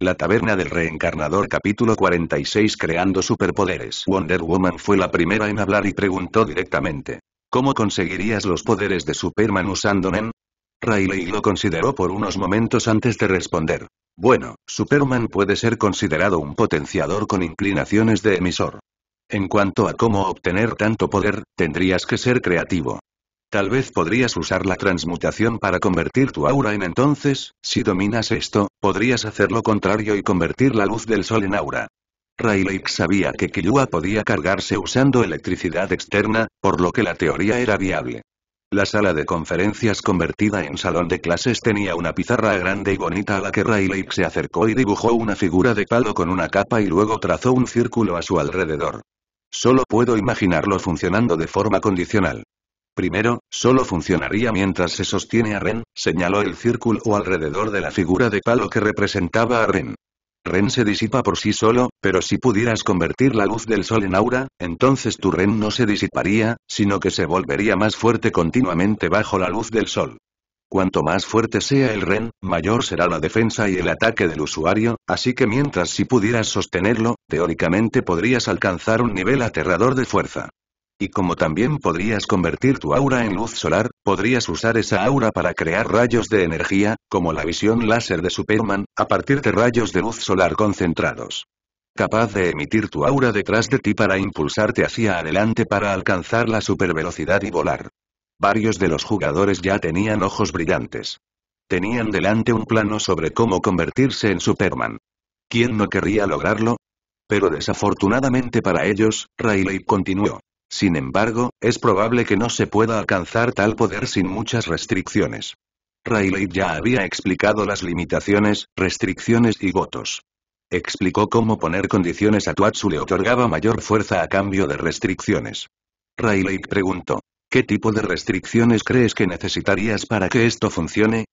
La Taberna del Reencarnador capítulo 46 Creando superpoderes Wonder Woman fue la primera en hablar y preguntó directamente. ¿Cómo conseguirías los poderes de Superman usando Nen? Riley lo consideró por unos momentos antes de responder. Bueno, Superman puede ser considerado un potenciador con inclinaciones de emisor. En cuanto a cómo obtener tanto poder, tendrías que ser creativo. Tal vez podrías usar la transmutación para convertir tu aura en entonces, si dominas esto, podrías hacer lo contrario y convertir la luz del sol en aura. Rayleigh sabía que Killua podía cargarse usando electricidad externa, por lo que la teoría era viable. La sala de conferencias convertida en salón de clases tenía una pizarra grande y bonita a la que Rayleigh se acercó y dibujó una figura de palo con una capa y luego trazó un círculo a su alrededor. Solo puedo imaginarlo funcionando de forma condicional. Primero, solo funcionaría mientras se sostiene a Ren, señaló el círculo o alrededor de la figura de palo que representaba a Ren. Ren se disipa por sí solo, pero si pudieras convertir la luz del sol en aura, entonces tu Ren no se disiparía, sino que se volvería más fuerte continuamente bajo la luz del sol. Cuanto más fuerte sea el Ren, mayor será la defensa y el ataque del usuario, así que mientras si pudieras sostenerlo, teóricamente podrías alcanzar un nivel aterrador de fuerza. Y como también podrías convertir tu aura en luz solar, podrías usar esa aura para crear rayos de energía, como la visión láser de Superman, a partir de rayos de luz solar concentrados. Capaz de emitir tu aura detrás de ti para impulsarte hacia adelante para alcanzar la supervelocidad y volar. Varios de los jugadores ya tenían ojos brillantes. Tenían delante un plano sobre cómo convertirse en Superman. ¿Quién no querría lograrlo? Pero desafortunadamente para ellos, Rayleigh continuó. Sin embargo, es probable que no se pueda alcanzar tal poder sin muchas restricciones. Rayleigh ya había explicado las limitaciones, restricciones y votos. Explicó cómo poner condiciones a Tuatsu le otorgaba mayor fuerza a cambio de restricciones. Rayleigh preguntó, ¿qué tipo de restricciones crees que necesitarías para que esto funcione?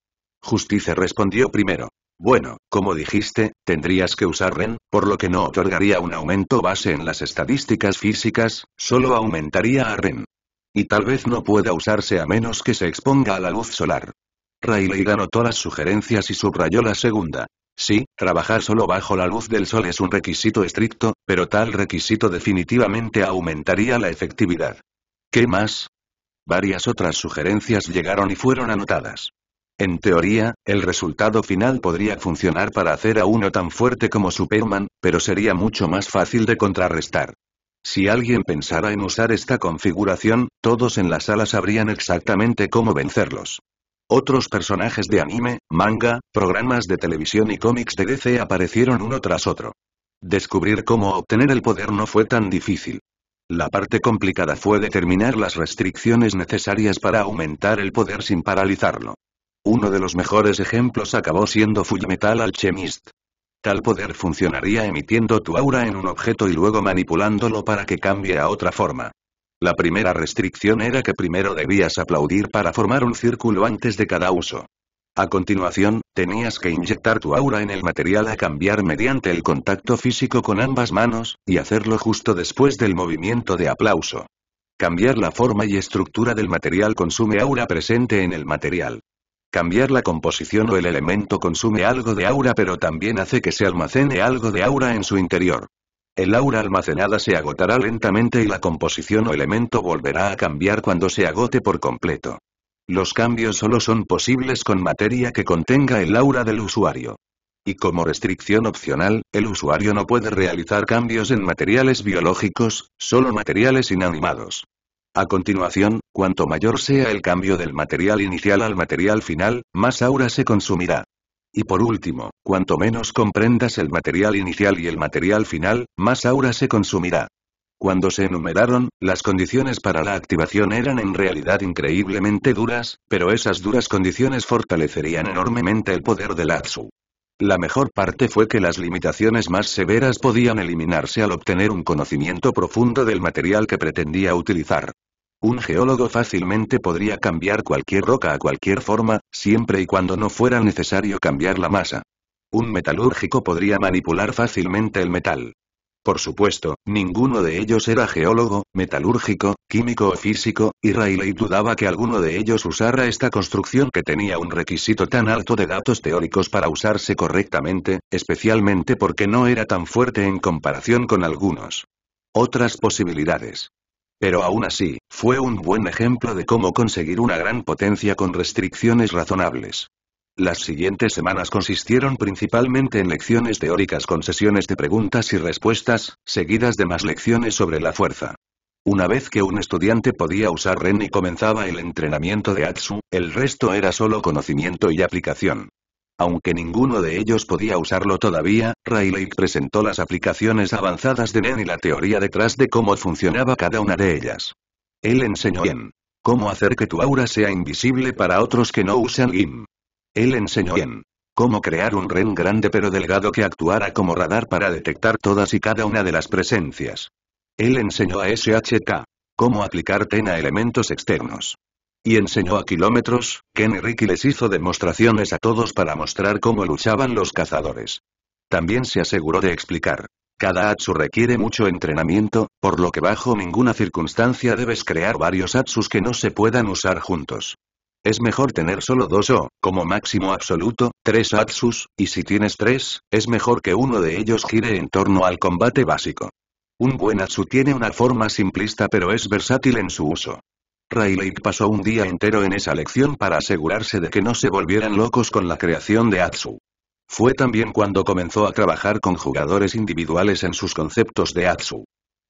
Justicia respondió primero, bueno, como dijiste, tendrías que usar REN, por lo que no otorgaría un aumento base en las estadísticas físicas, solo aumentaría a REN. Y tal vez no pueda usarse a menos que se exponga a la luz solar. Rayleigh anotó las sugerencias y subrayó la segunda. Sí, trabajar solo bajo la luz del sol es un requisito estricto, pero tal requisito definitivamente aumentaría la efectividad. ¿Qué más? Varias otras sugerencias llegaron y fueron anotadas. En teoría, el resultado final podría funcionar para hacer a uno tan fuerte como Superman, pero sería mucho más fácil de contrarrestar. Si alguien pensara en usar esta configuración, todos en la sala sabrían exactamente cómo vencerlos. Otros personajes de anime, manga, programas de televisión y cómics de DC aparecieron uno tras otro. Descubrir cómo obtener el poder no fue tan difícil. La parte complicada fue determinar las restricciones necesarias para aumentar el poder sin paralizarlo. Uno de los mejores ejemplos acabó siendo Fullmetal Alchemist. Tal poder funcionaría emitiendo tu aura en un objeto y luego manipulándolo para que cambie a otra forma. La primera restricción era que primero debías aplaudir para formar un círculo antes de cada uso. A continuación, tenías que inyectar tu aura en el material a cambiar mediante el contacto físico con ambas manos, y hacerlo justo después del movimiento de aplauso. Cambiar la forma y estructura del material consume aura presente en el material. Cambiar la composición o el elemento consume algo de aura pero también hace que se almacene algo de aura en su interior. El aura almacenada se agotará lentamente y la composición o elemento volverá a cambiar cuando se agote por completo. Los cambios solo son posibles con materia que contenga el aura del usuario. Y como restricción opcional, el usuario no puede realizar cambios en materiales biológicos, solo materiales inanimados. A continuación, cuanto mayor sea el cambio del material inicial al material final, más aura se consumirá. Y por último, cuanto menos comprendas el material inicial y el material final, más aura se consumirá. Cuando se enumeraron, las condiciones para la activación eran en realidad increíblemente duras, pero esas duras condiciones fortalecerían enormemente el poder del Atsu. La mejor parte fue que las limitaciones más severas podían eliminarse al obtener un conocimiento profundo del material que pretendía utilizar. Un geólogo fácilmente podría cambiar cualquier roca a cualquier forma, siempre y cuando no fuera necesario cambiar la masa. Un metalúrgico podría manipular fácilmente el metal. Por supuesto, ninguno de ellos era geólogo, metalúrgico, químico o físico, y Rayleigh dudaba que alguno de ellos usara esta construcción que tenía un requisito tan alto de datos teóricos para usarse correctamente, especialmente porque no era tan fuerte en comparación con algunos. Otras posibilidades. Pero aún así, fue un buen ejemplo de cómo conseguir una gran potencia con restricciones razonables. Las siguientes semanas consistieron principalmente en lecciones teóricas con sesiones de preguntas y respuestas, seguidas de más lecciones sobre la fuerza. Una vez que un estudiante podía usar REN y comenzaba el entrenamiento de Atsu, el resto era solo conocimiento y aplicación. Aunque ninguno de ellos podía usarlo todavía, Rayleigh presentó las aplicaciones avanzadas de NEN y la teoría detrás de cómo funcionaba cada una de ellas. Él enseñó en cómo hacer que tu aura sea invisible para otros que no usan GIM. Él enseñó en cómo crear un REN grande pero delgado que actuara como radar para detectar todas y cada una de las presencias. Él enseñó a SHK cómo aplicar TEN a elementos externos y enseñó a kilómetros, Ken y Ricky les hizo demostraciones a todos para mostrar cómo luchaban los cazadores. También se aseguró de explicar. Cada Atsu requiere mucho entrenamiento, por lo que bajo ninguna circunstancia debes crear varios Atsus que no se puedan usar juntos. Es mejor tener solo dos o, como máximo absoluto, tres Atsus, y si tienes tres, es mejor que uno de ellos gire en torno al combate básico. Un buen Atsu tiene una forma simplista pero es versátil en su uso. Rayleigh pasó un día entero en esa lección para asegurarse de que no se volvieran locos con la creación de Atsu. Fue también cuando comenzó a trabajar con jugadores individuales en sus conceptos de Atsu.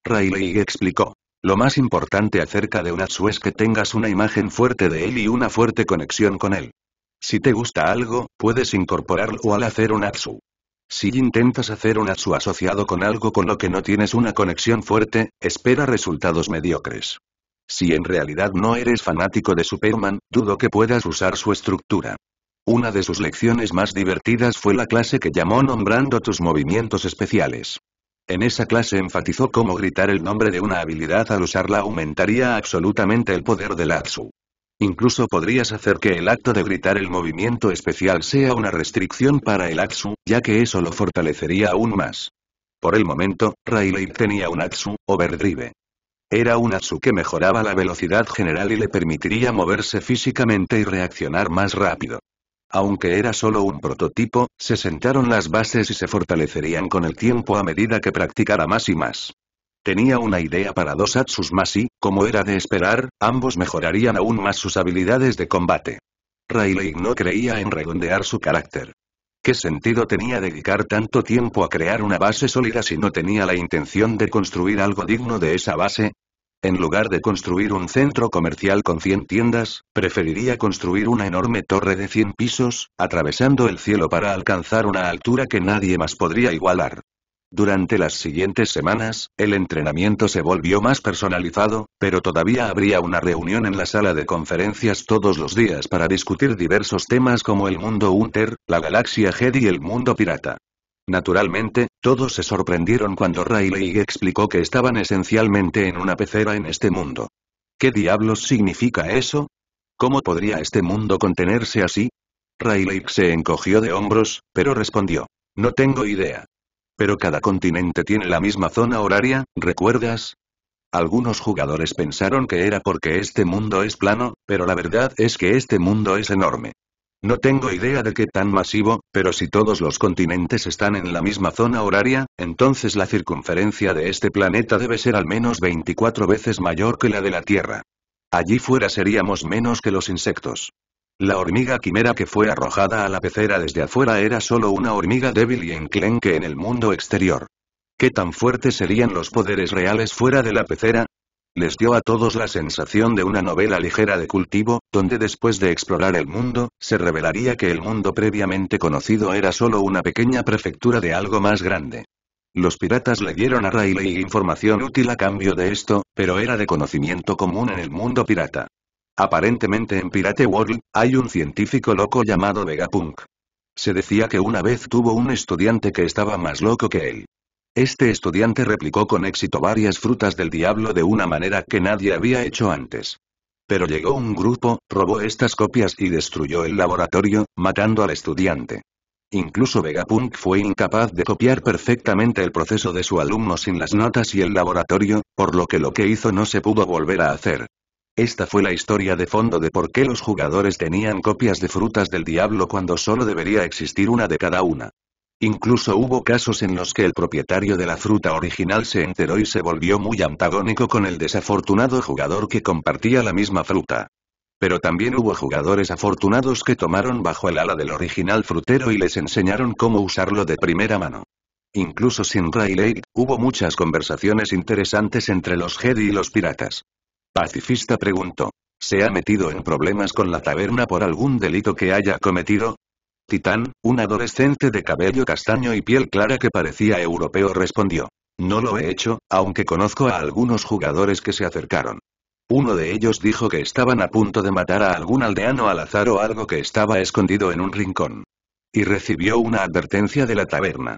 Rayleigh explicó. Lo más importante acerca de un Atsu es que tengas una imagen fuerte de él y una fuerte conexión con él. Si te gusta algo, puedes incorporarlo al hacer un Atsu. Si intentas hacer un Atsu asociado con algo con lo que no tienes una conexión fuerte, espera resultados mediocres. Si en realidad no eres fanático de Superman, dudo que puedas usar su estructura. Una de sus lecciones más divertidas fue la clase que llamó nombrando tus movimientos especiales. En esa clase enfatizó cómo gritar el nombre de una habilidad al usarla aumentaría absolutamente el poder del Atsu. Incluso podrías hacer que el acto de gritar el movimiento especial sea una restricción para el Atsu, ya que eso lo fortalecería aún más. Por el momento, Rayleigh tenía un Atsu, Overdrive. Era un Atsu que mejoraba la velocidad general y le permitiría moverse físicamente y reaccionar más rápido. Aunque era solo un prototipo, se sentaron las bases y se fortalecerían con el tiempo a medida que practicara más y más. Tenía una idea para dos Atsus más y, como era de esperar, ambos mejorarían aún más sus habilidades de combate. Rayleigh no creía en redondear su carácter. ¿Qué sentido tenía dedicar tanto tiempo a crear una base sólida si no tenía la intención de construir algo digno de esa base? En lugar de construir un centro comercial con 100 tiendas, preferiría construir una enorme torre de 100 pisos, atravesando el cielo para alcanzar una altura que nadie más podría igualar. Durante las siguientes semanas, el entrenamiento se volvió más personalizado, pero todavía habría una reunión en la sala de conferencias todos los días para discutir diversos temas como el mundo Hunter, la galaxia Jedi y el mundo pirata. Naturalmente, todos se sorprendieron cuando Rayleigh explicó que estaban esencialmente en una pecera en este mundo. ¿Qué diablos significa eso? ¿Cómo podría este mundo contenerse así? Rayleigh se encogió de hombros, pero respondió. No tengo idea. Pero cada continente tiene la misma zona horaria, ¿recuerdas? Algunos jugadores pensaron que era porque este mundo es plano, pero la verdad es que este mundo es enorme. No tengo idea de qué tan masivo, pero si todos los continentes están en la misma zona horaria, entonces la circunferencia de este planeta debe ser al menos 24 veces mayor que la de la Tierra. Allí fuera seríamos menos que los insectos. La hormiga quimera que fue arrojada a la pecera desde afuera era solo una hormiga débil y enclenque en el mundo exterior. ¿Qué tan fuertes serían los poderes reales fuera de la pecera? Les dio a todos la sensación de una novela ligera de cultivo, donde después de explorar el mundo, se revelaría que el mundo previamente conocido era solo una pequeña prefectura de algo más grande. Los piratas le dieron a Riley información útil a cambio de esto, pero era de conocimiento común en el mundo pirata. Aparentemente en Pirate World, hay un científico loco llamado Vegapunk. Se decía que una vez tuvo un estudiante que estaba más loco que él. Este estudiante replicó con éxito varias frutas del diablo de una manera que nadie había hecho antes. Pero llegó un grupo, robó estas copias y destruyó el laboratorio, matando al estudiante. Incluso Vegapunk fue incapaz de copiar perfectamente el proceso de su alumno sin las notas y el laboratorio, por lo que lo que hizo no se pudo volver a hacer. Esta fue la historia de fondo de por qué los jugadores tenían copias de frutas del diablo cuando solo debería existir una de cada una. Incluso hubo casos en los que el propietario de la fruta original se enteró y se volvió muy antagónico con el desafortunado jugador que compartía la misma fruta. Pero también hubo jugadores afortunados que tomaron bajo el ala del original frutero y les enseñaron cómo usarlo de primera mano. Incluso sin Rayleigh, hubo muchas conversaciones interesantes entre los Jedi y los piratas. Pacifista preguntó. ¿Se ha metido en problemas con la taberna por algún delito que haya cometido? Titán, un adolescente de cabello castaño y piel clara que parecía europeo respondió. No lo he hecho, aunque conozco a algunos jugadores que se acercaron. Uno de ellos dijo que estaban a punto de matar a algún aldeano al azar o algo que estaba escondido en un rincón. Y recibió una advertencia de la taberna.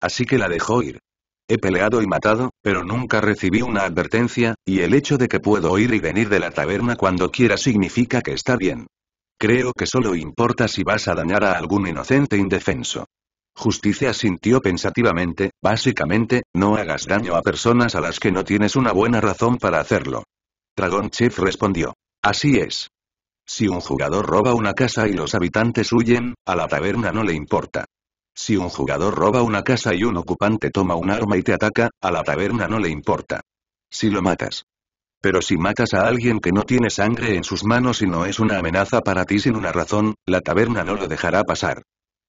Así que la dejó ir. He peleado y matado, pero nunca recibí una advertencia, y el hecho de que puedo ir y venir de la taberna cuando quiera significa que está bien. Creo que solo importa si vas a dañar a algún inocente indefenso. Justicia sintió pensativamente, básicamente, no hagas daño a personas a las que no tienes una buena razón para hacerlo. Dragon Chef respondió. Así es. Si un jugador roba una casa y los habitantes huyen, a la taberna no le importa. Si un jugador roba una casa y un ocupante toma un arma y te ataca, a la taberna no le importa. Si lo matas. Pero si matas a alguien que no tiene sangre en sus manos y no es una amenaza para ti sin una razón, la taberna no lo dejará pasar.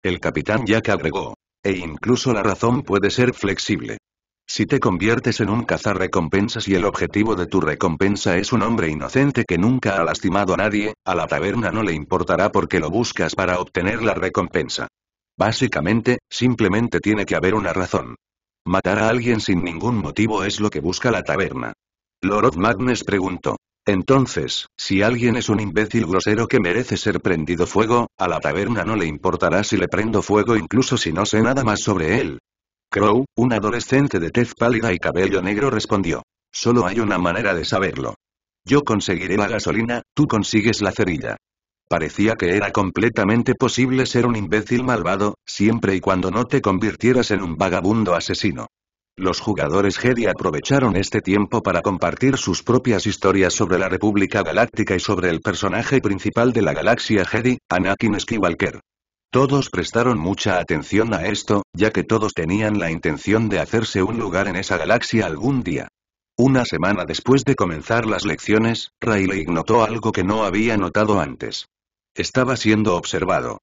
El capitán Jack agregó. E incluso la razón puede ser flexible. Si te conviertes en un cazar recompensas y el objetivo de tu recompensa es un hombre inocente que nunca ha lastimado a nadie, a la taberna no le importará porque lo buscas para obtener la recompensa. Básicamente, simplemente tiene que haber una razón. Matar a alguien sin ningún motivo es lo que busca la taberna. Lord Magnes preguntó. Entonces, si alguien es un imbécil grosero que merece ser prendido fuego, a la taberna no le importará si le prendo fuego incluso si no sé nada más sobre él. Crow, un adolescente de tez pálida y cabello negro respondió. Solo hay una manera de saberlo. Yo conseguiré la gasolina, tú consigues la cerilla. Parecía que era completamente posible ser un imbécil malvado, siempre y cuando no te convirtieras en un vagabundo asesino. Los jugadores Jedi aprovecharon este tiempo para compartir sus propias historias sobre la República Galáctica y sobre el personaje principal de la galaxia Jedi, Anakin Skywalker. Todos prestaron mucha atención a esto, ya que todos tenían la intención de hacerse un lugar en esa galaxia algún día. Una semana después de comenzar las lecciones, Rayleigh notó algo que no había notado antes. Estaba siendo observado.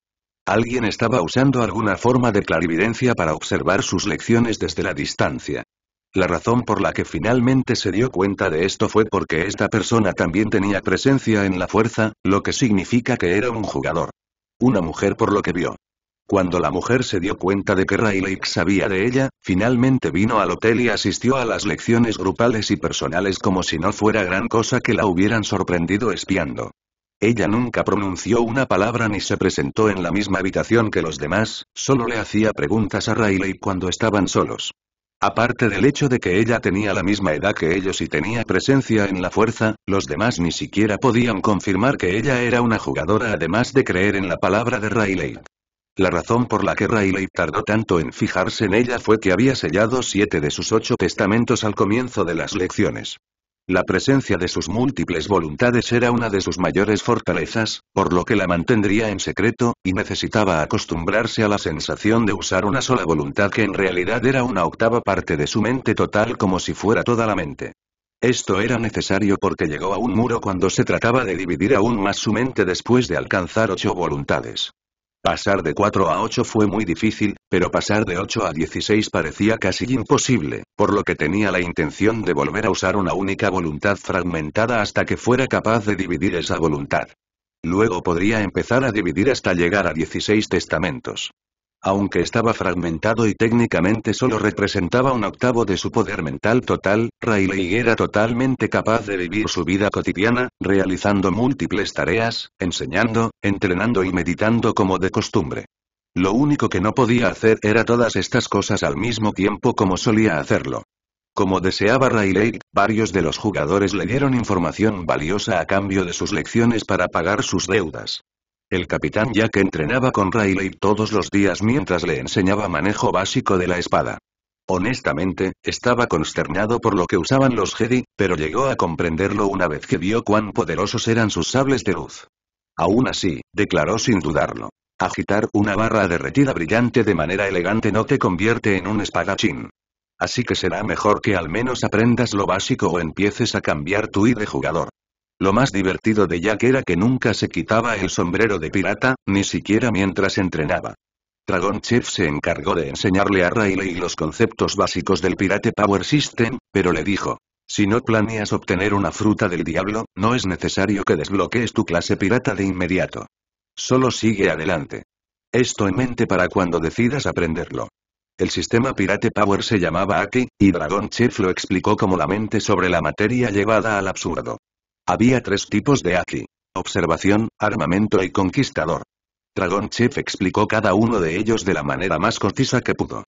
Alguien estaba usando alguna forma de clarividencia para observar sus lecciones desde la distancia. La razón por la que finalmente se dio cuenta de esto fue porque esta persona también tenía presencia en la fuerza, lo que significa que era un jugador. Una mujer por lo que vio. Cuando la mujer se dio cuenta de que Rayleigh sabía de ella, finalmente vino al hotel y asistió a las lecciones grupales y personales como si no fuera gran cosa que la hubieran sorprendido espiando. Ella nunca pronunció una palabra ni se presentó en la misma habitación que los demás, solo le hacía preguntas a Riley cuando estaban solos. Aparte del hecho de que ella tenía la misma edad que ellos y tenía presencia en la fuerza, los demás ni siquiera podían confirmar que ella era una jugadora además de creer en la palabra de Riley. La razón por la que Riley tardó tanto en fijarse en ella fue que había sellado siete de sus ocho testamentos al comienzo de las lecciones. La presencia de sus múltiples voluntades era una de sus mayores fortalezas, por lo que la mantendría en secreto, y necesitaba acostumbrarse a la sensación de usar una sola voluntad que en realidad era una octava parte de su mente total como si fuera toda la mente. Esto era necesario porque llegó a un muro cuando se trataba de dividir aún más su mente después de alcanzar ocho voluntades. Pasar de 4 a 8 fue muy difícil, pero pasar de 8 a 16 parecía casi imposible, por lo que tenía la intención de volver a usar una única voluntad fragmentada hasta que fuera capaz de dividir esa voluntad. Luego podría empezar a dividir hasta llegar a 16 testamentos. Aunque estaba fragmentado y técnicamente solo representaba un octavo de su poder mental total, Rayleigh era totalmente capaz de vivir su vida cotidiana, realizando múltiples tareas, enseñando, entrenando y meditando como de costumbre. Lo único que no podía hacer era todas estas cosas al mismo tiempo como solía hacerlo. Como deseaba Rayleigh, varios de los jugadores le dieron información valiosa a cambio de sus lecciones para pagar sus deudas. El capitán Jack entrenaba con Riley todos los días mientras le enseñaba manejo básico de la espada. Honestamente, estaba consternado por lo que usaban los Jedi, pero llegó a comprenderlo una vez que vio cuán poderosos eran sus sables de luz. Aún así, declaró sin dudarlo. Agitar una barra derretida brillante de manera elegante no te convierte en un espadachín. Así que será mejor que al menos aprendas lo básico o empieces a cambiar tu ID de jugador. Lo más divertido de Jack era que nunca se quitaba el sombrero de pirata, ni siquiera mientras entrenaba. Dragon Chef se encargó de enseñarle a Riley los conceptos básicos del Pirate Power System, pero le dijo, si no planeas obtener una fruta del diablo, no es necesario que desbloquees tu clase pirata de inmediato. Solo sigue adelante. Esto en mente para cuando decidas aprenderlo. El sistema Pirate Power se llamaba Aki, y Dragon Chef lo explicó como la mente sobre la materia llevada al absurdo. Había tres tipos de Aki. Observación, armamento y conquistador. Dragon Chef explicó cada uno de ellos de la manera más concisa que pudo.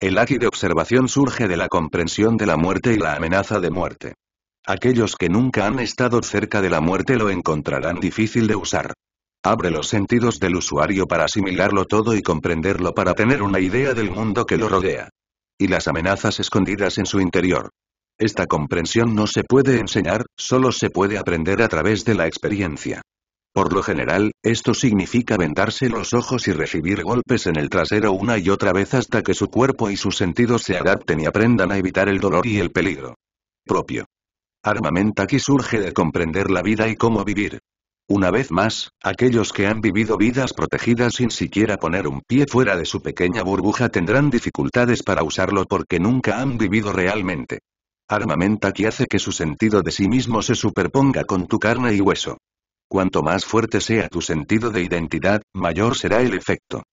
El Aki de observación surge de la comprensión de la muerte y la amenaza de muerte. Aquellos que nunca han estado cerca de la muerte lo encontrarán difícil de usar. Abre los sentidos del usuario para asimilarlo todo y comprenderlo para tener una idea del mundo que lo rodea. Y las amenazas escondidas en su interior. Esta comprensión no se puede enseñar, solo se puede aprender a través de la experiencia. Por lo general, esto significa vendarse los ojos y recibir golpes en el trasero una y otra vez hasta que su cuerpo y sus sentidos se adapten y aprendan a evitar el dolor y el peligro. Propio. Armamenta aquí surge de comprender la vida y cómo vivir. Una vez más, aquellos que han vivido vidas protegidas sin siquiera poner un pie fuera de su pequeña burbuja tendrán dificultades para usarlo porque nunca han vivido realmente. Armamenta que hace que su sentido de sí mismo se superponga con tu carne y hueso. Cuanto más fuerte sea tu sentido de identidad, mayor será el efecto.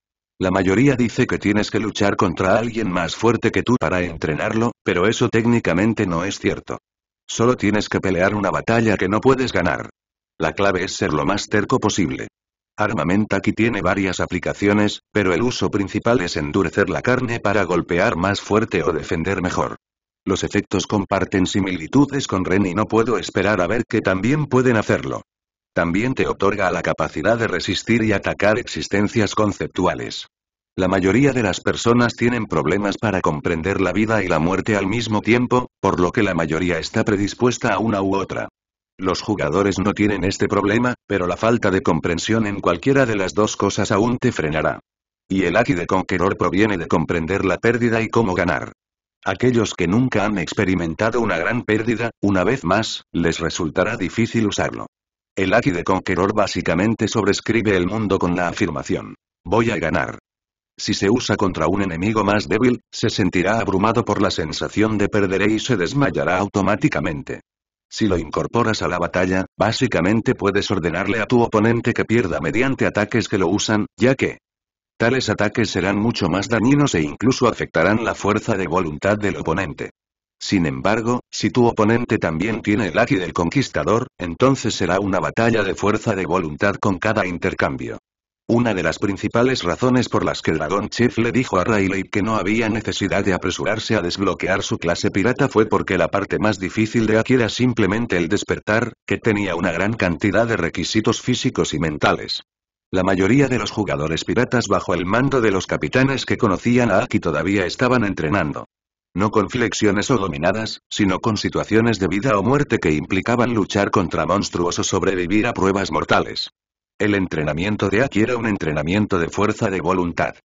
La mayoría dice que tienes que luchar contra alguien más fuerte que tú para entrenarlo, pero eso técnicamente no es cierto. Solo tienes que pelear una batalla que no puedes ganar. La clave es ser lo más terco posible. aquí tiene varias aplicaciones, pero el uso principal es endurecer la carne para golpear más fuerte o defender mejor. Los efectos comparten similitudes con Ren y no puedo esperar a ver que también pueden hacerlo. También te otorga la capacidad de resistir y atacar existencias conceptuales. La mayoría de las personas tienen problemas para comprender la vida y la muerte al mismo tiempo, por lo que la mayoría está predispuesta a una u otra. Los jugadores no tienen este problema, pero la falta de comprensión en cualquiera de las dos cosas aún te frenará. Y el Aki de Conqueror proviene de comprender la pérdida y cómo ganar. Aquellos que nunca han experimentado una gran pérdida, una vez más, les resultará difícil usarlo. El Aki de Conqueror básicamente sobrescribe el mundo con la afirmación. Voy a ganar. Si se usa contra un enemigo más débil, se sentirá abrumado por la sensación de perder y se desmayará automáticamente. Si lo incorporas a la batalla, básicamente puedes ordenarle a tu oponente que pierda mediante ataques que lo usan, ya que, tales ataques serán mucho más dañinos e incluso afectarán la fuerza de voluntad del oponente. Sin embargo, si tu oponente también tiene el Aki del Conquistador, entonces será una batalla de fuerza de voluntad con cada intercambio. Una de las principales razones por las que Dragon Chief le dijo a Rayleigh que no había necesidad de apresurarse a desbloquear su clase pirata fue porque la parte más difícil de Aki era simplemente el despertar, que tenía una gran cantidad de requisitos físicos y mentales. La mayoría de los jugadores piratas bajo el mando de los capitanes que conocían a Aki todavía estaban entrenando. No con flexiones o dominadas, sino con situaciones de vida o muerte que implicaban luchar contra monstruos o sobrevivir a pruebas mortales. El entrenamiento de Aki era un entrenamiento de fuerza de voluntad.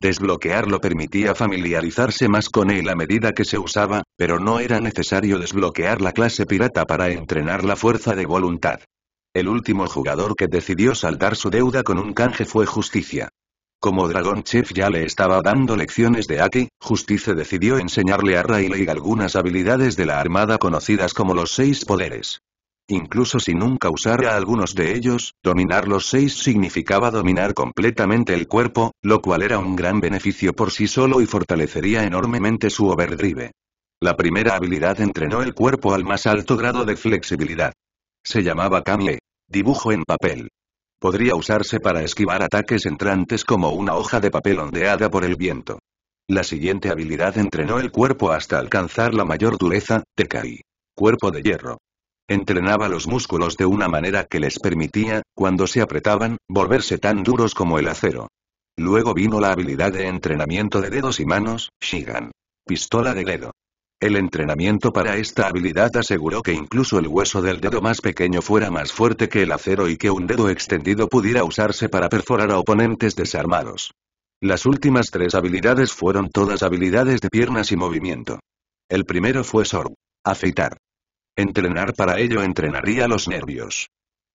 Desbloquearlo permitía familiarizarse más con él a medida que se usaba, pero no era necesario desbloquear la clase pirata para entrenar la fuerza de voluntad. El último jugador que decidió saldar su deuda con un canje fue Justicia. Como Dragon Chef ya le estaba dando lecciones de Aki, Justicia decidió enseñarle a Rayleigh algunas habilidades de la armada conocidas como los seis poderes. Incluso si nunca usara algunos de ellos, dominar los seis significaba dominar completamente el cuerpo, lo cual era un gran beneficio por sí solo y fortalecería enormemente su overdrive. La primera habilidad entrenó el cuerpo al más alto grado de flexibilidad. Se llamaba Kamle, Dibujo en papel. Podría usarse para esquivar ataques entrantes como una hoja de papel ondeada por el viento. La siguiente habilidad entrenó el cuerpo hasta alcanzar la mayor dureza, Tekai. Cuerpo de hierro. Entrenaba los músculos de una manera que les permitía, cuando se apretaban, volverse tan duros como el acero. Luego vino la habilidad de entrenamiento de dedos y manos, Shigan. Pistola de dedo. El entrenamiento para esta habilidad aseguró que incluso el hueso del dedo más pequeño fuera más fuerte que el acero y que un dedo extendido pudiera usarse para perforar a oponentes desarmados. Las últimas tres habilidades fueron todas habilidades de piernas y movimiento. El primero fue sor, Afeitar. Entrenar para ello entrenaría los nervios.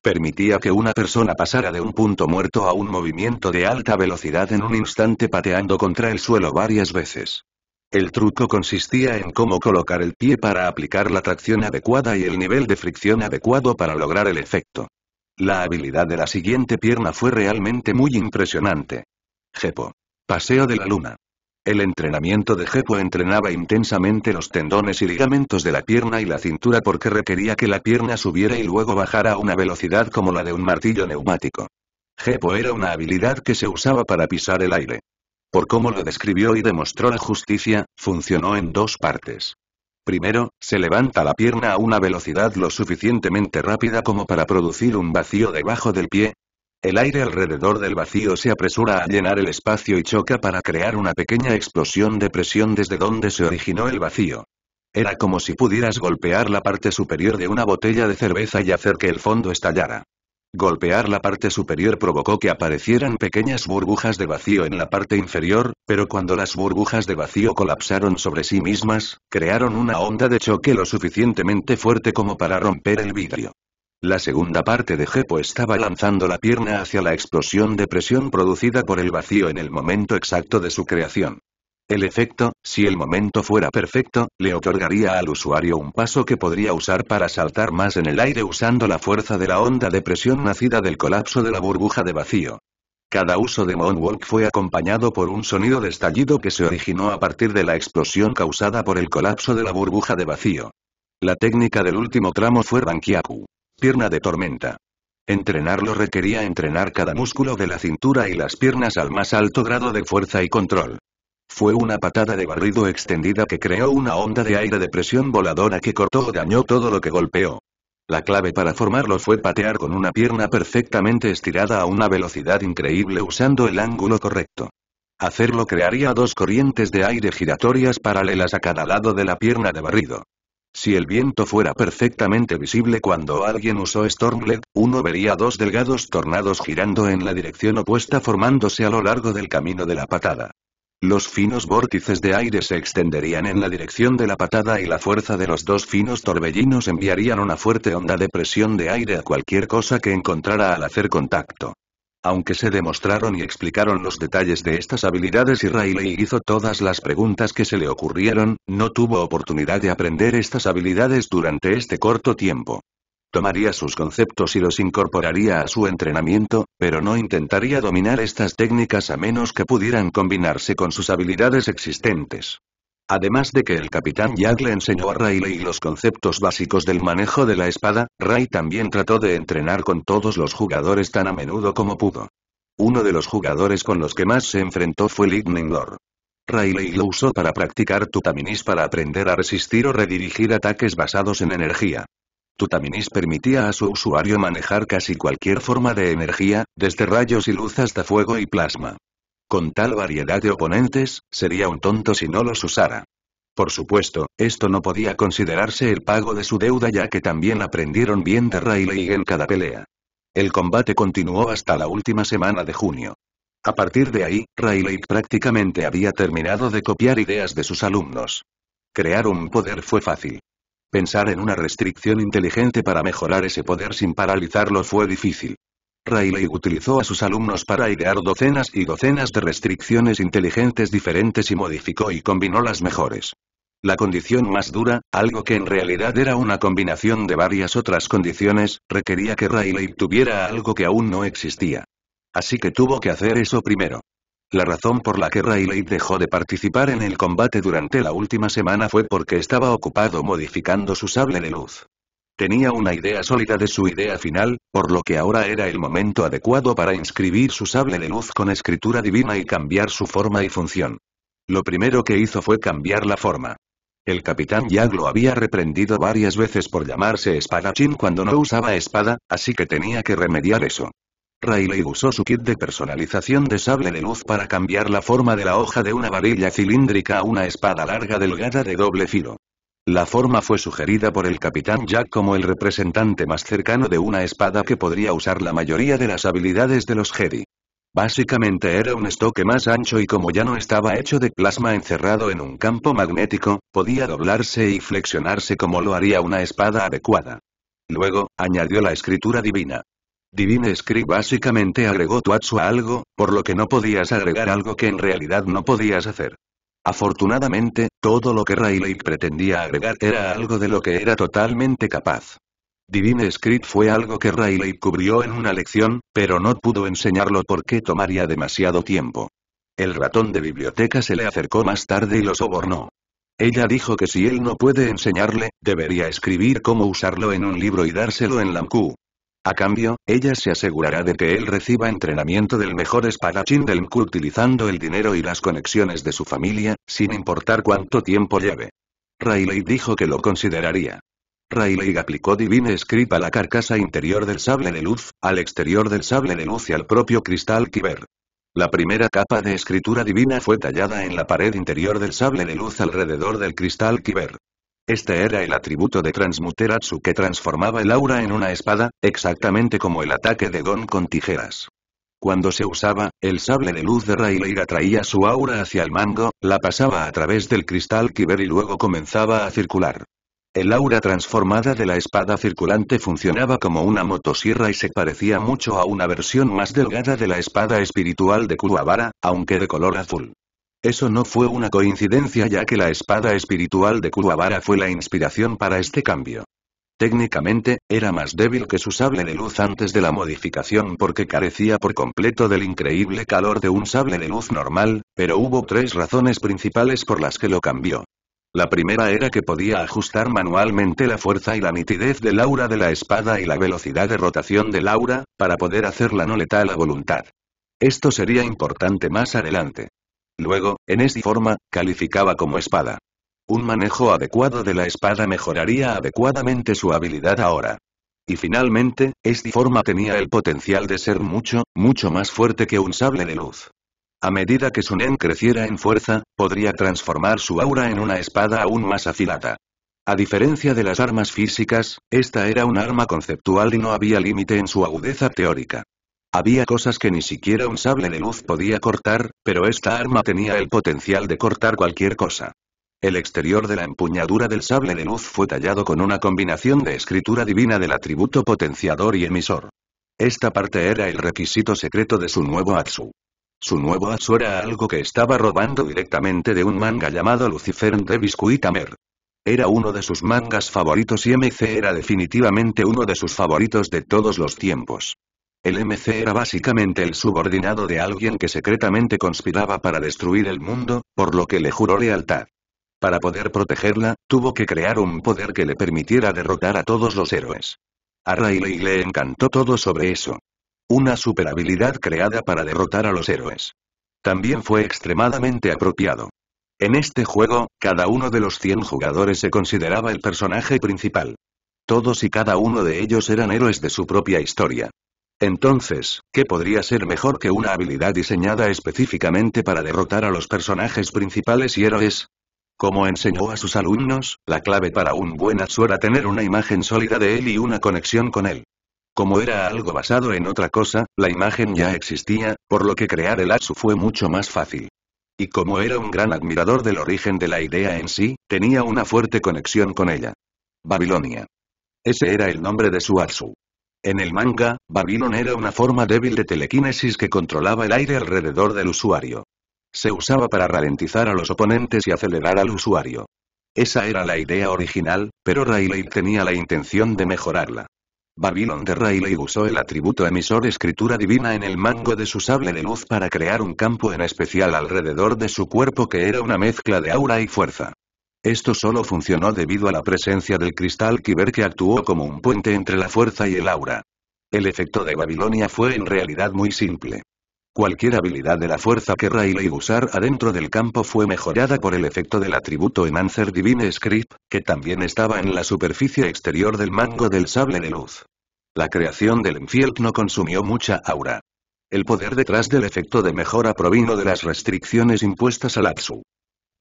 Permitía que una persona pasara de un punto muerto a un movimiento de alta velocidad en un instante pateando contra el suelo varias veces. El truco consistía en cómo colocar el pie para aplicar la tracción adecuada y el nivel de fricción adecuado para lograr el efecto. La habilidad de la siguiente pierna fue realmente muy impresionante. Jepo. Paseo de la luna. El entrenamiento de Jepo entrenaba intensamente los tendones y ligamentos de la pierna y la cintura porque requería que la pierna subiera y luego bajara a una velocidad como la de un martillo neumático. Jepo era una habilidad que se usaba para pisar el aire. Por cómo lo describió y demostró la justicia, funcionó en dos partes. Primero, se levanta la pierna a una velocidad lo suficientemente rápida como para producir un vacío debajo del pie. El aire alrededor del vacío se apresura a llenar el espacio y choca para crear una pequeña explosión de presión desde donde se originó el vacío. Era como si pudieras golpear la parte superior de una botella de cerveza y hacer que el fondo estallara. Golpear la parte superior provocó que aparecieran pequeñas burbujas de vacío en la parte inferior, pero cuando las burbujas de vacío colapsaron sobre sí mismas, crearon una onda de choque lo suficientemente fuerte como para romper el vidrio. La segunda parte de Gepo estaba lanzando la pierna hacia la explosión de presión producida por el vacío en el momento exacto de su creación. El efecto, si el momento fuera perfecto, le otorgaría al usuario un paso que podría usar para saltar más en el aire usando la fuerza de la onda de presión nacida del colapso de la burbuja de vacío. Cada uso de Moonwalk fue acompañado por un sonido de estallido que se originó a partir de la explosión causada por el colapso de la burbuja de vacío. La técnica del último tramo fue Rankiaku. Pierna de tormenta. Entrenarlo requería entrenar cada músculo de la cintura y las piernas al más alto grado de fuerza y control. Fue una patada de barrido extendida que creó una onda de aire de presión voladora que cortó o dañó todo lo que golpeó. La clave para formarlo fue patear con una pierna perfectamente estirada a una velocidad increíble usando el ángulo correcto. Hacerlo crearía dos corrientes de aire giratorias paralelas a cada lado de la pierna de barrido. Si el viento fuera perfectamente visible cuando alguien usó Stormblade, uno vería dos delgados tornados girando en la dirección opuesta formándose a lo largo del camino de la patada. Los finos vórtices de aire se extenderían en la dirección de la patada y la fuerza de los dos finos torbellinos enviarían una fuerte onda de presión de aire a cualquier cosa que encontrara al hacer contacto. Aunque se demostraron y explicaron los detalles de estas habilidades y Riley hizo todas las preguntas que se le ocurrieron, no tuvo oportunidad de aprender estas habilidades durante este corto tiempo. Tomaría sus conceptos y los incorporaría a su entrenamiento, pero no intentaría dominar estas técnicas a menos que pudieran combinarse con sus habilidades existentes. Además de que el capitán Jack le enseñó a Rayleigh los conceptos básicos del manejo de la espada, Ray también trató de entrenar con todos los jugadores tan a menudo como pudo. Uno de los jugadores con los que más se enfrentó fue Lore. Rayleigh lo usó para practicar tutaminis para aprender a resistir o redirigir ataques basados en energía. Tutaminis permitía a su usuario manejar casi cualquier forma de energía, desde rayos y luz hasta fuego y plasma. Con tal variedad de oponentes, sería un tonto si no los usara. Por supuesto, esto no podía considerarse el pago de su deuda ya que también aprendieron bien de Rayleigh en cada pelea. El combate continuó hasta la última semana de junio. A partir de ahí, Rayleigh prácticamente había terminado de copiar ideas de sus alumnos. Crear un poder fue fácil. Pensar en una restricción inteligente para mejorar ese poder sin paralizarlo fue difícil. Rayleigh utilizó a sus alumnos para idear docenas y docenas de restricciones inteligentes diferentes y modificó y combinó las mejores. La condición más dura, algo que en realidad era una combinación de varias otras condiciones, requería que Rayleigh tuviera algo que aún no existía. Así que tuvo que hacer eso primero. La razón por la que Riley dejó de participar en el combate durante la última semana fue porque estaba ocupado modificando su sable de luz. Tenía una idea sólida de su idea final, por lo que ahora era el momento adecuado para inscribir su sable de luz con escritura divina y cambiar su forma y función. Lo primero que hizo fue cambiar la forma. El capitán Yag lo había reprendido varias veces por llamarse espadachín cuando no usaba espada, así que tenía que remediar eso. Riley usó su kit de personalización de sable de luz para cambiar la forma de la hoja de una varilla cilíndrica a una espada larga delgada de doble filo. La forma fue sugerida por el capitán Jack como el representante más cercano de una espada que podría usar la mayoría de las habilidades de los Jedi. Básicamente era un estoque más ancho y como ya no estaba hecho de plasma encerrado en un campo magnético, podía doblarse y flexionarse como lo haría una espada adecuada. Luego, añadió la escritura divina. Divine Script básicamente agregó Tuatsu a algo, por lo que no podías agregar algo que en realidad no podías hacer. Afortunadamente, todo lo que Rayleigh pretendía agregar era algo de lo que era totalmente capaz. Divine Script fue algo que Rayleigh cubrió en una lección, pero no pudo enseñarlo porque tomaría demasiado tiempo. El ratón de biblioteca se le acercó más tarde y lo sobornó. Ella dijo que si él no puede enseñarle, debería escribir cómo usarlo en un libro y dárselo en Lamku. A cambio, ella se asegurará de que él reciba entrenamiento del mejor espadachín del mundo utilizando el dinero y las conexiones de su familia, sin importar cuánto tiempo lleve. Rayleigh dijo que lo consideraría. Rayleigh aplicó Divine Script a la carcasa interior del sable de luz, al exterior del sable de luz y al propio cristal Kiber. La primera capa de escritura divina fue tallada en la pared interior del sable de luz alrededor del cristal Kiber. Este era el atributo de Transmuteratsu que transformaba el aura en una espada, exactamente como el ataque de Gon con tijeras. Cuando se usaba, el sable de luz de Rayleigh atraía su aura hacia el mango, la pasaba a través del cristal Kiber y luego comenzaba a circular. El aura transformada de la espada circulante funcionaba como una motosierra y se parecía mucho a una versión más delgada de la espada espiritual de Kuwabara, aunque de color azul. Eso no fue una coincidencia ya que la espada espiritual de Kuwabara fue la inspiración para este cambio. Técnicamente, era más débil que su sable de luz antes de la modificación porque carecía por completo del increíble calor de un sable de luz normal, pero hubo tres razones principales por las que lo cambió. La primera era que podía ajustar manualmente la fuerza y la nitidez del aura de la espada y la velocidad de rotación del aura, para poder hacerla no letal a voluntad. Esto sería importante más adelante. Luego, en esta forma, calificaba como espada. Un manejo adecuado de la espada mejoraría adecuadamente su habilidad ahora. Y finalmente, esta forma tenía el potencial de ser mucho, mucho más fuerte que un sable de luz. A medida que Sunen creciera en fuerza, podría transformar su aura en una espada aún más afilada. A diferencia de las armas físicas, esta era un arma conceptual y no había límite en su agudeza teórica. Había cosas que ni siquiera un sable de luz podía cortar, pero esta arma tenía el potencial de cortar cualquier cosa. El exterior de la empuñadura del sable de luz fue tallado con una combinación de escritura divina del atributo potenciador y emisor. Esta parte era el requisito secreto de su nuevo Atsu. Su nuevo Atsu era algo que estaba robando directamente de un manga llamado Lucifer de Biscuitamer. Era uno de sus mangas favoritos y MC era definitivamente uno de sus favoritos de todos los tiempos. El MC era básicamente el subordinado de alguien que secretamente conspiraba para destruir el mundo, por lo que le juró lealtad. Para poder protegerla, tuvo que crear un poder que le permitiera derrotar a todos los héroes. A Riley le encantó todo sobre eso. Una habilidad creada para derrotar a los héroes. También fue extremadamente apropiado. En este juego, cada uno de los 100 jugadores se consideraba el personaje principal. Todos y cada uno de ellos eran héroes de su propia historia. Entonces, ¿qué podría ser mejor que una habilidad diseñada específicamente para derrotar a los personajes principales y héroes? Como enseñó a sus alumnos, la clave para un buen Atsu era tener una imagen sólida de él y una conexión con él. Como era algo basado en otra cosa, la imagen ya existía, por lo que crear el Atsu fue mucho más fácil. Y como era un gran admirador del origen de la idea en sí, tenía una fuerte conexión con ella. Babilonia. Ese era el nombre de su Atsu. En el manga, Babylon era una forma débil de telequinesis que controlaba el aire alrededor del usuario. Se usaba para ralentizar a los oponentes y acelerar al usuario. Esa era la idea original, pero Rayleigh tenía la intención de mejorarla. Babylon de Rayleigh usó el atributo emisor escritura divina en el mango de su sable de luz para crear un campo en especial alrededor de su cuerpo que era una mezcla de aura y fuerza. Esto solo funcionó debido a la presencia del cristal Kiber que actuó como un puente entre la fuerza y el aura. El efecto de Babilonia fue en realidad muy simple. Cualquier habilidad de la fuerza que Rayleigh usara adentro del campo fue mejorada por el efecto del atributo Enhancer Divine Script, que también estaba en la superficie exterior del mango del sable de luz. La creación del Enfield no consumió mucha aura. El poder detrás del efecto de mejora provino de las restricciones impuestas al Atsu.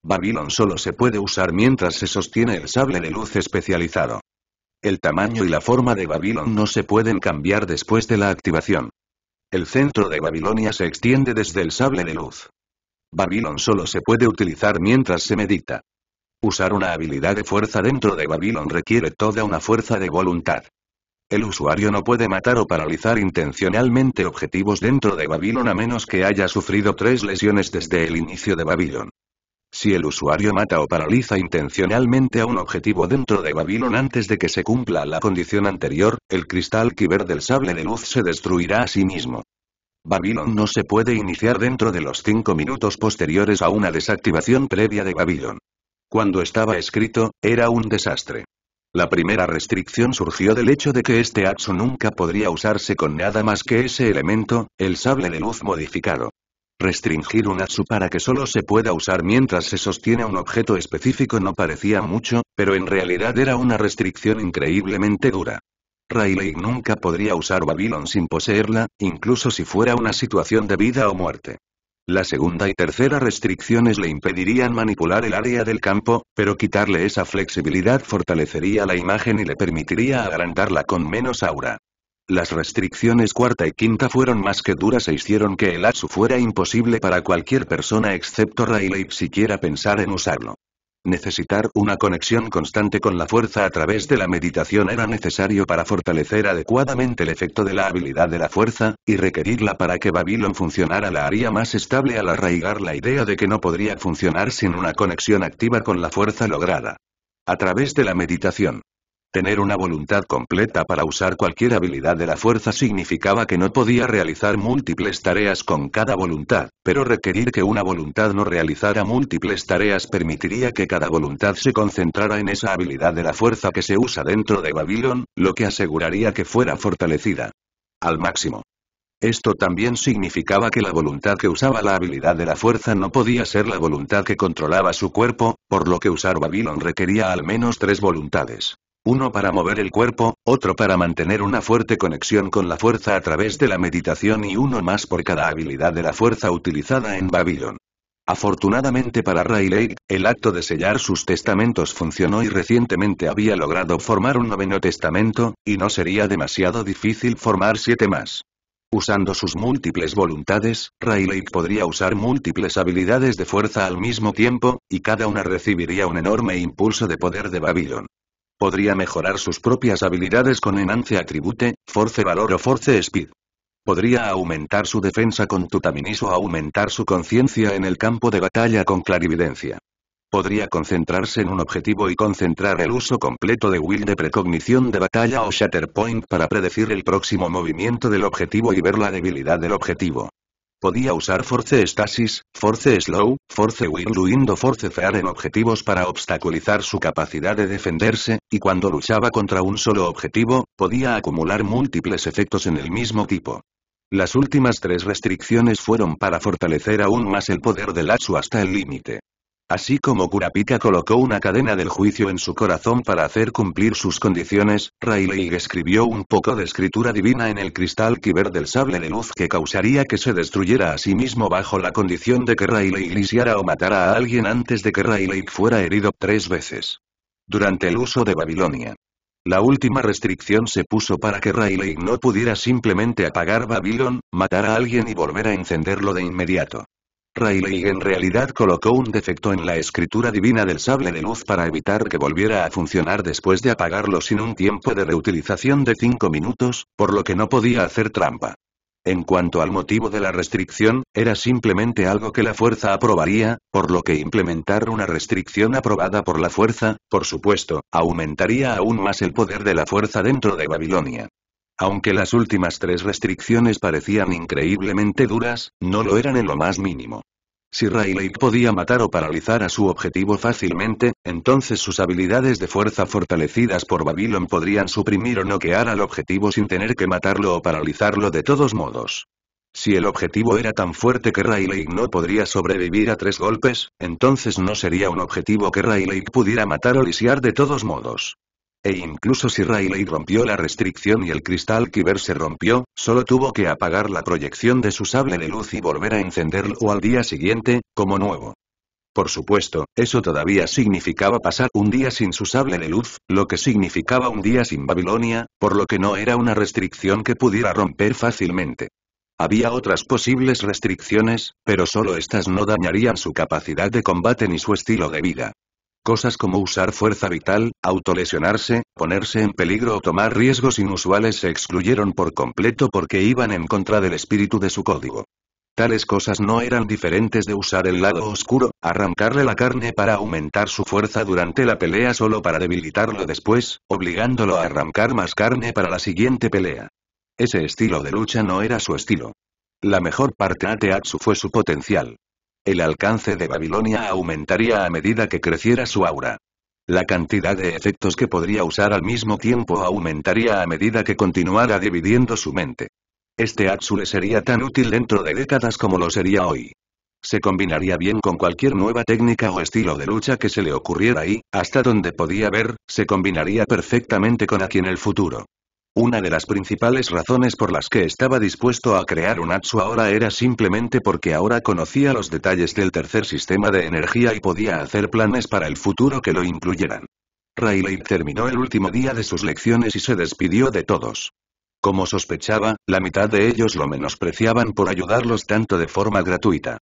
Babilón solo se puede usar mientras se sostiene el sable de luz especializado. El tamaño y la forma de Babilón no se pueden cambiar después de la activación. El centro de Babilonia se extiende desde el sable de luz. Babilón solo se puede utilizar mientras se medita. Usar una habilidad de fuerza dentro de Babylon requiere toda una fuerza de voluntad. El usuario no puede matar o paralizar intencionalmente objetivos dentro de Babylon a menos que haya sufrido tres lesiones desde el inicio de Babylon. Si el usuario mata o paraliza intencionalmente a un objetivo dentro de Babylon antes de que se cumpla la condición anterior, el cristal kiber del sable de luz se destruirá a sí mismo. Babylon no se puede iniciar dentro de los 5 minutos posteriores a una desactivación previa de Babylon. Cuando estaba escrito, era un desastre. La primera restricción surgió del hecho de que este Axo nunca podría usarse con nada más que ese elemento, el sable de luz modificado. Restringir un ATSU para que solo se pueda usar mientras se sostiene un objeto específico no parecía mucho, pero en realidad era una restricción increíblemente dura. Rayleigh nunca podría usar Babylon sin poseerla, incluso si fuera una situación de vida o muerte. La segunda y tercera restricciones le impedirían manipular el área del campo, pero quitarle esa flexibilidad fortalecería la imagen y le permitiría agrandarla con menos aura. Las restricciones cuarta y quinta fueron más que duras e hicieron que el Atsu fuera imposible para cualquier persona excepto Rayleigh siquiera pensar en usarlo. Necesitar una conexión constante con la fuerza a través de la meditación era necesario para fortalecer adecuadamente el efecto de la habilidad de la fuerza, y requerirla para que Babylon funcionara la haría más estable al arraigar la idea de que no podría funcionar sin una conexión activa con la fuerza lograda. A través de la meditación, Tener una voluntad completa para usar cualquier habilidad de la fuerza significaba que no podía realizar múltiples tareas con cada voluntad, pero requerir que una voluntad no realizara múltiples tareas permitiría que cada voluntad se concentrara en esa habilidad de la fuerza que se usa dentro de Babilón, lo que aseguraría que fuera fortalecida. Al máximo. Esto también significaba que la voluntad que usaba la habilidad de la fuerza no podía ser la voluntad que controlaba su cuerpo, por lo que usar Babilón requería al menos tres voluntades. Uno para mover el cuerpo, otro para mantener una fuerte conexión con la fuerza a través de la meditación y uno más por cada habilidad de la fuerza utilizada en Babilón. Afortunadamente para Rayleigh, el acto de sellar sus testamentos funcionó y recientemente había logrado formar un noveno testamento, y no sería demasiado difícil formar siete más. Usando sus múltiples voluntades, Rayleigh podría usar múltiples habilidades de fuerza al mismo tiempo, y cada una recibiría un enorme impulso de poder de Babilón. Podría mejorar sus propias habilidades con Enance Atribute, Force Valor o Force Speed. Podría aumentar su defensa con Tutaminis o aumentar su conciencia en el campo de batalla con clarividencia. Podría concentrarse en un objetivo y concentrar el uso completo de Will de precognición de batalla o Shatterpoint para predecir el próximo movimiento del objetivo y ver la debilidad del objetivo. Podía usar Force Stasis, Force Slow, Force will o Force Fear en objetivos para obstaculizar su capacidad de defenderse, y cuando luchaba contra un solo objetivo, podía acumular múltiples efectos en el mismo tipo. Las últimas tres restricciones fueron para fortalecer aún más el poder del Atsu hasta el límite. Así como Kurapika colocó una cadena del juicio en su corazón para hacer cumplir sus condiciones, Rayleigh escribió un poco de escritura divina en el cristal kiber del sable de luz que causaría que se destruyera a sí mismo bajo la condición de que Rayleigh lisiara o matara a alguien antes de que Rayleigh fuera herido tres veces. Durante el uso de Babilonia. La última restricción se puso para que Rayleigh no pudiera simplemente apagar Babilón, matar a alguien y volver a encenderlo de inmediato. Rayleigh en realidad colocó un defecto en la escritura divina del sable de luz para evitar que volviera a funcionar después de apagarlo sin un tiempo de reutilización de 5 minutos, por lo que no podía hacer trampa. En cuanto al motivo de la restricción, era simplemente algo que la fuerza aprobaría, por lo que implementar una restricción aprobada por la fuerza, por supuesto, aumentaría aún más el poder de la fuerza dentro de Babilonia. Aunque las últimas tres restricciones parecían increíblemente duras, no lo eran en lo más mínimo. Si Rayleigh podía matar o paralizar a su objetivo fácilmente, entonces sus habilidades de fuerza fortalecidas por Babylon podrían suprimir o noquear al objetivo sin tener que matarlo o paralizarlo de todos modos. Si el objetivo era tan fuerte que Rayleigh no podría sobrevivir a tres golpes, entonces no sería un objetivo que Rayleigh pudiera matar o lisiar de todos modos e incluso si Riley rompió la restricción y el cristal Kyber se rompió, solo tuvo que apagar la proyección de su sable de luz y volver a encenderlo al día siguiente, como nuevo. Por supuesto, eso todavía significaba pasar un día sin su sable de luz, lo que significaba un día sin Babilonia, por lo que no era una restricción que pudiera romper fácilmente. Había otras posibles restricciones, pero solo estas no dañarían su capacidad de combate ni su estilo de vida. Cosas como usar fuerza vital, autolesionarse, ponerse en peligro o tomar riesgos inusuales se excluyeron por completo porque iban en contra del espíritu de su código. Tales cosas no eran diferentes de usar el lado oscuro, arrancarle la carne para aumentar su fuerza durante la pelea solo para debilitarlo después, obligándolo a arrancar más carne para la siguiente pelea. Ese estilo de lucha no era su estilo. La mejor parte de Atsu fue su potencial. El alcance de Babilonia aumentaría a medida que creciera su aura. La cantidad de efectos que podría usar al mismo tiempo aumentaría a medida que continuara dividiendo su mente. Este Axule sería tan útil dentro de décadas como lo sería hoy. Se combinaría bien con cualquier nueva técnica o estilo de lucha que se le ocurriera y, hasta donde podía ver, se combinaría perfectamente con aquí en el futuro. Una de las principales razones por las que estaba dispuesto a crear un Atsu ahora era simplemente porque ahora conocía los detalles del tercer sistema de energía y podía hacer planes para el futuro que lo incluyeran. Rayleigh terminó el último día de sus lecciones y se despidió de todos. Como sospechaba, la mitad de ellos lo menospreciaban por ayudarlos tanto de forma gratuita.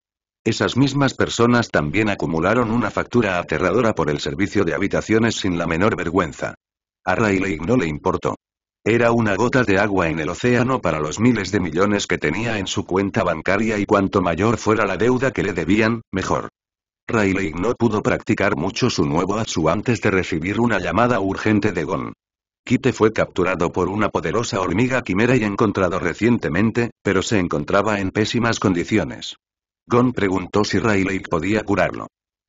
Esas mismas personas también acumularon una factura aterradora por el servicio de habitaciones sin la menor vergüenza. A Rayleigh no le importó. Era una gota de agua en el océano para los miles de millones que tenía en su cuenta bancaria y cuanto mayor fuera la deuda que le debían, mejor. Rayleigh no pudo practicar mucho su nuevo asu antes de recibir una llamada urgente de Gon. Kite fue capturado por una poderosa hormiga quimera y encontrado recientemente, pero se encontraba en pésimas condiciones. Gon preguntó si Rayleigh podía curarlo.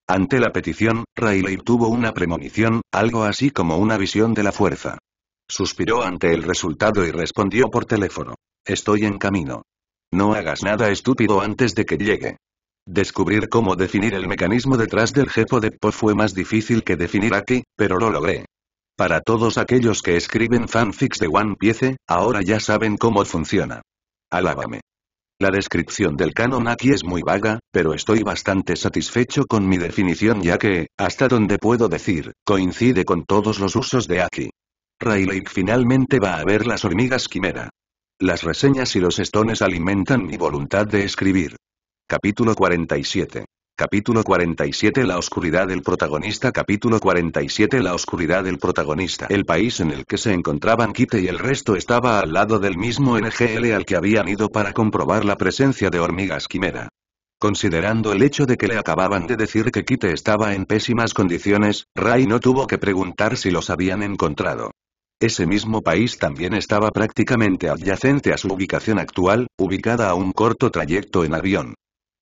Ante la petición, Rayleigh tuvo una premonición, algo así como una visión de la fuerza. Suspiró ante el resultado y respondió por teléfono. Estoy en camino. No hagas nada estúpido antes de que llegue. Descubrir cómo definir el mecanismo detrás del jefe de Po fue más difícil que definir aquí, pero lo logré. Para todos aquellos que escriben fanfics de One Piece, ahora ya saben cómo funciona. Alábame. La descripción del canon aquí es muy vaga, pero estoy bastante satisfecho con mi definición ya que, hasta donde puedo decir, coincide con todos los usos de aquí. Rayleigh finalmente va a ver las hormigas quimera. Las reseñas y los estones alimentan mi voluntad de escribir. Capítulo 47. Capítulo 47 La oscuridad del protagonista Capítulo 47 La oscuridad del protagonista El país en el que se encontraban Kite y el resto estaba al lado del mismo NGL al que habían ido para comprobar la presencia de hormigas quimera. Considerando el hecho de que le acababan de decir que Kite estaba en pésimas condiciones, Ray no tuvo que preguntar si los habían encontrado. Ese mismo país también estaba prácticamente adyacente a su ubicación actual, ubicada a un corto trayecto en avión.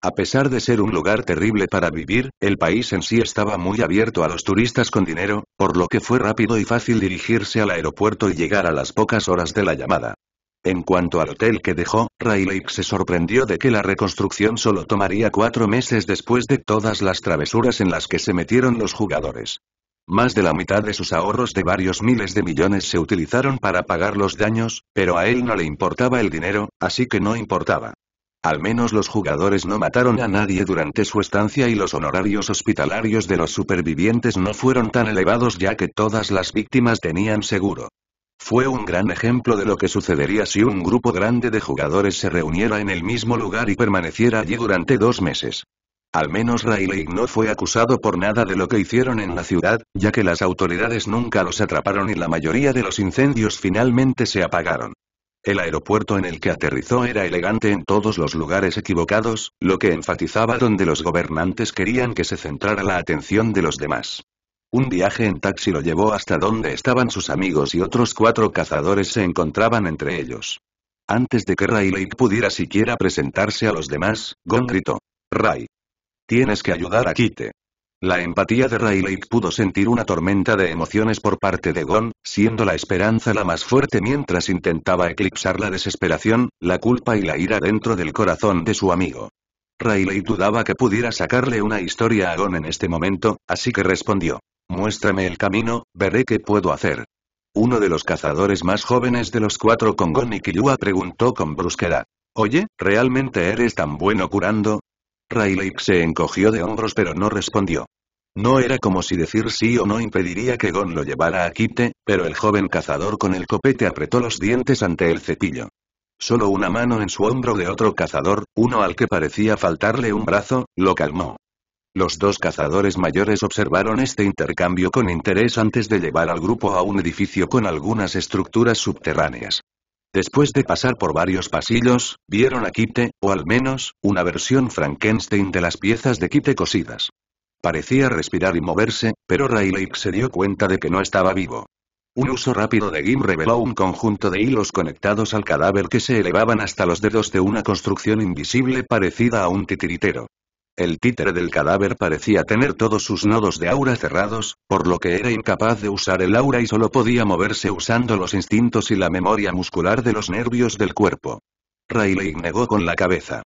A pesar de ser un lugar terrible para vivir, el país en sí estaba muy abierto a los turistas con dinero, por lo que fue rápido y fácil dirigirse al aeropuerto y llegar a las pocas horas de la llamada. En cuanto al hotel que dejó, Rayleigh se sorprendió de que la reconstrucción solo tomaría cuatro meses después de todas las travesuras en las que se metieron los jugadores. Más de la mitad de sus ahorros de varios miles de millones se utilizaron para pagar los daños, pero a él no le importaba el dinero, así que no importaba. Al menos los jugadores no mataron a nadie durante su estancia y los honorarios hospitalarios de los supervivientes no fueron tan elevados ya que todas las víctimas tenían seguro. Fue un gran ejemplo de lo que sucedería si un grupo grande de jugadores se reuniera en el mismo lugar y permaneciera allí durante dos meses. Al menos Rayleigh no fue acusado por nada de lo que hicieron en la ciudad, ya que las autoridades nunca los atraparon y la mayoría de los incendios finalmente se apagaron. El aeropuerto en el que aterrizó era elegante en todos los lugares equivocados, lo que enfatizaba donde los gobernantes querían que se centrara la atención de los demás. Un viaje en taxi lo llevó hasta donde estaban sus amigos y otros cuatro cazadores se encontraban entre ellos. Antes de que Rayleigh pudiera siquiera presentarse a los demás, Gon gritó. Ray, Tienes que ayudar a Kite. La empatía de Rayleigh pudo sentir una tormenta de emociones por parte de Gon, siendo la esperanza la más fuerte mientras intentaba eclipsar la desesperación, la culpa y la ira dentro del corazón de su amigo. Rayleigh dudaba que pudiera sacarle una historia a Gon en este momento, así que respondió. Muéstrame el camino, veré qué puedo hacer. Uno de los cazadores más jóvenes de los cuatro con Gon y Killua preguntó con brusquedad. Oye, ¿realmente eres tan bueno curando? Rayleigh se encogió de hombros pero no respondió. No era como si decir sí o no impediría que Gon lo llevara a Kite, pero el joven cazador con el copete apretó los dientes ante el cepillo. Solo una mano en su hombro de otro cazador, uno al que parecía faltarle un brazo, lo calmó. Los dos cazadores mayores observaron este intercambio con interés antes de llevar al grupo a un edificio con algunas estructuras subterráneas. Después de pasar por varios pasillos, vieron a Kite, o al menos, una versión Frankenstein de las piezas de Kite cosidas. Parecía respirar y moverse, pero Rayleigh se dio cuenta de que no estaba vivo. Un uso rápido de GIM reveló un conjunto de hilos conectados al cadáver que se elevaban hasta los dedos de una construcción invisible parecida a un titiritero. El títere del cadáver parecía tener todos sus nodos de aura cerrados, por lo que era incapaz de usar el aura y solo podía moverse usando los instintos y la memoria muscular de los nervios del cuerpo. le negó con la cabeza.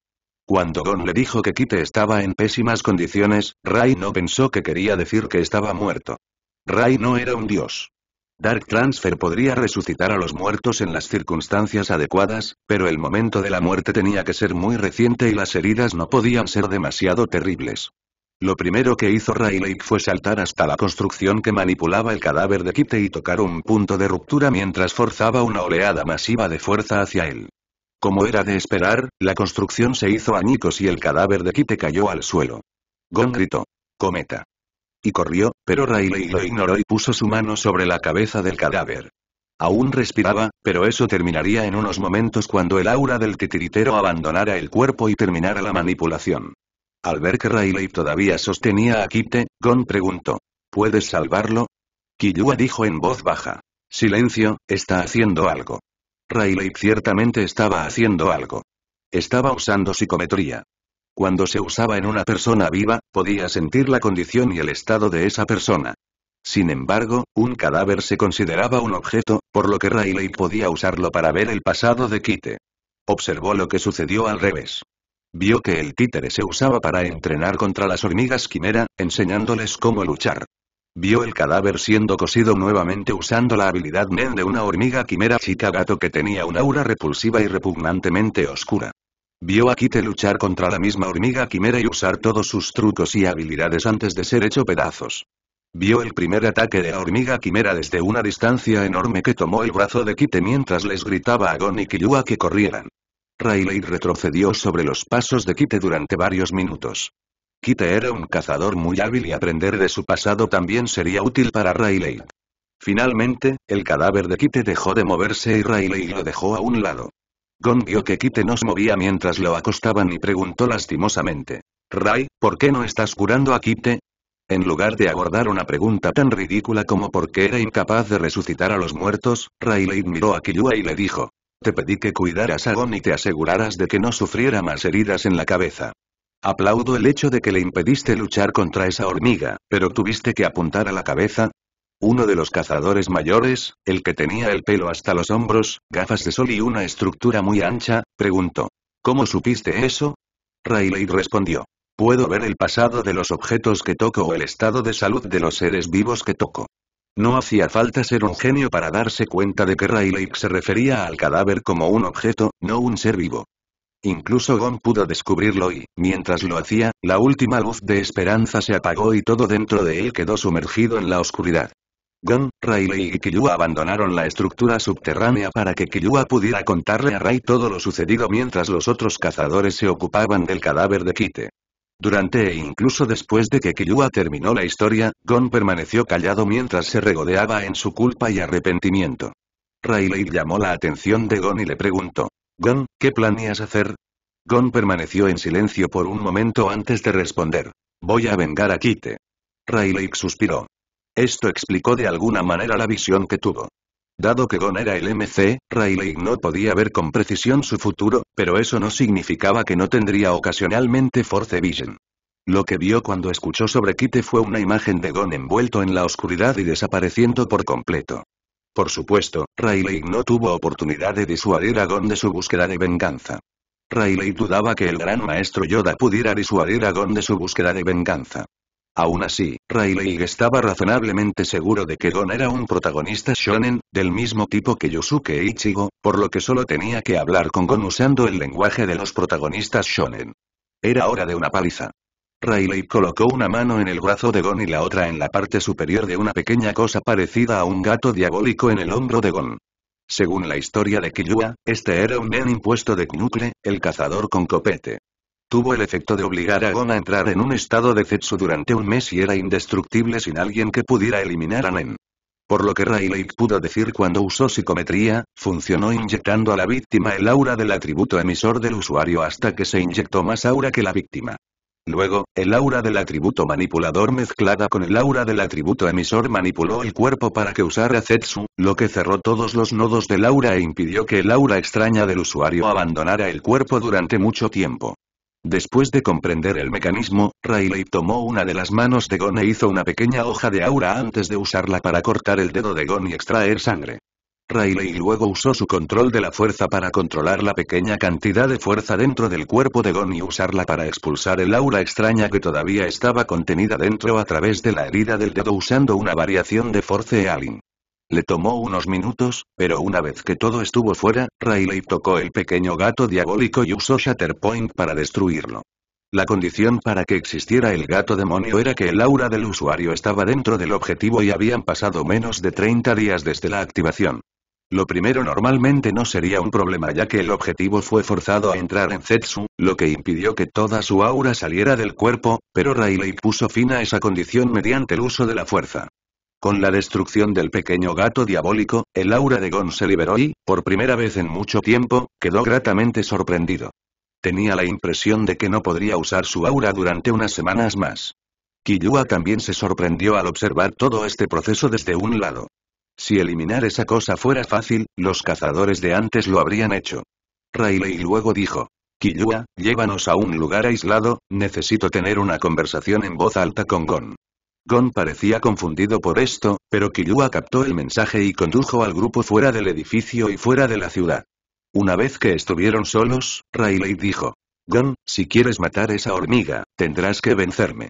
Cuando Gon le dijo que Kite estaba en pésimas condiciones, Ray no pensó que quería decir que estaba muerto. Ray no era un dios. Dark Transfer podría resucitar a los muertos en las circunstancias adecuadas, pero el momento de la muerte tenía que ser muy reciente y las heridas no podían ser demasiado terribles. Lo primero que hizo Rayleigh fue saltar hasta la construcción que manipulaba el cadáver de Kite y tocar un punto de ruptura mientras forzaba una oleada masiva de fuerza hacia él. Como era de esperar, la construcción se hizo añicos y el cadáver de Kite cayó al suelo. Gon gritó. Cometa y corrió, pero Rayleigh lo ignoró y puso su mano sobre la cabeza del cadáver. Aún respiraba, pero eso terminaría en unos momentos cuando el aura del titiritero abandonara el cuerpo y terminara la manipulación. Al ver que Rayleigh todavía sostenía a Kite, Gon preguntó. ¿Puedes salvarlo? Killua dijo en voz baja. Silencio, está haciendo algo. Rayleigh ciertamente estaba haciendo algo. Estaba usando psicometría. Cuando se usaba en una persona viva, podía sentir la condición y el estado de esa persona. Sin embargo, un cadáver se consideraba un objeto, por lo que Riley podía usarlo para ver el pasado de Kite. Observó lo que sucedió al revés. Vio que el títere se usaba para entrenar contra las hormigas quimera, enseñándoles cómo luchar. Vio el cadáver siendo cosido nuevamente usando la habilidad Nen de una hormiga quimera chica gato que tenía un aura repulsiva y repugnantemente oscura. Vio a Kite luchar contra la misma hormiga quimera y usar todos sus trucos y habilidades antes de ser hecho pedazos. Vio el primer ataque de la hormiga quimera desde una distancia enorme que tomó el brazo de Kite mientras les gritaba a Gon y Killua que corrieran. Rayleigh retrocedió sobre los pasos de Kite durante varios minutos. Kite era un cazador muy hábil y aprender de su pasado también sería útil para Rayleigh. Finalmente, el cadáver de Kite dejó de moverse y Rayleigh lo dejó a un lado. Gon vio que Kite nos movía mientras lo acostaban y preguntó lastimosamente. Ray, ¿por qué no estás curando a Kite? En lugar de abordar una pregunta tan ridícula como por qué era incapaz de resucitar a los muertos, le miró a Killua y le dijo. Te pedí que cuidaras a Gon y te aseguraras de que no sufriera más heridas en la cabeza. Aplaudo el hecho de que le impediste luchar contra esa hormiga, pero tuviste que apuntar a la cabeza, uno de los cazadores mayores, el que tenía el pelo hasta los hombros, gafas de sol y una estructura muy ancha, preguntó. ¿Cómo supiste eso? Rayleigh respondió. Puedo ver el pasado de los objetos que toco o el estado de salud de los seres vivos que toco. No hacía falta ser un genio para darse cuenta de que Rayleigh se refería al cadáver como un objeto, no un ser vivo. Incluso Gon pudo descubrirlo y, mientras lo hacía, la última luz de esperanza se apagó y todo dentro de él quedó sumergido en la oscuridad. Gon, Rayleigh y Killua abandonaron la estructura subterránea para que Killua pudiera contarle a Ray todo lo sucedido mientras los otros cazadores se ocupaban del cadáver de Kite. Durante e incluso después de que Killua terminó la historia, Gon permaneció callado mientras se regodeaba en su culpa y arrepentimiento. Rayleigh llamó la atención de Gon y le preguntó, Gon, ¿qué planeas hacer? Gon permaneció en silencio por un momento antes de responder, voy a vengar a Kite. Rayleigh suspiró. Esto explicó de alguna manera la visión que tuvo. Dado que Gon era el MC, Rayleigh no podía ver con precisión su futuro, pero eso no significaba que no tendría ocasionalmente Force Vision. Lo que vio cuando escuchó sobre Kite fue una imagen de Gon envuelto en la oscuridad y desapareciendo por completo. Por supuesto, Rayleigh no tuvo oportunidad de disuadir a Gon de su búsqueda de venganza. Rayleigh dudaba que el gran maestro Yoda pudiera disuadir a Gon de su búsqueda de venganza. Aún así, Rayleigh estaba razonablemente seguro de que Gon era un protagonista shonen, del mismo tipo que Yusuke Ichigo, por lo que solo tenía que hablar con Gon usando el lenguaje de los protagonistas shonen. Era hora de una paliza. Rayleigh colocó una mano en el brazo de Gon y la otra en la parte superior de una pequeña cosa parecida a un gato diabólico en el hombro de Gon. Según la historia de Killua, este era un bien impuesto de Knuckle, el cazador con copete. Tuvo el efecto de obligar a Gon a entrar en un estado de Zetsu durante un mes y era indestructible sin alguien que pudiera eliminar a Nen. Por lo que Rayleigh pudo decir cuando usó psicometría, funcionó inyectando a la víctima el aura del atributo emisor del usuario hasta que se inyectó más aura que la víctima. Luego, el aura del atributo manipulador mezclada con el aura del atributo emisor manipuló el cuerpo para que usara Zetsu, lo que cerró todos los nodos del aura e impidió que el aura extraña del usuario abandonara el cuerpo durante mucho tiempo. Después de comprender el mecanismo, Riley tomó una de las manos de Gon e hizo una pequeña hoja de aura antes de usarla para cortar el dedo de Gon y extraer sangre. Riley luego usó su control de la fuerza para controlar la pequeña cantidad de fuerza dentro del cuerpo de Gon y usarla para expulsar el aura extraña que todavía estaba contenida dentro a través de la herida del dedo usando una variación de Force Alien. Le tomó unos minutos, pero una vez que todo estuvo fuera, Riley tocó el pequeño gato diabólico y usó Shatterpoint para destruirlo. La condición para que existiera el gato demonio era que el aura del usuario estaba dentro del objetivo y habían pasado menos de 30 días desde la activación. Lo primero normalmente no sería un problema ya que el objetivo fue forzado a entrar en Zetsu, lo que impidió que toda su aura saliera del cuerpo, pero Riley puso fin a esa condición mediante el uso de la fuerza. Con la destrucción del pequeño gato diabólico, el aura de Gon se liberó y, por primera vez en mucho tiempo, quedó gratamente sorprendido. Tenía la impresión de que no podría usar su aura durante unas semanas más. Killua también se sorprendió al observar todo este proceso desde un lado. Si eliminar esa cosa fuera fácil, los cazadores de antes lo habrían hecho. Rayleigh luego dijo. Killua, llévanos a un lugar aislado, necesito tener una conversación en voz alta con Gon. Gon parecía confundido por esto, pero Killua captó el mensaje y condujo al grupo fuera del edificio y fuera de la ciudad. Una vez que estuvieron solos, Rayleigh dijo. Gon, si quieres matar esa hormiga, tendrás que vencerme.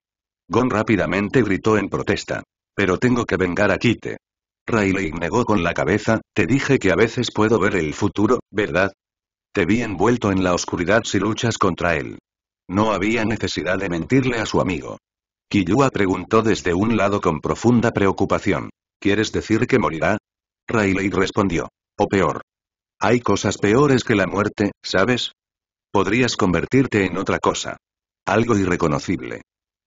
Gon rápidamente gritó en protesta. Pero tengo que vengar a Kite. Rayleigh negó con la cabeza, te dije que a veces puedo ver el futuro, ¿verdad? Te vi envuelto en la oscuridad si luchas contra él. No había necesidad de mentirle a su amigo. Kiyua preguntó desde un lado con profunda preocupación. ¿Quieres decir que morirá? Rayleigh respondió. O peor. Hay cosas peores que la muerte, ¿sabes? Podrías convertirte en otra cosa. Algo irreconocible.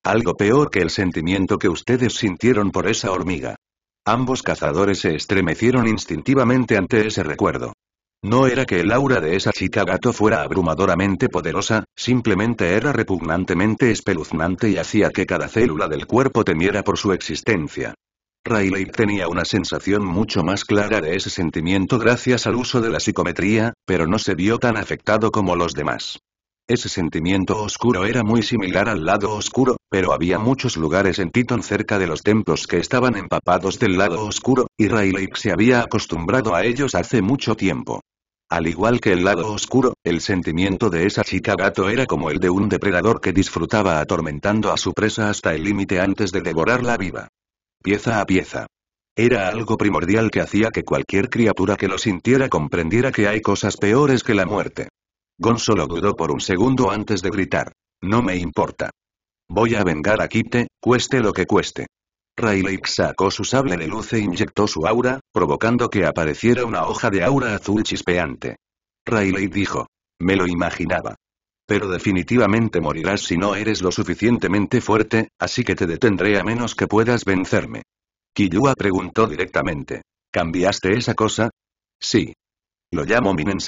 Algo peor que el sentimiento que ustedes sintieron por esa hormiga. Ambos cazadores se estremecieron instintivamente ante ese recuerdo. No era que el aura de esa chica gato fuera abrumadoramente poderosa, simplemente era repugnantemente espeluznante y hacía que cada célula del cuerpo temiera por su existencia. Rayleigh tenía una sensación mucho más clara de ese sentimiento gracias al uso de la psicometría, pero no se vio tan afectado como los demás. Ese sentimiento oscuro era muy similar al lado oscuro, pero había muchos lugares en Titon cerca de los templos que estaban empapados del lado oscuro, y Rayleigh se había acostumbrado a ellos hace mucho tiempo. Al igual que el lado oscuro, el sentimiento de esa chica gato era como el de un depredador que disfrutaba atormentando a su presa hasta el límite antes de devorarla viva. Pieza a pieza. Era algo primordial que hacía que cualquier criatura que lo sintiera comprendiera que hay cosas peores que la muerte solo dudó por un segundo antes de gritar. No me importa. Voy a vengar a Kite, cueste lo que cueste. Rayleigh sacó su sable de luz e inyectó su aura, provocando que apareciera una hoja de aura azul chispeante. Rayleigh dijo. Me lo imaginaba. Pero definitivamente morirás si no eres lo suficientemente fuerte, así que te detendré a menos que puedas vencerme. Killua preguntó directamente. ¿Cambiaste esa cosa? Sí. Lo llamo Minen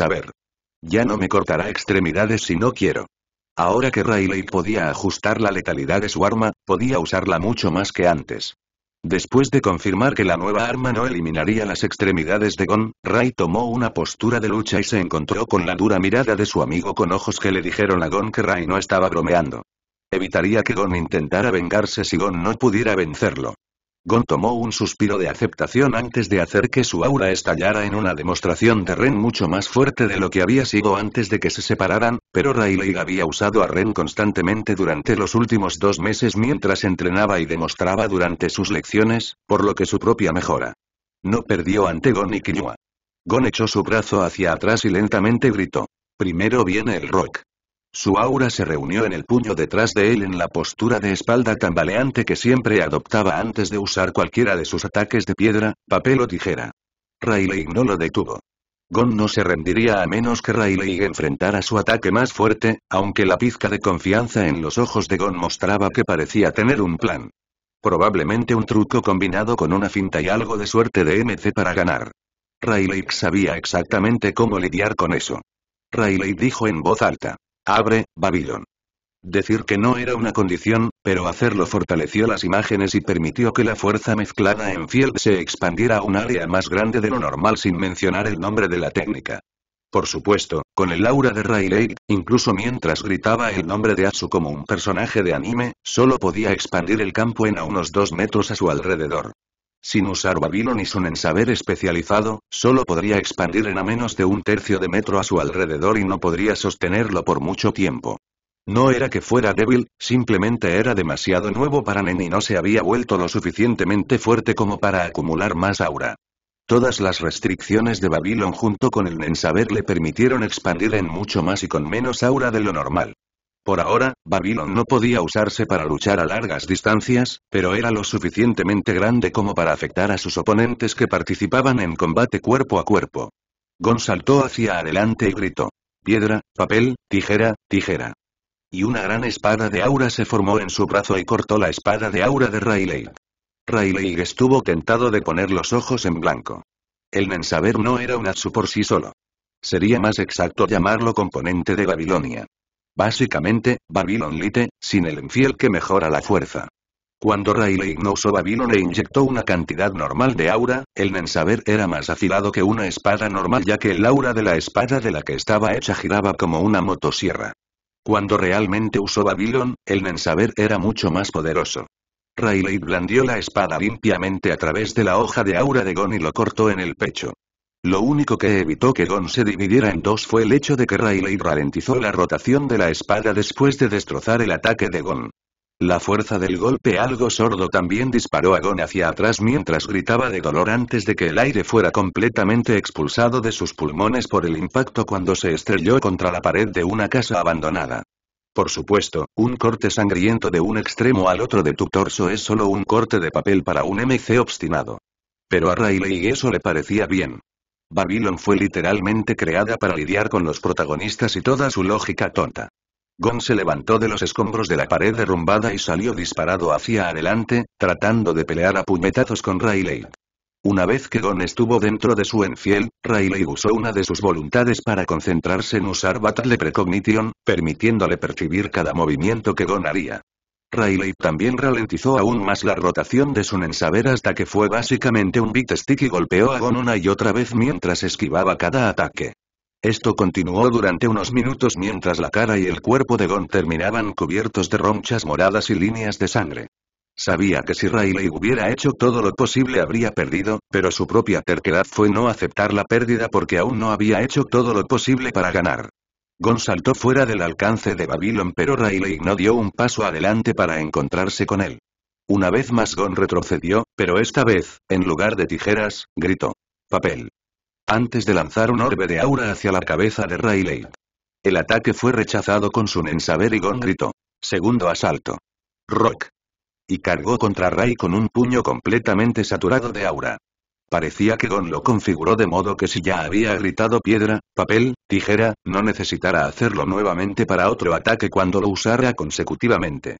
ya no me cortará extremidades si no quiero. Ahora que Rayleigh podía ajustar la letalidad de su arma, podía usarla mucho más que antes. Después de confirmar que la nueva arma no eliminaría las extremidades de Gon, Ray tomó una postura de lucha y se encontró con la dura mirada de su amigo con ojos que le dijeron a Gon que Ray no estaba bromeando. Evitaría que Gon intentara vengarse si Gon no pudiera vencerlo. Gon tomó un suspiro de aceptación antes de hacer que su aura estallara en una demostración de Ren mucho más fuerte de lo que había sido antes de que se separaran, pero Rayleigh había usado a Ren constantemente durante los últimos dos meses mientras entrenaba y demostraba durante sus lecciones, por lo que su propia mejora. No perdió ante Gon y Kiyua. Gon echó su brazo hacia atrás y lentamente gritó. Primero viene el rock. Su aura se reunió en el puño detrás de él en la postura de espalda tambaleante que siempre adoptaba antes de usar cualquiera de sus ataques de piedra, papel o tijera. Rayleigh no lo detuvo. Gon no se rendiría a menos que Rayleigh enfrentara su ataque más fuerte, aunque la pizca de confianza en los ojos de Gon mostraba que parecía tener un plan. Probablemente un truco combinado con una finta y algo de suerte de MC para ganar. Rayleigh sabía exactamente cómo lidiar con eso. Rayleigh dijo en voz alta. Abre, Babilón. Decir que no era una condición, pero hacerlo fortaleció las imágenes y permitió que la fuerza mezclada en fiel se expandiera a un área más grande de lo normal sin mencionar el nombre de la técnica. Por supuesto, con el aura de Rayleigh, incluso mientras gritaba el nombre de Atsu como un personaje de anime, solo podía expandir el campo en a unos dos metros a su alrededor. Sin usar Babilon y su Nensaber especializado, solo podría expandir en a menos de un tercio de metro a su alrededor y no podría sostenerlo por mucho tiempo. No era que fuera débil, simplemente era demasiado nuevo para Nen y no se había vuelto lo suficientemente fuerte como para acumular más aura. Todas las restricciones de Babilon junto con el Nensaber le permitieron expandir en mucho más y con menos aura de lo normal. Por ahora, Babilón no podía usarse para luchar a largas distancias, pero era lo suficientemente grande como para afectar a sus oponentes que participaban en combate cuerpo a cuerpo. Gon saltó hacia adelante y gritó. Piedra, papel, tijera, tijera. Y una gran espada de aura se formó en su brazo y cortó la espada de aura de Rayleigh. Rayleigh estuvo tentado de poner los ojos en blanco. El Nensaber no era un Atsu por sí solo. Sería más exacto llamarlo componente de Babilonia. Básicamente, Babylon Lite, sin el infiel que mejora la fuerza. Cuando Rayleigh no usó Babylon e inyectó una cantidad normal de aura, el Nensaber era más afilado que una espada normal ya que el aura de la espada de la que estaba hecha giraba como una motosierra. Cuando realmente usó Babylon, el Nensaber era mucho más poderoso. Rayleigh blandió la espada limpiamente a través de la hoja de aura de Gon y lo cortó en el pecho. Lo único que evitó que Gon se dividiera en dos fue el hecho de que Riley ralentizó la rotación de la espada después de destrozar el ataque de Gon. La fuerza del golpe algo sordo también disparó a Gon hacia atrás mientras gritaba de dolor antes de que el aire fuera completamente expulsado de sus pulmones por el impacto cuando se estrelló contra la pared de una casa abandonada. Por supuesto, un corte sangriento de un extremo al otro de tu torso es solo un corte de papel para un MC obstinado. Pero a Riley eso le parecía bien. Babylon fue literalmente creada para lidiar con los protagonistas y toda su lógica tonta. Gon se levantó de los escombros de la pared derrumbada y salió disparado hacia adelante, tratando de pelear a puñetazos con Rayleigh. Una vez que Gon estuvo dentro de su enfiel, Rayleigh usó una de sus voluntades para concentrarse en usar Battle Precognition, permitiéndole percibir cada movimiento que Gon haría. Rayleigh también ralentizó aún más la rotación de su Nensaber hasta que fue básicamente un beat stick y golpeó a Gon una y otra vez mientras esquivaba cada ataque. Esto continuó durante unos minutos mientras la cara y el cuerpo de Gon terminaban cubiertos de ronchas moradas y líneas de sangre. Sabía que si Rayleigh hubiera hecho todo lo posible habría perdido, pero su propia terquedad fue no aceptar la pérdida porque aún no había hecho todo lo posible para ganar. Gon saltó fuera del alcance de Babylon pero Rayleigh no dio un paso adelante para encontrarse con él. Una vez más Gon retrocedió, pero esta vez, en lugar de tijeras, gritó. Papel. Antes de lanzar un orbe de aura hacia la cabeza de Rayleigh. El ataque fue rechazado con su nensaber y Gon gritó. Segundo asalto. Rock. Y cargó contra Ray con un puño completamente saturado de aura. Parecía que Don lo configuró de modo que si ya había gritado piedra, papel, tijera, no necesitara hacerlo nuevamente para otro ataque cuando lo usara consecutivamente.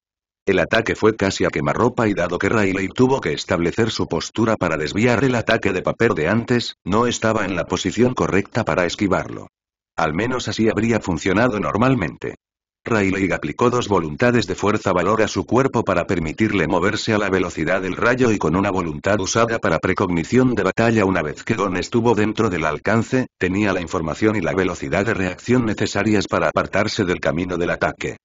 El ataque fue casi a quemarropa y dado que Riley tuvo que establecer su postura para desviar el ataque de papel de antes, no estaba en la posición correcta para esquivarlo. Al menos así habría funcionado normalmente. Rayleigh aplicó dos voluntades de fuerza valor a su cuerpo para permitirle moverse a la velocidad del rayo y con una voluntad usada para precognición de batalla una vez que Don estuvo dentro del alcance, tenía la información y la velocidad de reacción necesarias para apartarse del camino del ataque.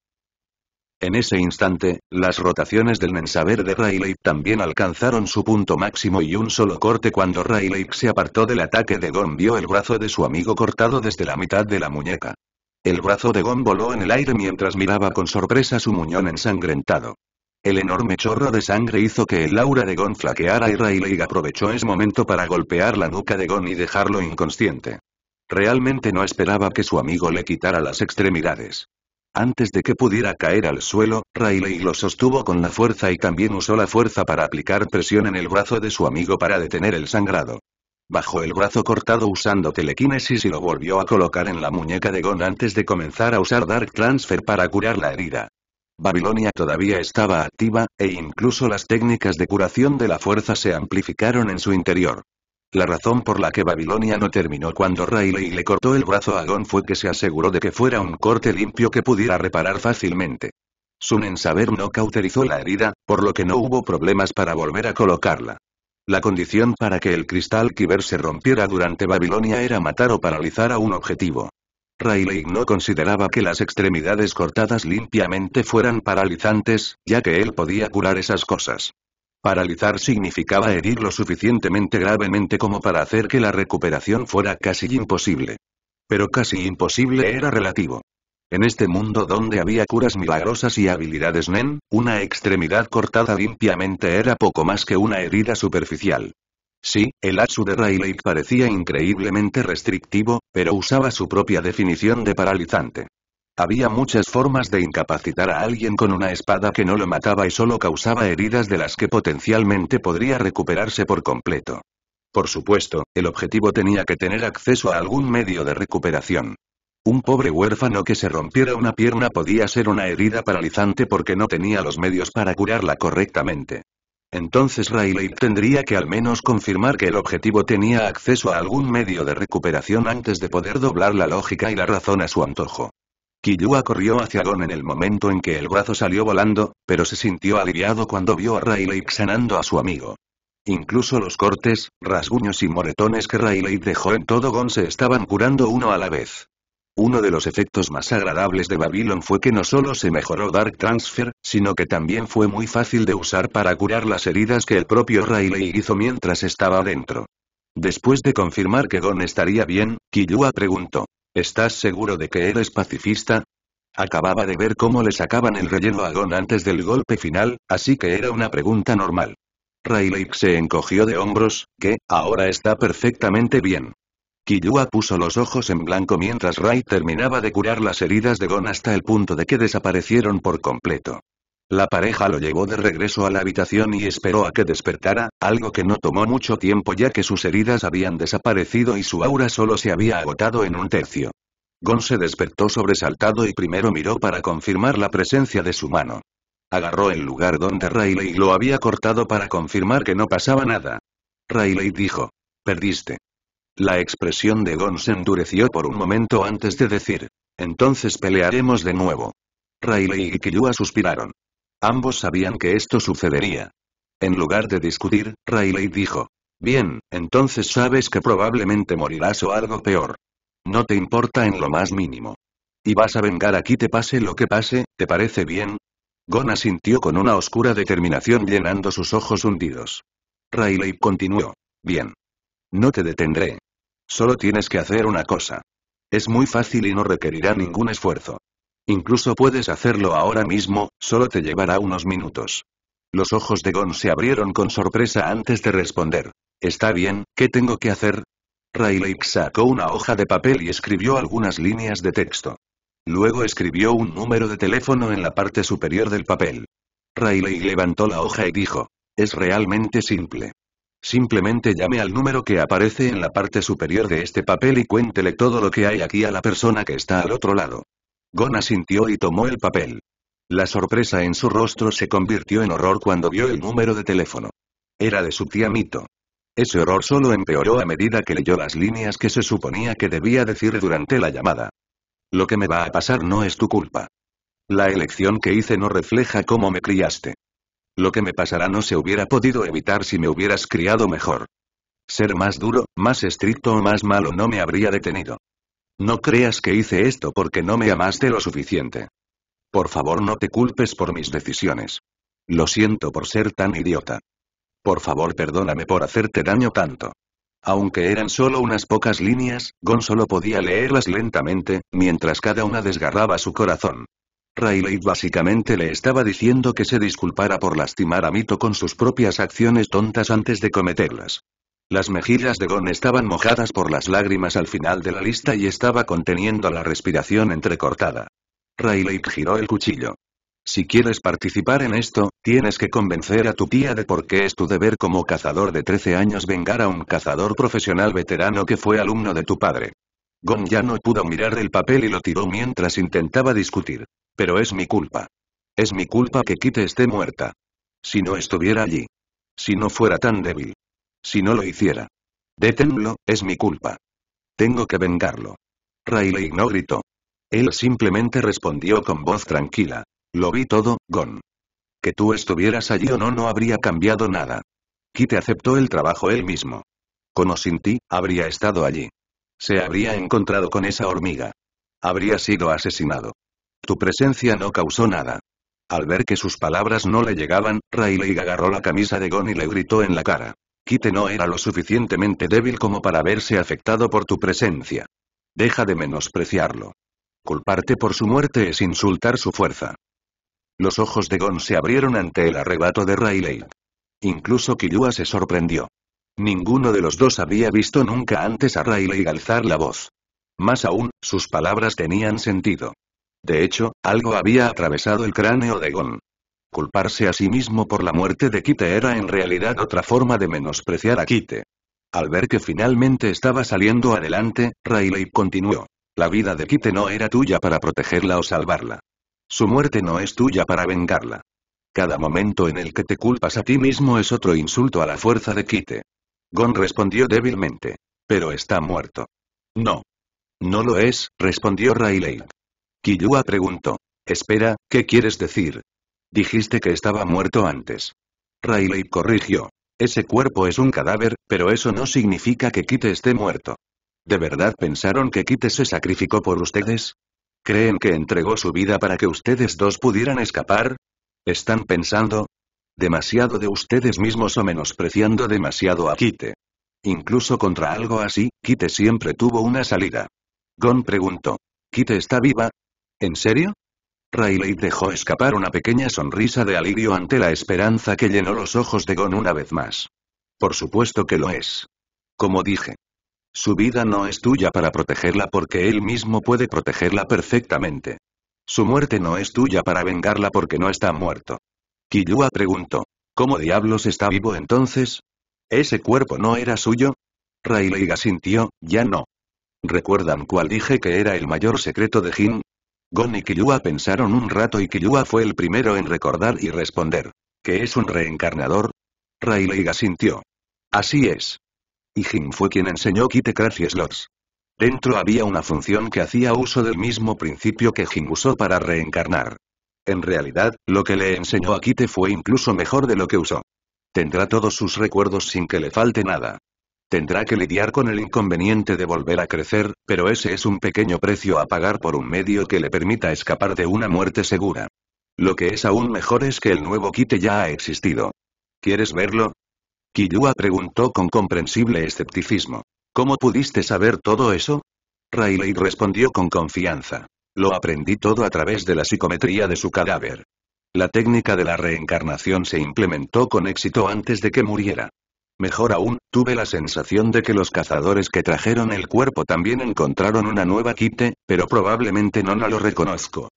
En ese instante, las rotaciones del mensaber de Rayleigh también alcanzaron su punto máximo y un solo corte cuando Rayleigh se apartó del ataque de Gon vio el brazo de su amigo cortado desde la mitad de la muñeca. El brazo de Gon voló en el aire mientras miraba con sorpresa su muñón ensangrentado. El enorme chorro de sangre hizo que el aura de Gon flaqueara y Rayleigh aprovechó ese momento para golpear la nuca de Gon y dejarlo inconsciente. Realmente no esperaba que su amigo le quitara las extremidades. Antes de que pudiera caer al suelo, Rayleigh lo sostuvo con la fuerza y también usó la fuerza para aplicar presión en el brazo de su amigo para detener el sangrado. Bajó el brazo cortado usando telequinesis y lo volvió a colocar en la muñeca de Gon antes de comenzar a usar Dark Transfer para curar la herida. Babilonia todavía estaba activa, e incluso las técnicas de curación de la fuerza se amplificaron en su interior. La razón por la que Babilonia no terminó cuando Riley le cortó el brazo a Gon fue que se aseguró de que fuera un corte limpio que pudiera reparar fácilmente. Sun en saber no cauterizó la herida, por lo que no hubo problemas para volver a colocarla. La condición para que el cristal Kiber se rompiera durante Babilonia era matar o paralizar a un objetivo. Rayleigh no consideraba que las extremidades cortadas limpiamente fueran paralizantes, ya que él podía curar esas cosas. Paralizar significaba herir lo suficientemente gravemente como para hacer que la recuperación fuera casi imposible. Pero casi imposible era relativo. En este mundo donde había curas milagrosas y habilidades Nen, una extremidad cortada limpiamente era poco más que una herida superficial. Sí, el Atsu de Rayleigh parecía increíblemente restrictivo, pero usaba su propia definición de paralizante. Había muchas formas de incapacitar a alguien con una espada que no lo mataba y solo causaba heridas de las que potencialmente podría recuperarse por completo. Por supuesto, el objetivo tenía que tener acceso a algún medio de recuperación. Un pobre huérfano que se rompiera una pierna podía ser una herida paralizante porque no tenía los medios para curarla correctamente. Entonces Rayleigh tendría que al menos confirmar que el objetivo tenía acceso a algún medio de recuperación antes de poder doblar la lógica y la razón a su antojo. Killua corrió hacia Gon en el momento en que el brazo salió volando, pero se sintió aliviado cuando vio a Rayleigh sanando a su amigo. Incluso los cortes, rasguños y moretones que Rayleigh dejó en todo Gon se estaban curando uno a la vez. Uno de los efectos más agradables de Babylon fue que no solo se mejoró Dark Transfer, sino que también fue muy fácil de usar para curar las heridas que el propio Rayleigh hizo mientras estaba dentro. Después de confirmar que Gon estaría bien, Killua preguntó, ¿estás seguro de que eres pacifista? Acababa de ver cómo le sacaban el relleno a Gon antes del golpe final, así que era una pregunta normal. Rayleigh se encogió de hombros, que, ahora está perfectamente bien. Killua puso los ojos en blanco mientras Ray terminaba de curar las heridas de Gon hasta el punto de que desaparecieron por completo. La pareja lo llevó de regreso a la habitación y esperó a que despertara, algo que no tomó mucho tiempo ya que sus heridas habían desaparecido y su aura solo se había agotado en un tercio. Gon se despertó sobresaltado y primero miró para confirmar la presencia de su mano. Agarró el lugar donde Rayleigh lo había cortado para confirmar que no pasaba nada. Rayleigh dijo. Perdiste. La expresión de Gon se endureció por un momento antes de decir. Entonces pelearemos de nuevo. Riley y Killua suspiraron. Ambos sabían que esto sucedería. En lugar de discutir, Riley dijo. Bien, entonces sabes que probablemente morirás o algo peor. No te importa en lo más mínimo. Y vas a vengar aquí te pase lo que pase, ¿te parece bien? Gon asintió con una oscura determinación llenando sus ojos hundidos. Riley continuó. Bien. No te detendré. Solo tienes que hacer una cosa. Es muy fácil y no requerirá ningún esfuerzo. Incluso puedes hacerlo ahora mismo, solo te llevará unos minutos. Los ojos de Gon se abrieron con sorpresa antes de responder. Está bien, ¿qué tengo que hacer? Rayleigh sacó una hoja de papel y escribió algunas líneas de texto. Luego escribió un número de teléfono en la parte superior del papel. Rayleigh levantó la hoja y dijo, es realmente simple. Simplemente llame al número que aparece en la parte superior de este papel y cuéntele todo lo que hay aquí a la persona que está al otro lado. Gona sintió y tomó el papel. La sorpresa en su rostro se convirtió en horror cuando vio el número de teléfono. Era de su tía Mito. Ese horror solo empeoró a medida que leyó las líneas que se suponía que debía decir durante la llamada. Lo que me va a pasar no es tu culpa. La elección que hice no refleja cómo me criaste. Lo que me pasará no se hubiera podido evitar si me hubieras criado mejor. Ser más duro, más estricto o más malo no me habría detenido. No creas que hice esto porque no me amaste lo suficiente. Por favor no te culpes por mis decisiones. Lo siento por ser tan idiota. Por favor perdóname por hacerte daño tanto. Aunque eran solo unas pocas líneas, Gon solo podía leerlas lentamente, mientras cada una desgarraba su corazón. Rayleigh básicamente le estaba diciendo que se disculpara por lastimar a Mito con sus propias acciones tontas antes de cometerlas. Las mejillas de Gon estaban mojadas por las lágrimas al final de la lista y estaba conteniendo la respiración entrecortada. Rayleigh giró el cuchillo. Si quieres participar en esto, tienes que convencer a tu tía de por qué es tu deber como cazador de 13 años vengar a un cazador profesional veterano que fue alumno de tu padre. Gon ya no pudo mirar el papel y lo tiró mientras intentaba discutir. Pero es mi culpa. Es mi culpa que Kite esté muerta. Si no estuviera allí. Si no fuera tan débil. Si no lo hiciera. Deténlo, es mi culpa. Tengo que vengarlo. Riley no gritó. Él simplemente respondió con voz tranquila. Lo vi todo, Gon. Que tú estuvieras allí o no no habría cambiado nada. Kite aceptó el trabajo él mismo. Con sin ti, habría estado allí. Se habría encontrado con esa hormiga. Habría sido asesinado. Tu presencia no causó nada. Al ver que sus palabras no le llegaban, Rayleigh agarró la camisa de Gon y le gritó en la cara. Kite no era lo suficientemente débil como para verse afectado por tu presencia. Deja de menospreciarlo. Culparte por su muerte es insultar su fuerza. Los ojos de Gon se abrieron ante el arrebato de Rayleigh. Incluso Killua se sorprendió. Ninguno de los dos había visto nunca antes a Rayleigh alzar la voz. Más aún, sus palabras tenían sentido. De hecho, algo había atravesado el cráneo de Gon. Culparse a sí mismo por la muerte de Kite era en realidad otra forma de menospreciar a Kite. Al ver que finalmente estaba saliendo adelante, Rayleigh continuó. La vida de Kite no era tuya para protegerla o salvarla. Su muerte no es tuya para vengarla. Cada momento en el que te culpas a ti mismo es otro insulto a la fuerza de Kite. Gon respondió débilmente. Pero está muerto. No. No lo es, respondió Rayleigh. Killua preguntó. Espera, ¿qué quieres decir? Dijiste que estaba muerto antes. Rayleigh corrigió. Ese cuerpo es un cadáver, pero eso no significa que Kite esté muerto. ¿De verdad pensaron que Kite se sacrificó por ustedes? ¿Creen que entregó su vida para que ustedes dos pudieran escapar? ¿Están pensando, Demasiado de ustedes mismos o menospreciando demasiado a Kite. Incluso contra algo así, Kite siempre tuvo una salida. Gon preguntó. ¿Kite está viva? ¿En serio? Riley dejó escapar una pequeña sonrisa de alivio ante la esperanza que llenó los ojos de Gon una vez más. Por supuesto que lo es. Como dije. Su vida no es tuya para protegerla porque él mismo puede protegerla perfectamente. Su muerte no es tuya para vengarla porque no está muerto. Killua preguntó. ¿Cómo diablos está vivo entonces? ¿Ese cuerpo no era suyo? Rayleigh sintió, ya no. ¿Recuerdan cuál dije que era el mayor secreto de Jin? Gon y Killua pensaron un rato y Killua fue el primero en recordar y responder. ¿Que es un reencarnador? Rayleigh sintió. Así es. Y Jin fue quien enseñó Kite Slots. Dentro había una función que hacía uso del mismo principio que Jin usó para reencarnar. En realidad, lo que le enseñó a Kite fue incluso mejor de lo que usó. Tendrá todos sus recuerdos sin que le falte nada. Tendrá que lidiar con el inconveniente de volver a crecer, pero ese es un pequeño precio a pagar por un medio que le permita escapar de una muerte segura. Lo que es aún mejor es que el nuevo Kite ya ha existido. ¿Quieres verlo? Kiyua preguntó con comprensible escepticismo. ¿Cómo pudiste saber todo eso? Riley respondió con confianza. Lo aprendí todo a través de la psicometría de su cadáver. La técnica de la reencarnación se implementó con éxito antes de que muriera. Mejor aún, tuve la sensación de que los cazadores que trajeron el cuerpo también encontraron una nueva quite, pero probablemente no, la lo reconozco.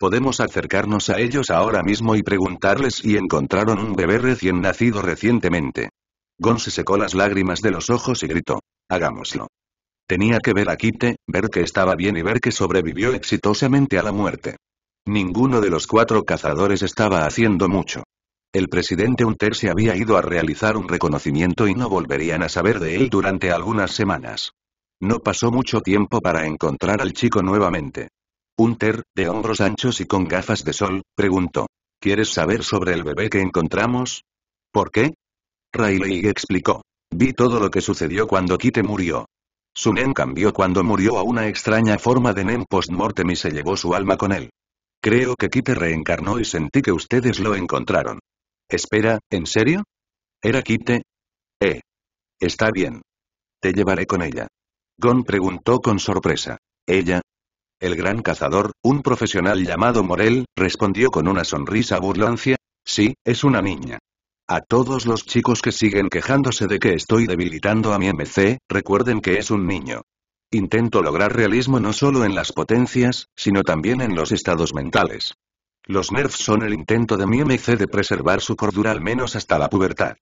Podemos acercarnos a ellos ahora mismo y preguntarles si encontraron un bebé recién nacido recientemente. Gon se secó las lágrimas de los ojos y gritó. Hagámoslo. Tenía que ver a Kite, ver que estaba bien y ver que sobrevivió exitosamente a la muerte. Ninguno de los cuatro cazadores estaba haciendo mucho. El presidente Unter se había ido a realizar un reconocimiento y no volverían a saber de él durante algunas semanas. No pasó mucho tiempo para encontrar al chico nuevamente. Unter, de hombros anchos y con gafas de sol, preguntó. ¿Quieres saber sobre el bebé que encontramos? ¿Por qué? Riley explicó. Vi todo lo que sucedió cuando Kite murió. Su Nen cambió cuando murió a una extraña forma de Nen post-mortem y se llevó su alma con él. Creo que Kite reencarnó y sentí que ustedes lo encontraron. Espera, ¿en serio? ¿Era Kite? Eh. Está bien. Te llevaré con ella. Gon preguntó con sorpresa. ¿Ella? El gran cazador, un profesional llamado Morel, respondió con una sonrisa burlancia. Sí, es una niña. A todos los chicos que siguen quejándose de que estoy debilitando a mi MC, recuerden que es un niño. Intento lograr realismo no solo en las potencias, sino también en los estados mentales. Los nerfs son el intento de mi MC de preservar su cordura al menos hasta la pubertad.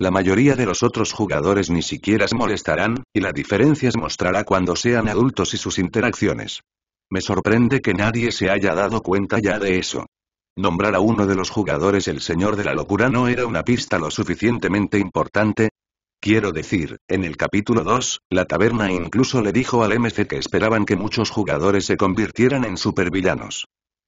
La mayoría de los otros jugadores ni siquiera se molestarán, y la diferencia se mostrará cuando sean adultos y sus interacciones. Me sorprende que nadie se haya dado cuenta ya de eso. Nombrar a uno de los jugadores el señor de la locura no era una pista lo suficientemente importante. Quiero decir, en el capítulo 2, la taberna incluso le dijo al MC que esperaban que muchos jugadores se convirtieran en supervillanos.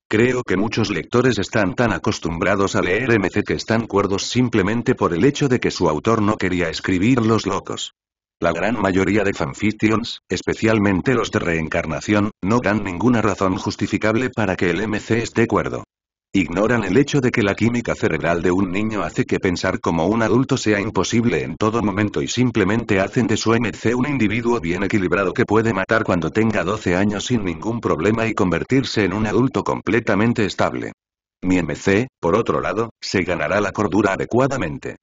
Creo que muchos lectores están tan acostumbrados a leer MC que están cuerdos simplemente por el hecho de que su autor no quería escribir los locos. La gran mayoría de fanfictions, especialmente los de reencarnación, no dan ninguna razón justificable para que el MC esté cuerdo. Ignoran el hecho de que la química cerebral de un niño hace que pensar como un adulto sea imposible en todo momento y simplemente hacen de su MC un individuo bien equilibrado que puede matar cuando tenga 12 años sin ningún problema y convertirse en un adulto completamente estable. Mi MC, por otro lado, se ganará la cordura adecuadamente.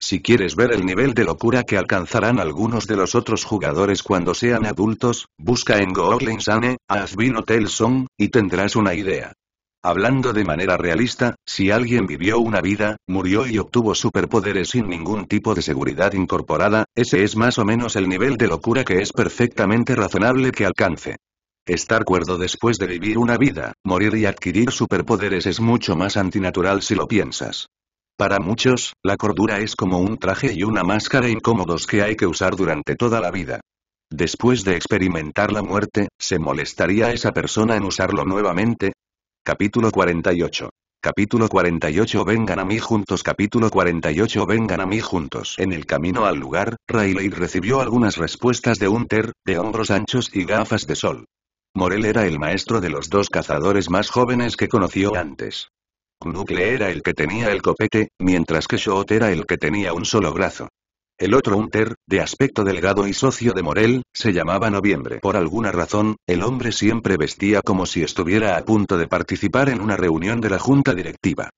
Si quieres ver el nivel de locura que alcanzarán algunos de los otros jugadores cuando sean adultos, busca en Google Insane, Asbin Hotel y tendrás una idea. Hablando de manera realista, si alguien vivió una vida, murió y obtuvo superpoderes sin ningún tipo de seguridad incorporada, ese es más o menos el nivel de locura que es perfectamente razonable que alcance. Estar cuerdo después de vivir una vida, morir y adquirir superpoderes es mucho más antinatural si lo piensas. Para muchos, la cordura es como un traje y una máscara incómodos que hay que usar durante toda la vida. Después de experimentar la muerte, ¿se molestaría esa persona en usarlo nuevamente? Capítulo 48. Capítulo 48 Vengan a mí juntos Capítulo 48 Vengan a mí juntos En el camino al lugar, Riley recibió algunas respuestas de Hunter, de hombros anchos y gafas de sol. Morel era el maestro de los dos cazadores más jóvenes que conoció antes. Knuckle era el que tenía el copete, mientras que Shot era el que tenía un solo brazo. El otro Hunter, de aspecto delgado y socio de Morel, se llamaba Noviembre. Por alguna razón, el hombre siempre vestía como si estuviera a punto de participar en una reunión de la junta directiva.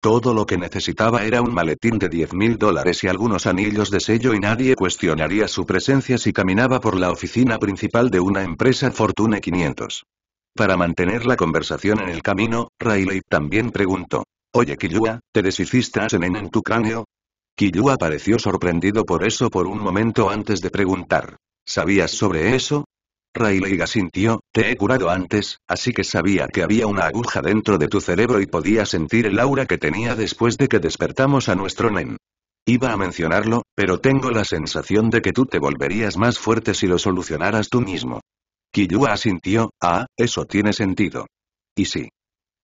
Todo lo que necesitaba era un maletín de 10 mil dólares y algunos anillos de sello y nadie cuestionaría su presencia si caminaba por la oficina principal de una empresa Fortune 500. Para mantener la conversación en el camino, Riley también preguntó. Oye Killua, ¿te deshiciste a Senen en tu cráneo? Kiyu apareció sorprendido por eso por un momento antes de preguntar. ¿Sabías sobre eso? Rayleigh asintió, te he curado antes, así que sabía que había una aguja dentro de tu cerebro y podía sentir el aura que tenía después de que despertamos a nuestro nen. Iba a mencionarlo, pero tengo la sensación de que tú te volverías más fuerte si lo solucionaras tú mismo. Kiyuu asintió, ah, eso tiene sentido. Y sí.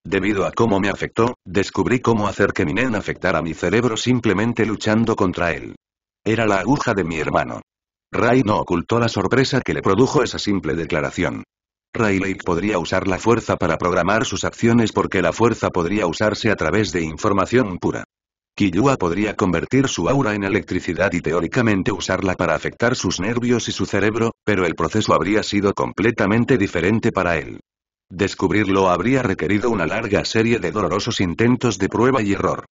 Debido a cómo me afectó, descubrí cómo hacer que mi nen afectara mi cerebro simplemente luchando contra él. Era la aguja de mi hermano. Ray no ocultó la sorpresa que le produjo esa simple declaración. Rayleigh podría usar la fuerza para programar sus acciones porque la fuerza podría usarse a través de información pura. Killua podría convertir su aura en electricidad y teóricamente usarla para afectar sus nervios y su cerebro, pero el proceso habría sido completamente diferente para él. Descubrirlo habría requerido una larga serie de dolorosos intentos de prueba y error.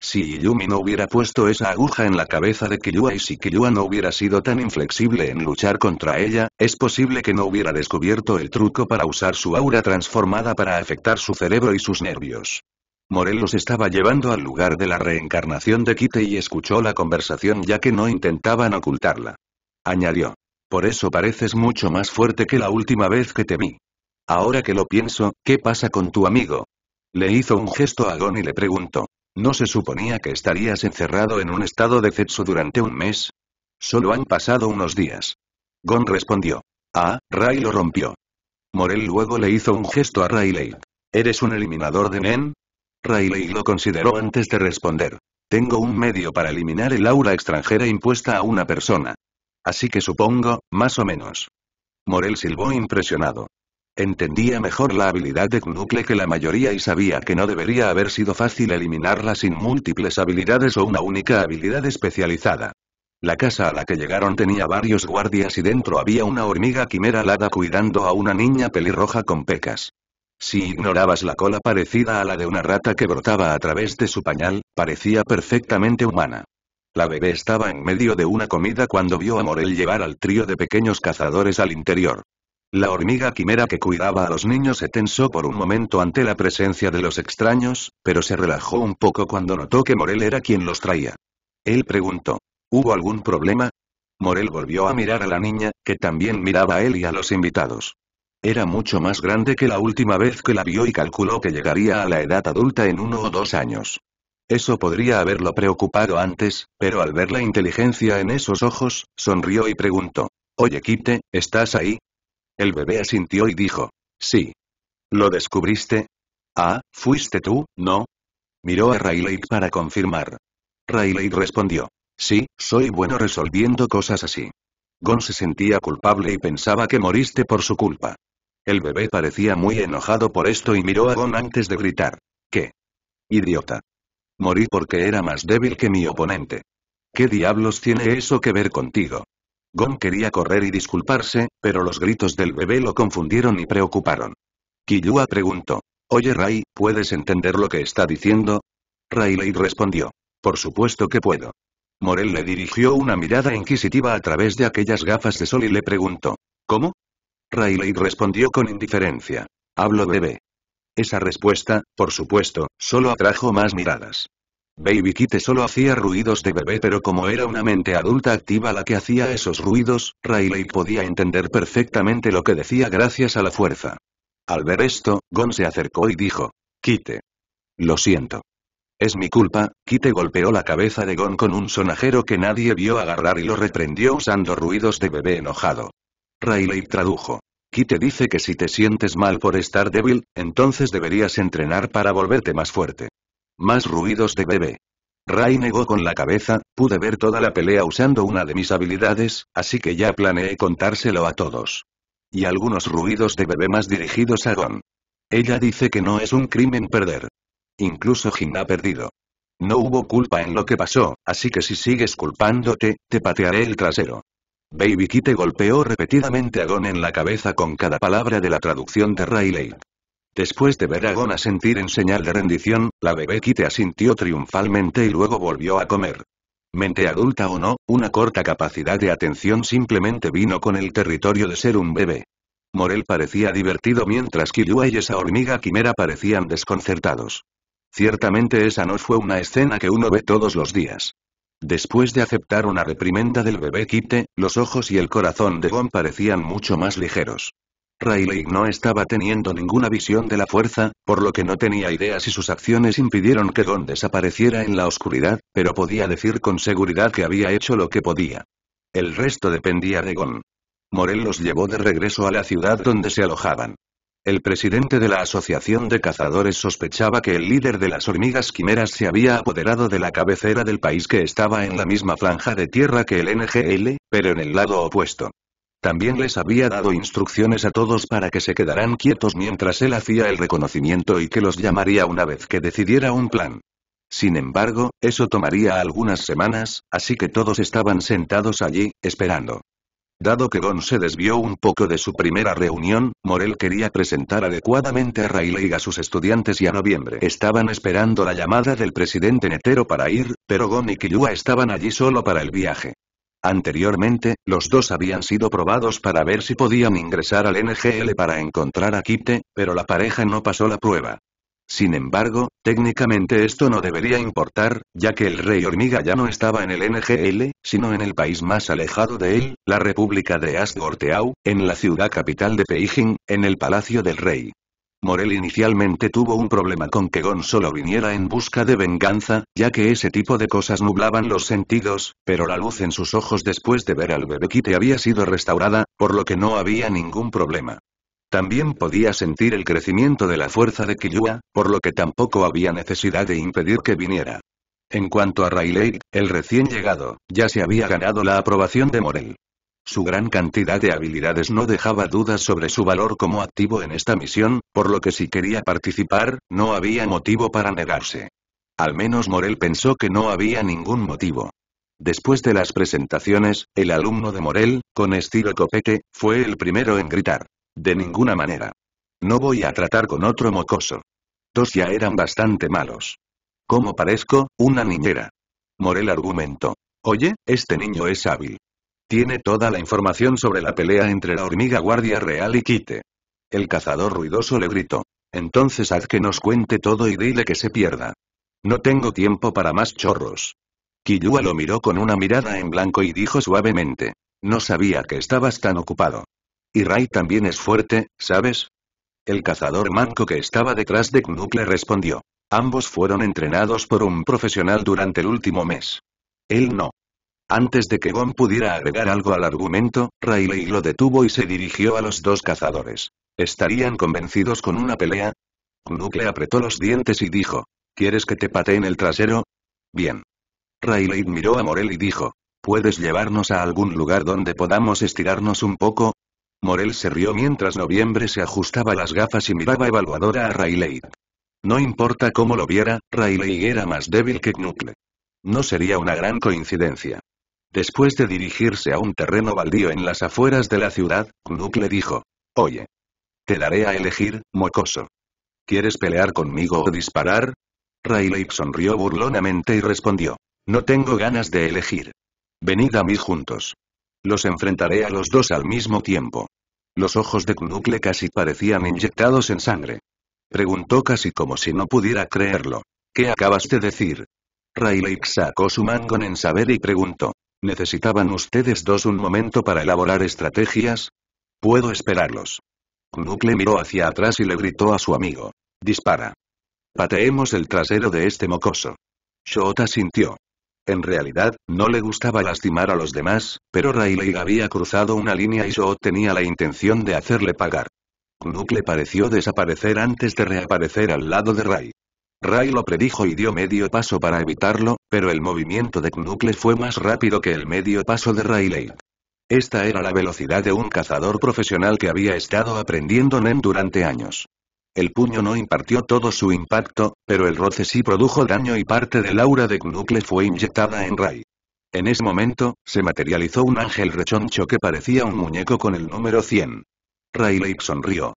Si Yumi no hubiera puesto esa aguja en la cabeza de Killua y si Killua no hubiera sido tan inflexible en luchar contra ella, es posible que no hubiera descubierto el truco para usar su aura transformada para afectar su cerebro y sus nervios. Morel los estaba llevando al lugar de la reencarnación de Kite y escuchó la conversación ya que no intentaban ocultarla. Añadió. Por eso pareces mucho más fuerte que la última vez que te vi. Ahora que lo pienso, ¿qué pasa con tu amigo? Le hizo un gesto a Gon y le preguntó. ¿No se suponía que estarías encerrado en un estado de sexo durante un mes? Solo han pasado unos días. Gon respondió. Ah, Ray lo rompió. Morel luego le hizo un gesto a Rayleigh: ¿Eres un eliminador de Nen? Rayleigh lo consideró antes de responder. Tengo un medio para eliminar el aura extranjera impuesta a una persona. Así que supongo, más o menos. Morel silbó impresionado. Entendía mejor la habilidad de Knuckle que la mayoría y sabía que no debería haber sido fácil eliminarla sin múltiples habilidades o una única habilidad especializada. La casa a la que llegaron tenía varios guardias y dentro había una hormiga quimera alada cuidando a una niña pelirroja con pecas. Si ignorabas la cola parecida a la de una rata que brotaba a través de su pañal, parecía perfectamente humana. La bebé estaba en medio de una comida cuando vio a Morel llevar al trío de pequeños cazadores al interior. La hormiga quimera que cuidaba a los niños se tensó por un momento ante la presencia de los extraños, pero se relajó un poco cuando notó que Morel era quien los traía. Él preguntó, ¿hubo algún problema? Morel volvió a mirar a la niña, que también miraba a él y a los invitados. Era mucho más grande que la última vez que la vio y calculó que llegaría a la edad adulta en uno o dos años. Eso podría haberlo preocupado antes, pero al ver la inteligencia en esos ojos, sonrió y preguntó. Oye Kite, ¿estás ahí? El bebé asintió y dijo. Sí. ¿Lo descubriste? Ah, fuiste tú, ¿no? Miró a Rayleigh para confirmar. Rayleigh respondió. Sí, soy bueno resolviendo cosas así. Gon se sentía culpable y pensaba que moriste por su culpa. El bebé parecía muy enojado por esto y miró a Gon antes de gritar. ¿Qué? Idiota. Morí porque era más débil que mi oponente. ¿Qué diablos tiene eso que ver contigo? Gon quería correr y disculparse, pero los gritos del bebé lo confundieron y preocuparon. Killua preguntó. Oye Ray, ¿puedes entender lo que está diciendo? Rayleigh respondió. Por supuesto que puedo. Morel le dirigió una mirada inquisitiva a través de aquellas gafas de sol y le preguntó. ¿Cómo? Rayleigh respondió con indiferencia. Hablo bebé. Esa respuesta, por supuesto, solo atrajo más miradas. Baby Kite solo hacía ruidos de bebé pero como era una mente adulta activa la que hacía esos ruidos, Rayleigh podía entender perfectamente lo que decía gracias a la fuerza. Al ver esto, Gon se acercó y dijo. Kite. Lo siento. Es mi culpa, Kite golpeó la cabeza de Gon con un sonajero que nadie vio agarrar y lo reprendió usando ruidos de bebé enojado. Rayleigh tradujo. Kite dice que si te sientes mal por estar débil, entonces deberías entrenar para volverte más fuerte. Más ruidos de bebé. Ray negó con la cabeza, pude ver toda la pelea usando una de mis habilidades, así que ya planeé contárselo a todos. Y algunos ruidos de bebé más dirigidos a Gon. Ella dice que no es un crimen perder. Incluso Jin ha perdido. No hubo culpa en lo que pasó, así que si sigues culpándote, te patearé el trasero. Baby Kite golpeó repetidamente a Gon en la cabeza con cada palabra de la traducción de Rayleigh. Después de ver a Gon sentir en señal de rendición, la bebé Kite asintió triunfalmente y luego volvió a comer. Mente adulta o no, una corta capacidad de atención simplemente vino con el territorio de ser un bebé. Morel parecía divertido mientras Killua y esa hormiga quimera parecían desconcertados. Ciertamente esa no fue una escena que uno ve todos los días. Después de aceptar una reprimenda del bebé Kite, los ojos y el corazón de Gon parecían mucho más ligeros. Riley no estaba teniendo ninguna visión de la fuerza, por lo que no tenía idea si sus acciones impidieron que Gon desapareciera en la oscuridad, pero podía decir con seguridad que había hecho lo que podía. El resto dependía de Gon. Morel los llevó de regreso a la ciudad donde se alojaban. El presidente de la Asociación de Cazadores sospechaba que el líder de las hormigas quimeras se había apoderado de la cabecera del país que estaba en la misma franja de tierra que el NGL, pero en el lado opuesto. También les había dado instrucciones a todos para que se quedaran quietos mientras él hacía el reconocimiento y que los llamaría una vez que decidiera un plan. Sin embargo, eso tomaría algunas semanas, así que todos estaban sentados allí, esperando. Dado que Gon se desvió un poco de su primera reunión, Morel quería presentar adecuadamente a Rayleigh a sus estudiantes y a noviembre estaban esperando la llamada del presidente Netero para ir, pero Gon y Killua estaban allí solo para el viaje. Anteriormente, los dos habían sido probados para ver si podían ingresar al NGL para encontrar a Kipte, pero la pareja no pasó la prueba. Sin embargo, técnicamente esto no debería importar, ya que el rey hormiga ya no estaba en el NGL, sino en el país más alejado de él, la República de Asgorteau, en la ciudad capital de Peijing, en el Palacio del Rey. Morel inicialmente tuvo un problema con que Gon solo viniera en busca de venganza, ya que ese tipo de cosas nublaban los sentidos, pero la luz en sus ojos después de ver al bebé Kite había sido restaurada, por lo que no había ningún problema. También podía sentir el crecimiento de la fuerza de Killua, por lo que tampoco había necesidad de impedir que viniera. En cuanto a Rayleigh, el recién llegado, ya se había ganado la aprobación de Morel. Su gran cantidad de habilidades no dejaba dudas sobre su valor como activo en esta misión, por lo que si quería participar, no había motivo para negarse. Al menos Morel pensó que no había ningún motivo. Después de las presentaciones, el alumno de Morel, con estilo copete, fue el primero en gritar. De ninguna manera. No voy a tratar con otro mocoso. Dos ya eran bastante malos. ¿Cómo parezco? Una niñera. Morel argumentó. Oye, este niño es hábil. Tiene toda la información sobre la pelea entre la hormiga guardia real y Kite. El cazador ruidoso le gritó. Entonces haz que nos cuente todo y dile que se pierda. No tengo tiempo para más chorros. Killua lo miró con una mirada en blanco y dijo suavemente. No sabía que estabas tan ocupado. Y Rai también es fuerte, ¿sabes? El cazador manco que estaba detrás de Knuckle respondió. Ambos fueron entrenados por un profesional durante el último mes. Él no. Antes de que Gon pudiera agregar algo al argumento, Rayleigh lo detuvo y se dirigió a los dos cazadores. ¿Estarían convencidos con una pelea? Knuckle apretó los dientes y dijo. ¿Quieres que te pateen el trasero? Bien. Rayleigh miró a Morel y dijo. ¿Puedes llevarnos a algún lugar donde podamos estirarnos un poco? Morel se rió mientras Noviembre se ajustaba las gafas y miraba evaluadora a Rayleigh. No importa cómo lo viera, Rayleigh era más débil que Knuckle. No sería una gran coincidencia. Después de dirigirse a un terreno baldío en las afueras de la ciudad, Knuckle le dijo. Oye. Te daré a elegir, mocoso. ¿Quieres pelear conmigo o disparar? Rayleigh sonrió burlonamente y respondió. No tengo ganas de elegir. Venid a mí juntos. Los enfrentaré a los dos al mismo tiempo. Los ojos de Knuckle casi parecían inyectados en sangre. Preguntó casi como si no pudiera creerlo. ¿Qué acabaste de decir? Rayleigh sacó su mangon en saber y preguntó. ¿Necesitaban ustedes dos un momento para elaborar estrategias? Puedo esperarlos. Knuckle miró hacia atrás y le gritó a su amigo. Dispara. Pateemos el trasero de este mocoso. Shota sintió. En realidad, no le gustaba lastimar a los demás, pero Rayleigh había cruzado una línea y Shota tenía la intención de hacerle pagar. Knuckle pareció desaparecer antes de reaparecer al lado de Ray. Ray lo predijo y dio medio paso para evitarlo, pero el movimiento de Knuckle fue más rápido que el medio paso de Rayleigh. Esta era la velocidad de un cazador profesional que había estado aprendiendo Nen durante años. El puño no impartió todo su impacto, pero el roce sí produjo daño y parte del aura de Knuckles fue inyectada en Ray. En ese momento, se materializó un ángel rechoncho que parecía un muñeco con el número 100. Rayleigh sonrió.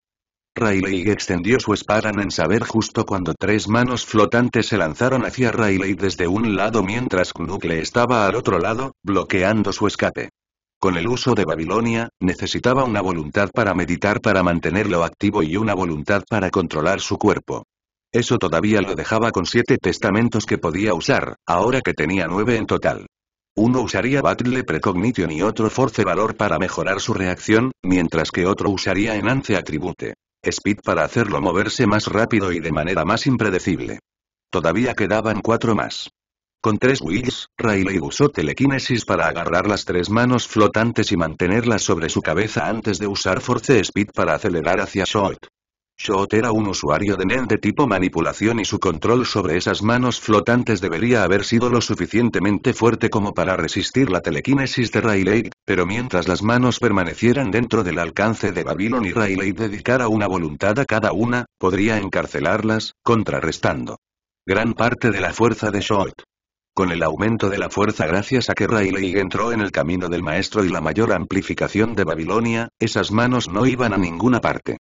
Rayleigh extendió su espada en saber justo cuando tres manos flotantes se lanzaron hacia Rayleigh desde un lado mientras Knuckle estaba al otro lado, bloqueando su escape. Con el uso de Babilonia, necesitaba una voluntad para meditar para mantenerlo activo y una voluntad para controlar su cuerpo. Eso todavía lo dejaba con siete testamentos que podía usar, ahora que tenía nueve en total. Uno usaría Battle Precognition y otro Force Valor para mejorar su reacción, mientras que otro usaría Enhance Attribute. Speed para hacerlo moverse más rápido y de manera más impredecible. Todavía quedaban cuatro más. Con tres Wills, Riley usó telequinesis para agarrar las tres manos flotantes y mantenerlas sobre su cabeza antes de usar Force Speed para acelerar hacia Short. Shot era un usuario de NEN e de tipo manipulación y su control sobre esas manos flotantes debería haber sido lo suficientemente fuerte como para resistir la telequinesis de Rayleigh, pero mientras las manos permanecieran dentro del alcance de Babylon y Rayleigh dedicara una voluntad a cada una, podría encarcelarlas, contrarrestando gran parte de la fuerza de Shot. Con el aumento de la fuerza gracias a que Rayleigh entró en el camino del maestro y la mayor amplificación de Babilonia, esas manos no iban a ninguna parte.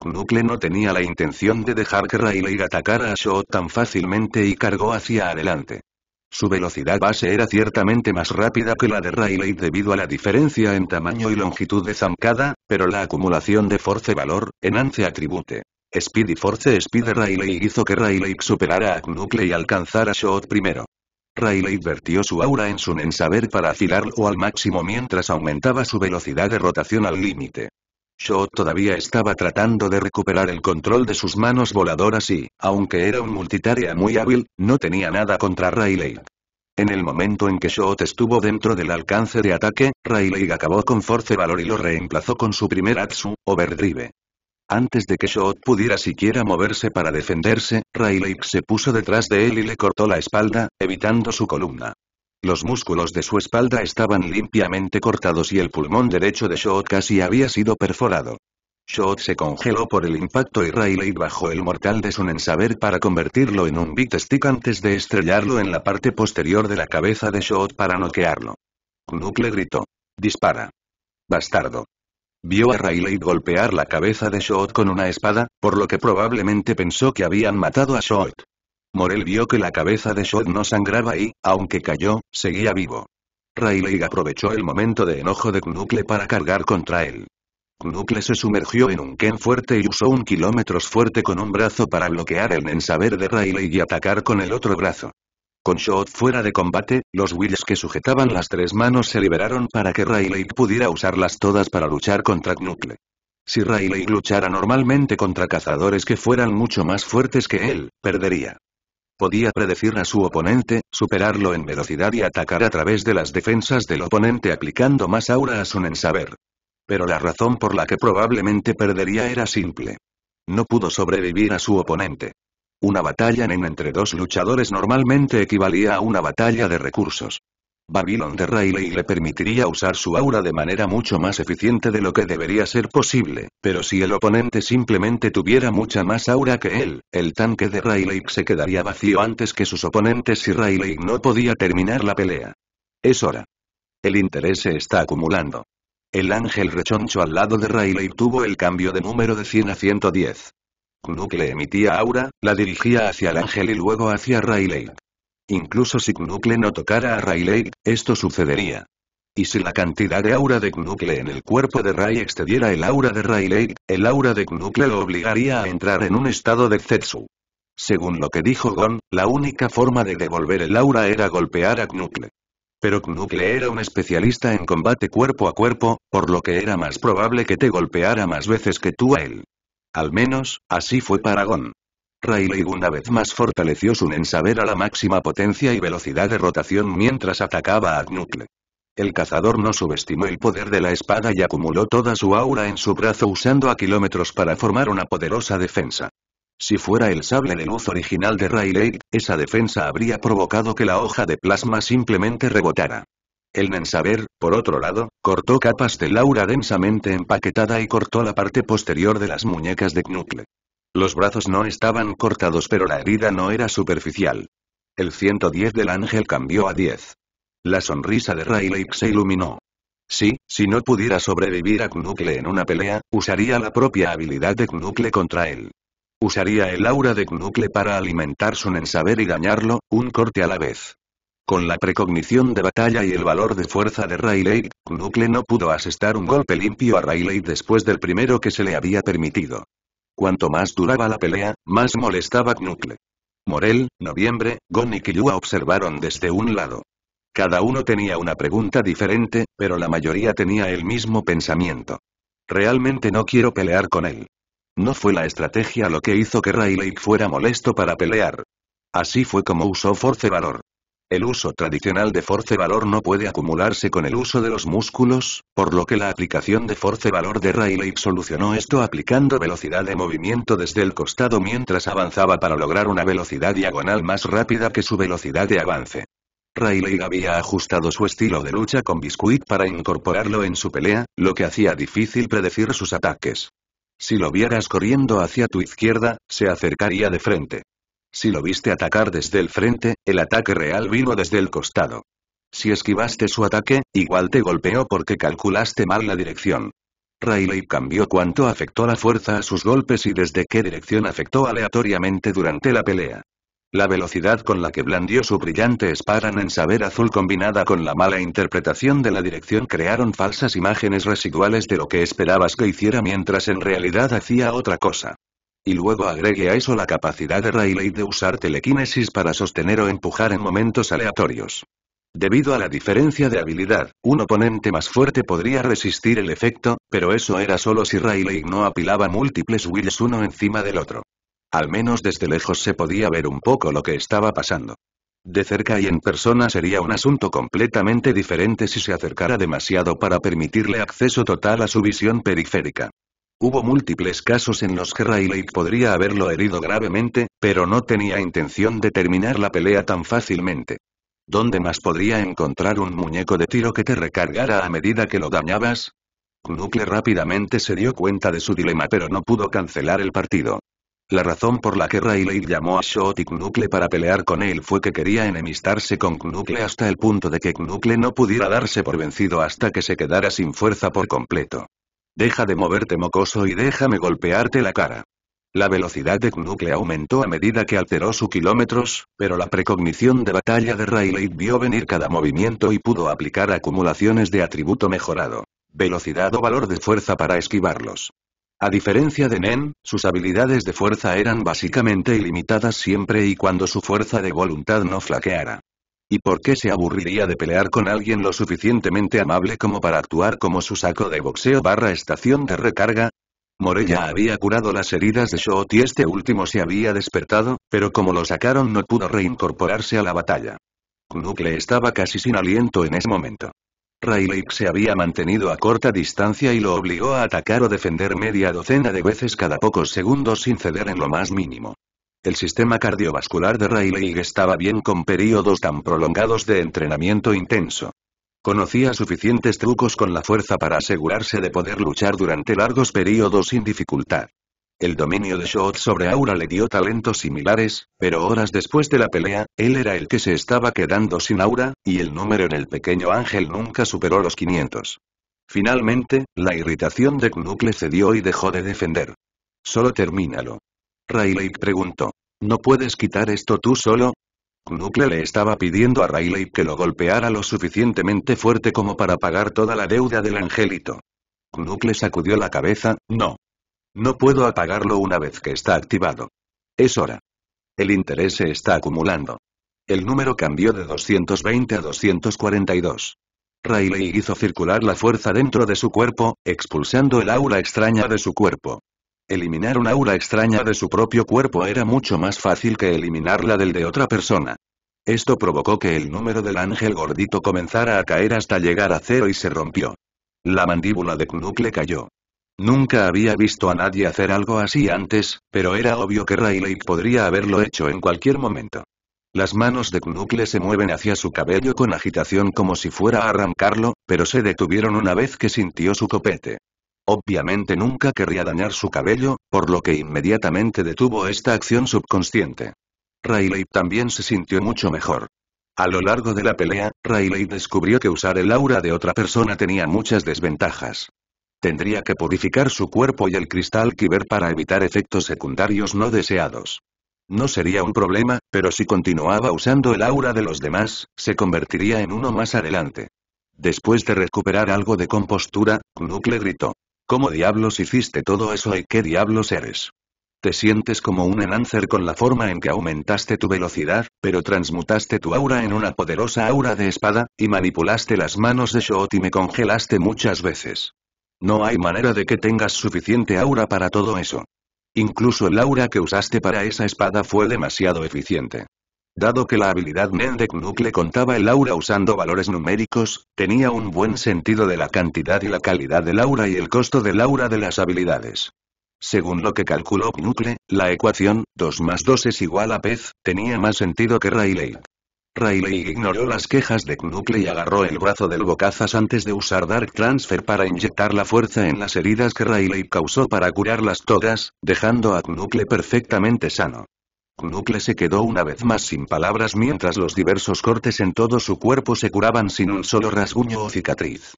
Knuckle no tenía la intención de dejar que Rayleigh atacara a Shot tan fácilmente y cargó hacia adelante. Su velocidad base era ciertamente más rápida que la de Rayleigh debido a la diferencia en tamaño y longitud de zancada, pero la acumulación de Force Valor, Enance Atribute. Speed y Force Speed de Rayleigh hizo que Rayleigh superara a Knuckle y alcanzara a Shot primero. Rayleigh vertió su aura en su Nensaber para afilarlo al máximo mientras aumentaba su velocidad de rotación al límite. Shot todavía estaba tratando de recuperar el control de sus manos voladoras y, aunque era un multitarea muy hábil, no tenía nada contra Rayleigh. En el momento en que Shot estuvo dentro del alcance de ataque, Rayleigh acabó con Force Valor y lo reemplazó con su primer Atsu, Overdrive. Antes de que Shot pudiera siquiera moverse para defenderse, Rayleigh se puso detrás de él y le cortó la espalda, evitando su columna. Los músculos de su espalda estaban limpiamente cortados y el pulmón derecho de Shot casi había sido perforado. Shot se congeló por el impacto y Rayleigh bajó el mortal de su saber para convertirlo en un big stick antes de estrellarlo en la parte posterior de la cabeza de Shot para noquearlo. nucle gritó. Dispara. Bastardo. Vio a Rayleigh golpear la cabeza de Shot con una espada, por lo que probablemente pensó que habían matado a Shot. Morel vio que la cabeza de Shot no sangraba y, aunque cayó, seguía vivo. Rayleigh aprovechó el momento de enojo de Knuckle para cargar contra él. Knuckle se sumergió en un Ken fuerte y usó un kilómetros fuerte con un brazo para bloquear el saber de Rayleigh y atacar con el otro brazo. Con Shot fuera de combate, los Wills que sujetaban las tres manos se liberaron para que Rayleigh pudiera usarlas todas para luchar contra Knuckle. Si Rayleigh luchara normalmente contra cazadores que fueran mucho más fuertes que él, perdería. Podía predecir a su oponente, superarlo en velocidad y atacar a través de las defensas del oponente aplicando más aura a su Nensaber. Pero la razón por la que probablemente perdería era simple. No pudo sobrevivir a su oponente. Una batalla en entre dos luchadores normalmente equivalía a una batalla de recursos. Babylon de Rayleigh le permitiría usar su aura de manera mucho más eficiente de lo que debería ser posible, pero si el oponente simplemente tuviera mucha más aura que él, el tanque de Rayleigh se quedaría vacío antes que sus oponentes y Rayleigh no podía terminar la pelea. Es hora. El interés se está acumulando. El ángel rechoncho al lado de Rayleigh tuvo el cambio de número de 100 a 110. que le emitía aura, la dirigía hacia el ángel y luego hacia Rayleigh. Incluso si Knuckle no tocara a Rayleigh, esto sucedería. Y si la cantidad de aura de Knuckle en el cuerpo de Ray excediera el aura de Rayleigh, el aura de Knuckle lo obligaría a entrar en un estado de Zetsu. Según lo que dijo Gon, la única forma de devolver el aura era golpear a Knuckle. Pero Knuckle era un especialista en combate cuerpo a cuerpo, por lo que era más probable que te golpeara más veces que tú a él. Al menos, así fue para Gon. Rayleigh una vez más fortaleció su Nensaber a la máxima potencia y velocidad de rotación mientras atacaba a Knuckle. El cazador no subestimó el poder de la espada y acumuló toda su aura en su brazo usando a kilómetros para formar una poderosa defensa. Si fuera el sable de luz original de Rayleigh, esa defensa habría provocado que la hoja de plasma simplemente rebotara. El Nensaber, por otro lado, cortó capas de aura densamente empaquetada y cortó la parte posterior de las muñecas de Knuckle. Los brazos no estaban cortados pero la herida no era superficial. El 110 del ángel cambió a 10. La sonrisa de Rayleigh se iluminó. Sí, si no pudiera sobrevivir a Knuckle en una pelea, usaría la propia habilidad de Knuckle contra él. Usaría el aura de Knuckle para alimentar su saber y dañarlo, un corte a la vez. Con la precognición de batalla y el valor de fuerza de Rayleigh, Knuckle no pudo asestar un golpe limpio a Rayleigh después del primero que se le había permitido. Cuanto más duraba la pelea, más molestaba Knuckle. Morel, Noviembre, Gon y Killua observaron desde un lado. Cada uno tenía una pregunta diferente, pero la mayoría tenía el mismo pensamiento. Realmente no quiero pelear con él. No fue la estrategia lo que hizo que Rayleigh fuera molesto para pelear. Así fue como usó Force Valor. El uso tradicional de force valor no puede acumularse con el uso de los músculos, por lo que la aplicación de force valor de Rayleigh solucionó esto aplicando velocidad de movimiento desde el costado mientras avanzaba para lograr una velocidad diagonal más rápida que su velocidad de avance. Rayleigh había ajustado su estilo de lucha con Biscuit para incorporarlo en su pelea, lo que hacía difícil predecir sus ataques. Si lo vieras corriendo hacia tu izquierda, se acercaría de frente. Si lo viste atacar desde el frente, el ataque real vino desde el costado. Si esquivaste su ataque, igual te golpeó porque calculaste mal la dirección. Rayleigh cambió cuánto afectó la fuerza a sus golpes y desde qué dirección afectó aleatoriamente durante la pelea. La velocidad con la que blandió su brillante Sparan en saber azul combinada con la mala interpretación de la dirección crearon falsas imágenes residuales de lo que esperabas que hiciera mientras en realidad hacía otra cosa y luego agregue a eso la capacidad de Rayleigh de usar telequinesis para sostener o empujar en momentos aleatorios. Debido a la diferencia de habilidad, un oponente más fuerte podría resistir el efecto, pero eso era solo si Rayleigh no apilaba múltiples wheels uno encima del otro. Al menos desde lejos se podía ver un poco lo que estaba pasando. De cerca y en persona sería un asunto completamente diferente si se acercara demasiado para permitirle acceso total a su visión periférica. Hubo múltiples casos en los que Rayleigh podría haberlo herido gravemente, pero no tenía intención de terminar la pelea tan fácilmente. ¿Dónde más podría encontrar un muñeco de tiro que te recargara a medida que lo dañabas? Knuckle rápidamente se dio cuenta de su dilema pero no pudo cancelar el partido. La razón por la que Rayleigh llamó a Shot y Knuckle para pelear con él fue que quería enemistarse con Knuckle hasta el punto de que Knuckle no pudiera darse por vencido hasta que se quedara sin fuerza por completo. Deja de moverte mocoso y déjame golpearte la cara. La velocidad de Knuckle aumentó a medida que alteró su kilómetros, pero la precognición de batalla de Rayleigh vio venir cada movimiento y pudo aplicar acumulaciones de atributo mejorado. Velocidad o valor de fuerza para esquivarlos. A diferencia de Nen, sus habilidades de fuerza eran básicamente ilimitadas siempre y cuando su fuerza de voluntad no flaqueara. ¿Y por qué se aburriría de pelear con alguien lo suficientemente amable como para actuar como su saco de boxeo barra estación de recarga? Morella había curado las heridas de Shot y este último se había despertado, pero como lo sacaron no pudo reincorporarse a la batalla. Knuckle estaba casi sin aliento en ese momento. Rayleigh se había mantenido a corta distancia y lo obligó a atacar o defender media docena de veces cada pocos segundos sin ceder en lo más mínimo. El sistema cardiovascular de Rayleigh estaba bien con periodos tan prolongados de entrenamiento intenso. Conocía suficientes trucos con la fuerza para asegurarse de poder luchar durante largos periodos sin dificultad. El dominio de Shot sobre Aura le dio talentos similares, pero horas después de la pelea, él era el que se estaba quedando sin Aura, y el número en el pequeño ángel nunca superó los 500. Finalmente, la irritación de Knuckle cedió y dejó de defender. Solo termínalo. Rayleigh preguntó. ¿No puedes quitar esto tú solo? Knuckle le estaba pidiendo a Rayleigh que lo golpeara lo suficientemente fuerte como para pagar toda la deuda del angelito. Knuckle sacudió la cabeza, no. No puedo apagarlo una vez que está activado. Es hora. El interés se está acumulando. El número cambió de 220 a 242. Rayleigh hizo circular la fuerza dentro de su cuerpo, expulsando el aura extraña de su cuerpo. Eliminar una aura extraña de su propio cuerpo era mucho más fácil que eliminarla del de otra persona. Esto provocó que el número del ángel gordito comenzara a caer hasta llegar a cero y se rompió. La mandíbula de Knuck cayó. Nunca había visto a nadie hacer algo así antes, pero era obvio que Rayleigh podría haberlo hecho en cualquier momento. Las manos de Knuckle se mueven hacia su cabello con agitación como si fuera a arrancarlo, pero se detuvieron una vez que sintió su copete. Obviamente nunca querría dañar su cabello, por lo que inmediatamente detuvo esta acción subconsciente. Rayleigh también se sintió mucho mejor. A lo largo de la pelea, Rayleigh descubrió que usar el aura de otra persona tenía muchas desventajas. Tendría que purificar su cuerpo y el cristal Kiber para evitar efectos secundarios no deseados. No sería un problema, pero si continuaba usando el aura de los demás, se convertiría en uno más adelante. Después de recuperar algo de compostura, Knuckle gritó. ¿Cómo diablos hiciste todo eso y qué diablos eres? Te sientes como un enáncer con la forma en que aumentaste tu velocidad, pero transmutaste tu aura en una poderosa aura de espada, y manipulaste las manos de Shot y me congelaste muchas veces. No hay manera de que tengas suficiente aura para todo eso. Incluso el aura que usaste para esa espada fue demasiado eficiente. Dado que la habilidad de Knuckle contaba el aura usando valores numéricos, tenía un buen sentido de la cantidad y la calidad del aura y el costo del aura de las habilidades. Según lo que calculó Knuckle, la ecuación, 2 más 2 es igual a pez, tenía más sentido que Rayleigh. Rayleigh ignoró las quejas de Knuckle y agarró el brazo del bocazas antes de usar Dark Transfer para inyectar la fuerza en las heridas que Rayleigh causó para curarlas todas, dejando a Knuckle perfectamente sano. Knuckle se quedó una vez más sin palabras mientras los diversos cortes en todo su cuerpo se curaban sin un solo rasguño o cicatriz.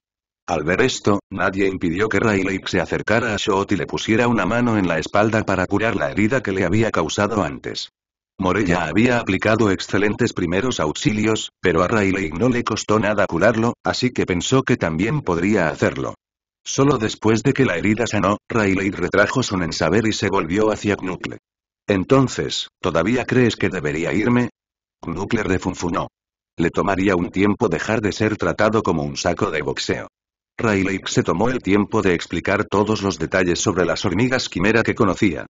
Al ver esto, nadie impidió que Rayleigh se acercara a Shot y le pusiera una mano en la espalda para curar la herida que le había causado antes. Morella había aplicado excelentes primeros auxilios, pero a Rayleigh no le costó nada curarlo, así que pensó que también podría hacerlo. Solo después de que la herida sanó, Rayleigh retrajo su saber y se volvió hacia Knuckle. Entonces, ¿todavía crees que debería irme? Knuckler refunfunó. Le tomaría un tiempo dejar de ser tratado como un saco de boxeo. Rayleigh se tomó el tiempo de explicar todos los detalles sobre las hormigas quimera que conocía.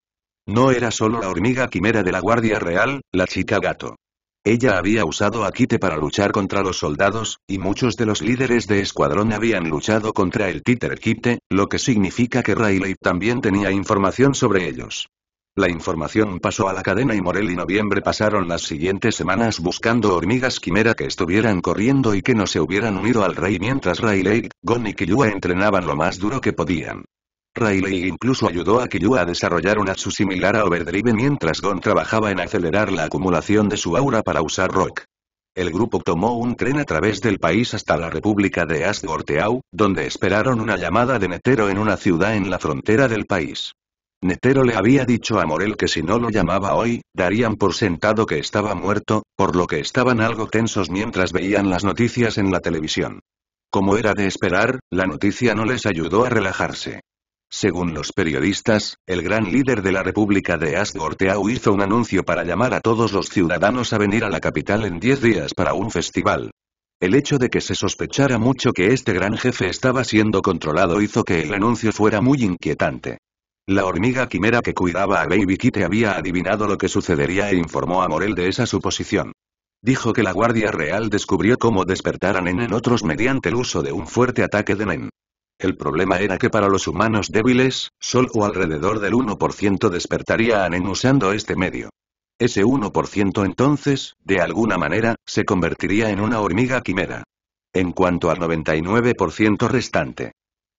No era solo la hormiga quimera de la Guardia Real, la chica gato. Ella había usado a Kite para luchar contra los soldados, y muchos de los líderes de escuadrón habían luchado contra el títer Kite, lo que significa que Rayleigh también tenía información sobre ellos. La información pasó a la cadena y Morel y Noviembre pasaron las siguientes semanas buscando hormigas quimera que estuvieran corriendo y que no se hubieran unido al rey mientras Rayleigh, Gon y Killua entrenaban lo más duro que podían. Rayleigh incluso ayudó a Killua a desarrollar una su similar a Overdrive mientras Gon trabajaba en acelerar la acumulación de su aura para usar Rock. El grupo tomó un tren a través del país hasta la República de Asgorteau, donde esperaron una llamada de Netero en una ciudad en la frontera del país. Netero le había dicho a Morel que si no lo llamaba hoy, darían por sentado que estaba muerto, por lo que estaban algo tensos mientras veían las noticias en la televisión. Como era de esperar, la noticia no les ayudó a relajarse. Según los periodistas, el gran líder de la República de Asgorteau hizo un anuncio para llamar a todos los ciudadanos a venir a la capital en 10 días para un festival. El hecho de que se sospechara mucho que este gran jefe estaba siendo controlado hizo que el anuncio fuera muy inquietante. La hormiga quimera que cuidaba a Baby Kitty había adivinado lo que sucedería e informó a Morel de esa suposición. Dijo que la Guardia Real descubrió cómo despertar a Nen en otros mediante el uso de un fuerte ataque de Nen. El problema era que para los humanos débiles, solo alrededor del 1% despertaría a Nen usando este medio. Ese 1% entonces, de alguna manera, se convertiría en una hormiga quimera. En cuanto al 99% restante,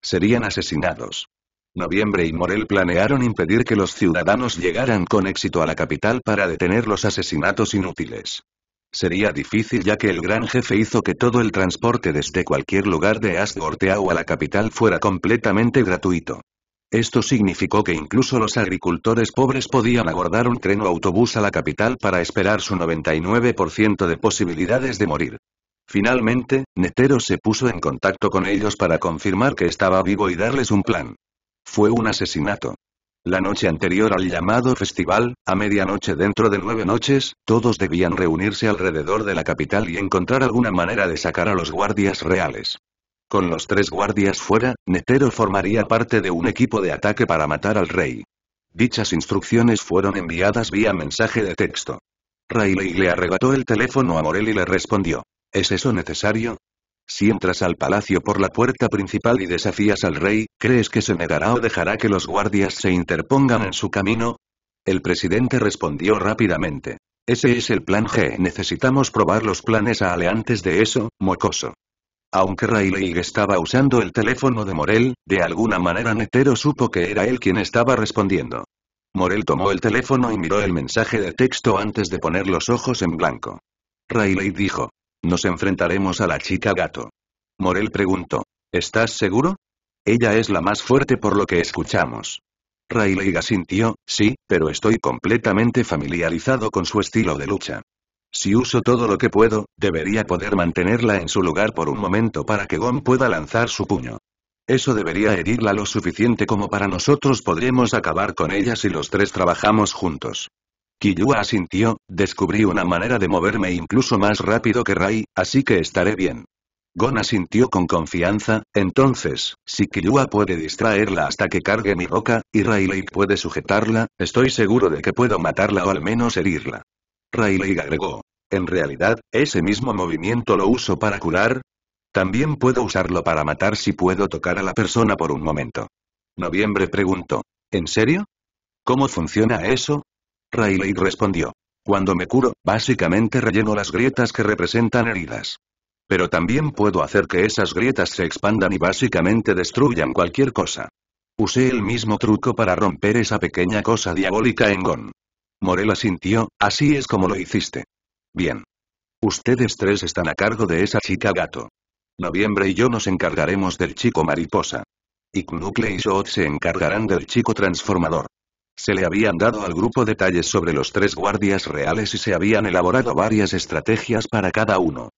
serían asesinados. Noviembre y Morel planearon impedir que los ciudadanos llegaran con éxito a la capital para detener los asesinatos inútiles. Sería difícil ya que el gran jefe hizo que todo el transporte desde cualquier lugar de Asgorteau a la capital fuera completamente gratuito. Esto significó que incluso los agricultores pobres podían abordar un tren o autobús a la capital para esperar su 99% de posibilidades de morir. Finalmente, Netero se puso en contacto con ellos para confirmar que estaba vivo y darles un plan. Fue un asesinato. La noche anterior al llamado festival, a medianoche dentro de nueve noches, todos debían reunirse alrededor de la capital y encontrar alguna manera de sacar a los guardias reales. Con los tres guardias fuera, Netero formaría parte de un equipo de ataque para matar al rey. Dichas instrucciones fueron enviadas vía mensaje de texto. Rayleigh le arrebató el teléfono a Morel y le respondió. ¿Es eso necesario? Si entras al palacio por la puerta principal y desafías al rey, ¿crees que se negará o dejará que los guardias se interpongan en su camino? El presidente respondió rápidamente. Ese es el plan G. Necesitamos probar los planes a Ale antes de eso, mocoso. Aunque Rayleigh estaba usando el teléfono de Morel, de alguna manera Netero supo que era él quien estaba respondiendo. Morel tomó el teléfono y miró el mensaje de texto antes de poner los ojos en blanco. Rayleigh dijo, nos enfrentaremos a la chica gato. Morel preguntó. ¿Estás seguro? Ella es la más fuerte por lo que escuchamos. Rayleigh asintió, sí, pero estoy completamente familiarizado con su estilo de lucha. Si uso todo lo que puedo, debería poder mantenerla en su lugar por un momento para que Gon pueda lanzar su puño. Eso debería herirla lo suficiente como para nosotros podremos acabar con ella si los tres trabajamos juntos. Kiyua asintió, descubrí una manera de moverme incluso más rápido que Rai, así que estaré bien. Gon asintió con confianza, entonces, si Kiyua puede distraerla hasta que cargue mi roca, y Rayleigh puede sujetarla, estoy seguro de que puedo matarla o al menos herirla. Rayleigh agregó. En realidad, ese mismo movimiento lo uso para curar. También puedo usarlo para matar si puedo tocar a la persona por un momento. Noviembre preguntó. ¿En serio? ¿Cómo funciona eso? Rayleigh respondió. Cuando me curo, básicamente relleno las grietas que representan heridas. Pero también puedo hacer que esas grietas se expandan y básicamente destruyan cualquier cosa. Usé el mismo truco para romper esa pequeña cosa diabólica en Gon. Morela sintió, así es como lo hiciste. Bien. Ustedes tres están a cargo de esa chica gato. Noviembre y yo nos encargaremos del chico mariposa. Y Knuckle y Shot se encargarán del chico transformador. Se le habían dado al grupo detalles sobre los tres guardias reales y se habían elaborado varias estrategias para cada uno.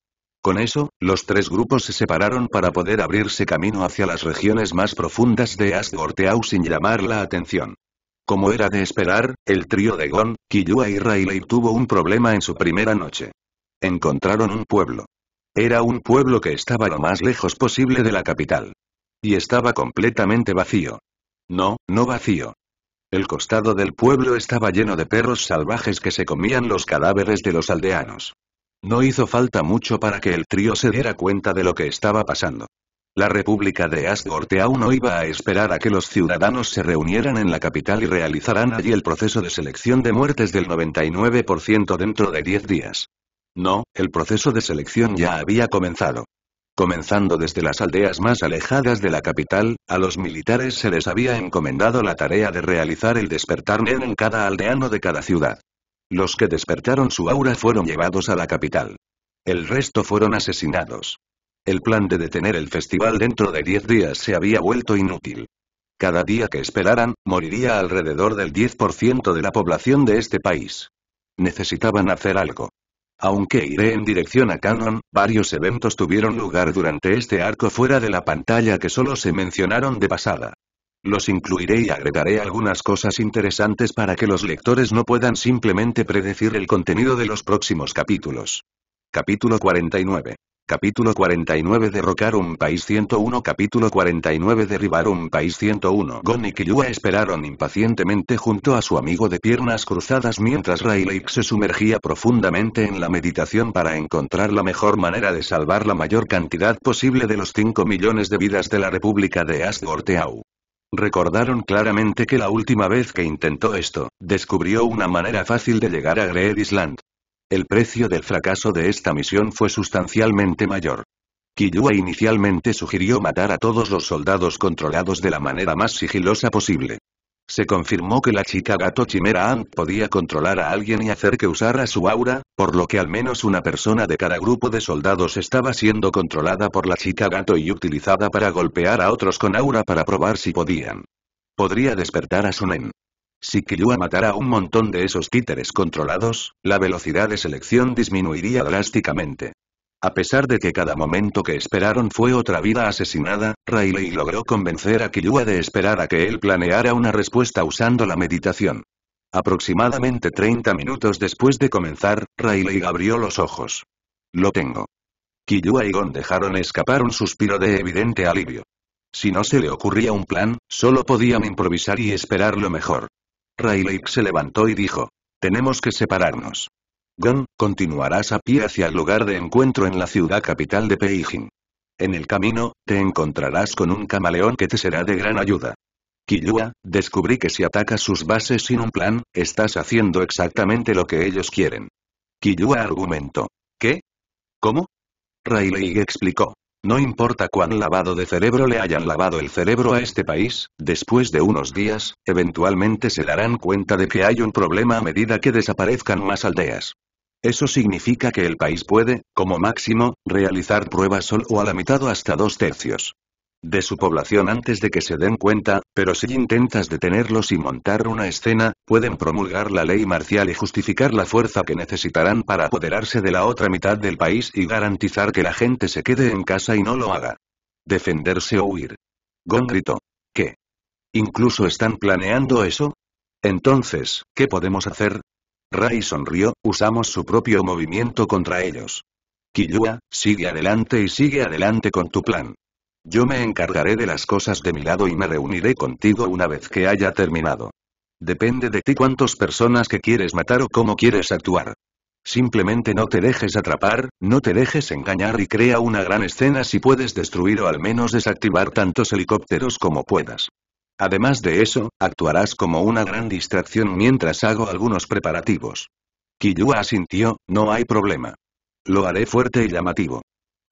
Con eso, los tres grupos se separaron para poder abrirse camino hacia las regiones más profundas de Teau sin llamar la atención. Como era de esperar, el trío de Gon, Killua y Rayleigh tuvo un problema en su primera noche. Encontraron un pueblo. Era un pueblo que estaba lo más lejos posible de la capital. Y estaba completamente vacío. No, no vacío. El costado del pueblo estaba lleno de perros salvajes que se comían los cadáveres de los aldeanos. No hizo falta mucho para que el trío se diera cuenta de lo que estaba pasando. La República de Asgorte aún no iba a esperar a que los ciudadanos se reunieran en la capital y realizaran allí el proceso de selección de muertes del 99% dentro de 10 días. No, el proceso de selección ya había comenzado. Comenzando desde las aldeas más alejadas de la capital, a los militares se les había encomendado la tarea de realizar el despertar en cada aldeano de cada ciudad. Los que despertaron su aura fueron llevados a la capital. El resto fueron asesinados. El plan de detener el festival dentro de 10 días se había vuelto inútil. Cada día que esperaran, moriría alrededor del 10% de la población de este país. Necesitaban hacer algo. Aunque iré en dirección a Canon, varios eventos tuvieron lugar durante este arco fuera de la pantalla que solo se mencionaron de pasada. Los incluiré y agregaré algunas cosas interesantes para que los lectores no puedan simplemente predecir el contenido de los próximos capítulos. Capítulo 49. Capítulo 49 Derrocar un país 101 Capítulo 49 Derribar un país 101 Gon y Killua esperaron impacientemente junto a su amigo de piernas cruzadas mientras Rayleigh se sumergía profundamente en la meditación para encontrar la mejor manera de salvar la mayor cantidad posible de los 5 millones de vidas de la República de Asgorteau. Recordaron claramente que la última vez que intentó esto, descubrió una manera fácil de llegar a Greed Island. El precio del fracaso de esta misión fue sustancialmente mayor. Kiyua inicialmente sugirió matar a todos los soldados controlados de la manera más sigilosa posible. Se confirmó que la chica gato chimera Ant podía controlar a alguien y hacer que usara su aura, por lo que al menos una persona de cada grupo de soldados estaba siendo controlada por la chica gato y utilizada para golpear a otros con aura para probar si podían. Podría despertar a Sunen. Si Killua matara un montón de esos títeres controlados, la velocidad de selección disminuiría drásticamente. A pesar de que cada momento que esperaron fue otra vida asesinada, Rayleigh logró convencer a Killua de esperar a que él planeara una respuesta usando la meditación. Aproximadamente 30 minutos después de comenzar, Rayleigh abrió los ojos. Lo tengo. Killua y Gon dejaron escapar un suspiro de evidente alivio. Si no se le ocurría un plan, solo podían improvisar y esperar lo mejor. Rayleigh se levantó y dijo. Tenemos que separarnos. Gon, continuarás a pie hacia el lugar de encuentro en la ciudad capital de Beijing. En el camino, te encontrarás con un camaleón que te será de gran ayuda. Killua, descubrí que si atacas sus bases sin un plan, estás haciendo exactamente lo que ellos quieren. Killua argumentó. ¿Qué? ¿Cómo? Rayleigh explicó. No importa cuán lavado de cerebro le hayan lavado el cerebro a este país, después de unos días, eventualmente se darán cuenta de que hay un problema a medida que desaparezcan más aldeas. Eso significa que el país puede, como máximo, realizar pruebas solo a la mitad o hasta dos tercios de su población antes de que se den cuenta, pero si intentas detenerlos y montar una escena, pueden promulgar la ley marcial y justificar la fuerza que necesitarán para apoderarse de la otra mitad del país y garantizar que la gente se quede en casa y no lo haga. Defenderse o huir. Gon gritó. ¿Qué? ¿Incluso están planeando eso? Entonces, ¿qué podemos hacer? Rai sonrió, usamos su propio movimiento contra ellos. Killua, sigue adelante y sigue adelante con tu plan. Yo me encargaré de las cosas de mi lado y me reuniré contigo una vez que haya terminado. Depende de ti cuántas personas que quieres matar o cómo quieres actuar. Simplemente no te dejes atrapar, no te dejes engañar y crea una gran escena si puedes destruir o al menos desactivar tantos helicópteros como puedas. Además de eso, actuarás como una gran distracción mientras hago algunos preparativos. Killua asintió, no hay problema. Lo haré fuerte y llamativo.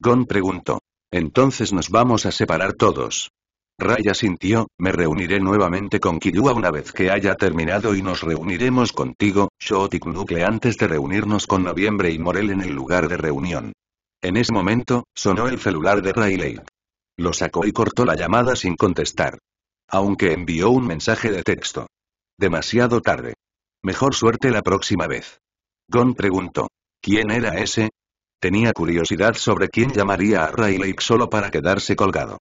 Gon preguntó. Entonces nos vamos a separar todos. Raya sintió, me reuniré nuevamente con Kirua una vez que haya terminado y nos reuniremos contigo, Shotik, Nucle antes de reunirnos con Noviembre y Morel en el lugar de reunión. En ese momento, sonó el celular de Rayleigh. Lo sacó y cortó la llamada sin contestar. Aunque envió un mensaje de texto. Demasiado tarde. Mejor suerte la próxima vez. Gon preguntó. ¿Quién era ese? Tenía curiosidad sobre quién llamaría a Rayleigh solo para quedarse colgado.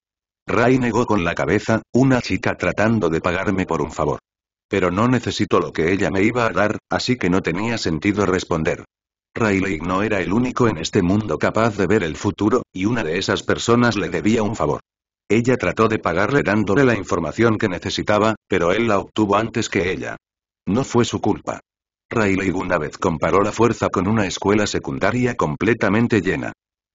Ray negó con la cabeza, una chica tratando de pagarme por un favor. Pero no necesito lo que ella me iba a dar, así que no tenía sentido responder. Rayleigh no era el único en este mundo capaz de ver el futuro, y una de esas personas le debía un favor. Ella trató de pagarle dándole la información que necesitaba, pero él la obtuvo antes que ella. No fue su culpa. Rayleigh una vez comparó la fuerza con una escuela secundaria completamente llena.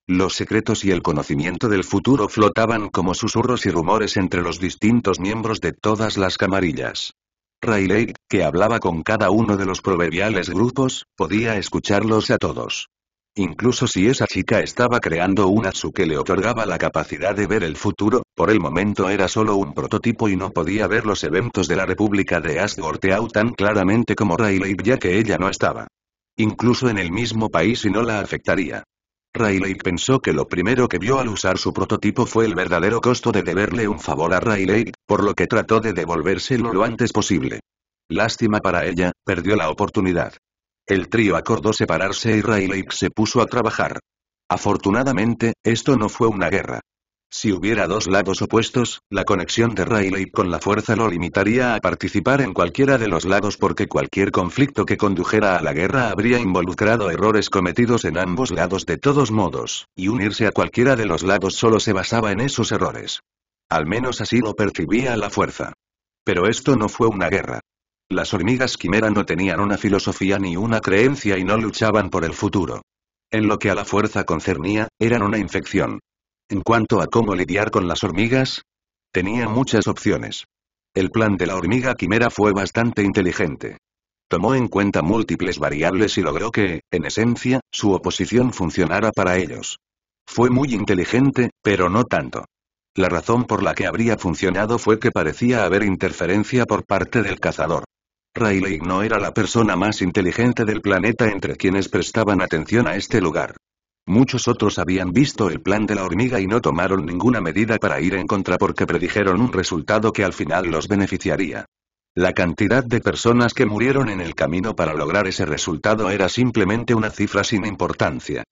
Los secretos y el conocimiento del futuro flotaban como susurros y rumores entre los distintos miembros de todas las camarillas. Rayleigh, que hablaba con cada uno de los proverbiales grupos, podía escucharlos a todos. Incluso si esa chica estaba creando un Atsu que le otorgaba la capacidad de ver el futuro, por el momento era solo un prototipo y no podía ver los eventos de la República de Asgorteau tan claramente como Rayleigh ya que ella no estaba. Incluso en el mismo país y no la afectaría. Rayleigh pensó que lo primero que vio al usar su prototipo fue el verdadero costo de deberle un favor a Rayleigh, por lo que trató de devolvérselo lo antes posible. Lástima para ella, perdió la oportunidad. El trío acordó separarse y Rayleigh se puso a trabajar. Afortunadamente, esto no fue una guerra. Si hubiera dos lados opuestos, la conexión de Rayleigh con la fuerza lo limitaría a participar en cualquiera de los lados porque cualquier conflicto que condujera a la guerra habría involucrado errores cometidos en ambos lados de todos modos, y unirse a cualquiera de los lados solo se basaba en esos errores. Al menos así lo percibía la fuerza. Pero esto no fue una guerra. Las hormigas quimera no tenían una filosofía ni una creencia y no luchaban por el futuro. En lo que a la fuerza concernía, eran una infección. En cuanto a cómo lidiar con las hormigas, tenía muchas opciones. El plan de la hormiga quimera fue bastante inteligente. Tomó en cuenta múltiples variables y logró que, en esencia, su oposición funcionara para ellos. Fue muy inteligente, pero no tanto. La razón por la que habría funcionado fue que parecía haber interferencia por parte del cazador. Rayleigh no era la persona más inteligente del planeta entre quienes prestaban atención a este lugar. Muchos otros habían visto el plan de la hormiga y no tomaron ninguna medida para ir en contra porque predijeron un resultado que al final los beneficiaría. La cantidad de personas que murieron en el camino para lograr ese resultado era simplemente una cifra sin importancia.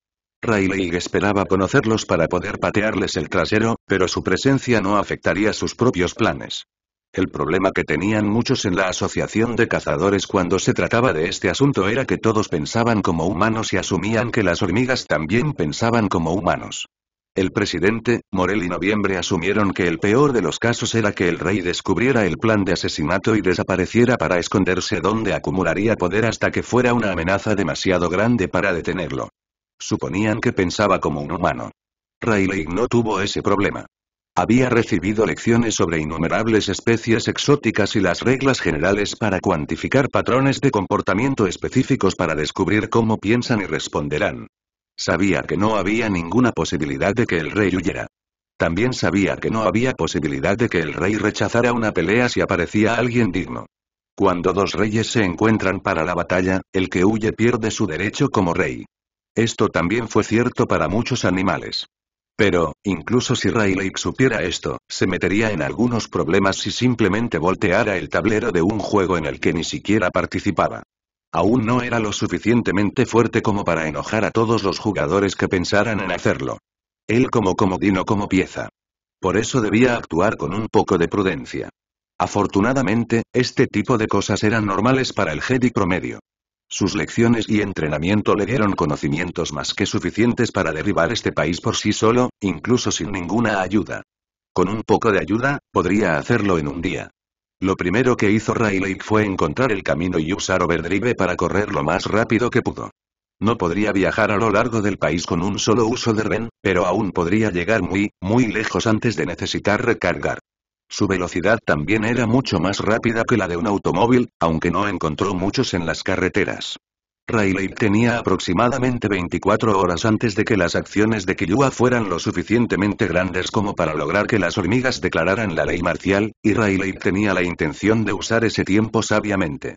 Rayleigh esperaba conocerlos para poder patearles el trasero, pero su presencia no afectaría sus propios planes. El problema que tenían muchos en la asociación de cazadores cuando se trataba de este asunto era que todos pensaban como humanos y asumían que las hormigas también pensaban como humanos. El presidente, Morel y Noviembre asumieron que el peor de los casos era que el rey descubriera el plan de asesinato y desapareciera para esconderse donde acumularía poder hasta que fuera una amenaza demasiado grande para detenerlo. Suponían que pensaba como un humano. Rayleigh no tuvo ese problema. Había recibido lecciones sobre innumerables especies exóticas y las reglas generales para cuantificar patrones de comportamiento específicos para descubrir cómo piensan y responderán. Sabía que no había ninguna posibilidad de que el rey huyera. También sabía que no había posibilidad de que el rey rechazara una pelea si aparecía alguien digno. Cuando dos reyes se encuentran para la batalla, el que huye pierde su derecho como rey. Esto también fue cierto para muchos animales. Pero, incluso si Rayleigh supiera esto, se metería en algunos problemas si simplemente volteara el tablero de un juego en el que ni siquiera participaba. Aún no era lo suficientemente fuerte como para enojar a todos los jugadores que pensaran en hacerlo. Él como comodino como pieza. Por eso debía actuar con un poco de prudencia. Afortunadamente, este tipo de cosas eran normales para el Jedi promedio. Sus lecciones y entrenamiento le dieron conocimientos más que suficientes para derribar este país por sí solo, incluso sin ninguna ayuda. Con un poco de ayuda, podría hacerlo en un día. Lo primero que hizo Rayleigh fue encontrar el camino y usar overdrive para correr lo más rápido que pudo. No podría viajar a lo largo del país con un solo uso de Ren, pero aún podría llegar muy, muy lejos antes de necesitar recargar. Su velocidad también era mucho más rápida que la de un automóvil, aunque no encontró muchos en las carreteras. Rayleigh tenía aproximadamente 24 horas antes de que las acciones de Killua fueran lo suficientemente grandes como para lograr que las hormigas declararan la ley marcial, y Rayleigh tenía la intención de usar ese tiempo sabiamente.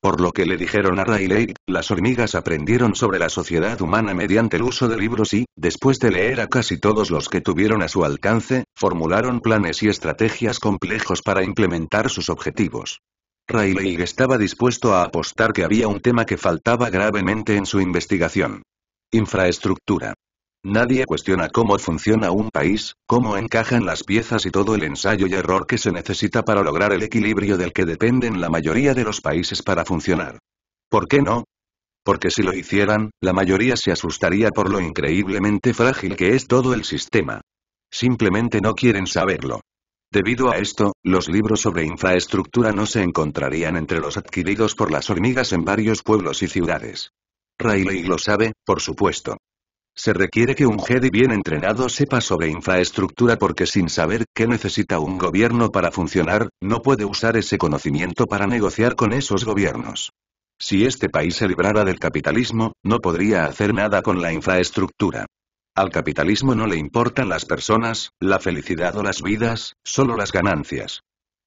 Por lo que le dijeron a Rayleigh, las hormigas aprendieron sobre la sociedad humana mediante el uso de libros y, después de leer a casi todos los que tuvieron a su alcance, formularon planes y estrategias complejos para implementar sus objetivos. Rayleigh estaba dispuesto a apostar que había un tema que faltaba gravemente en su investigación. Infraestructura. Nadie cuestiona cómo funciona un país, cómo encajan las piezas y todo el ensayo y error que se necesita para lograr el equilibrio del que dependen la mayoría de los países para funcionar. ¿Por qué no? Porque si lo hicieran, la mayoría se asustaría por lo increíblemente frágil que es todo el sistema. Simplemente no quieren saberlo. Debido a esto, los libros sobre infraestructura no se encontrarían entre los adquiridos por las hormigas en varios pueblos y ciudades. Riley lo sabe, por supuesto. Se requiere que un Jedi bien entrenado sepa sobre infraestructura porque sin saber qué necesita un gobierno para funcionar, no puede usar ese conocimiento para negociar con esos gobiernos. Si este país se librara del capitalismo, no podría hacer nada con la infraestructura. Al capitalismo no le importan las personas, la felicidad o las vidas, solo las ganancias.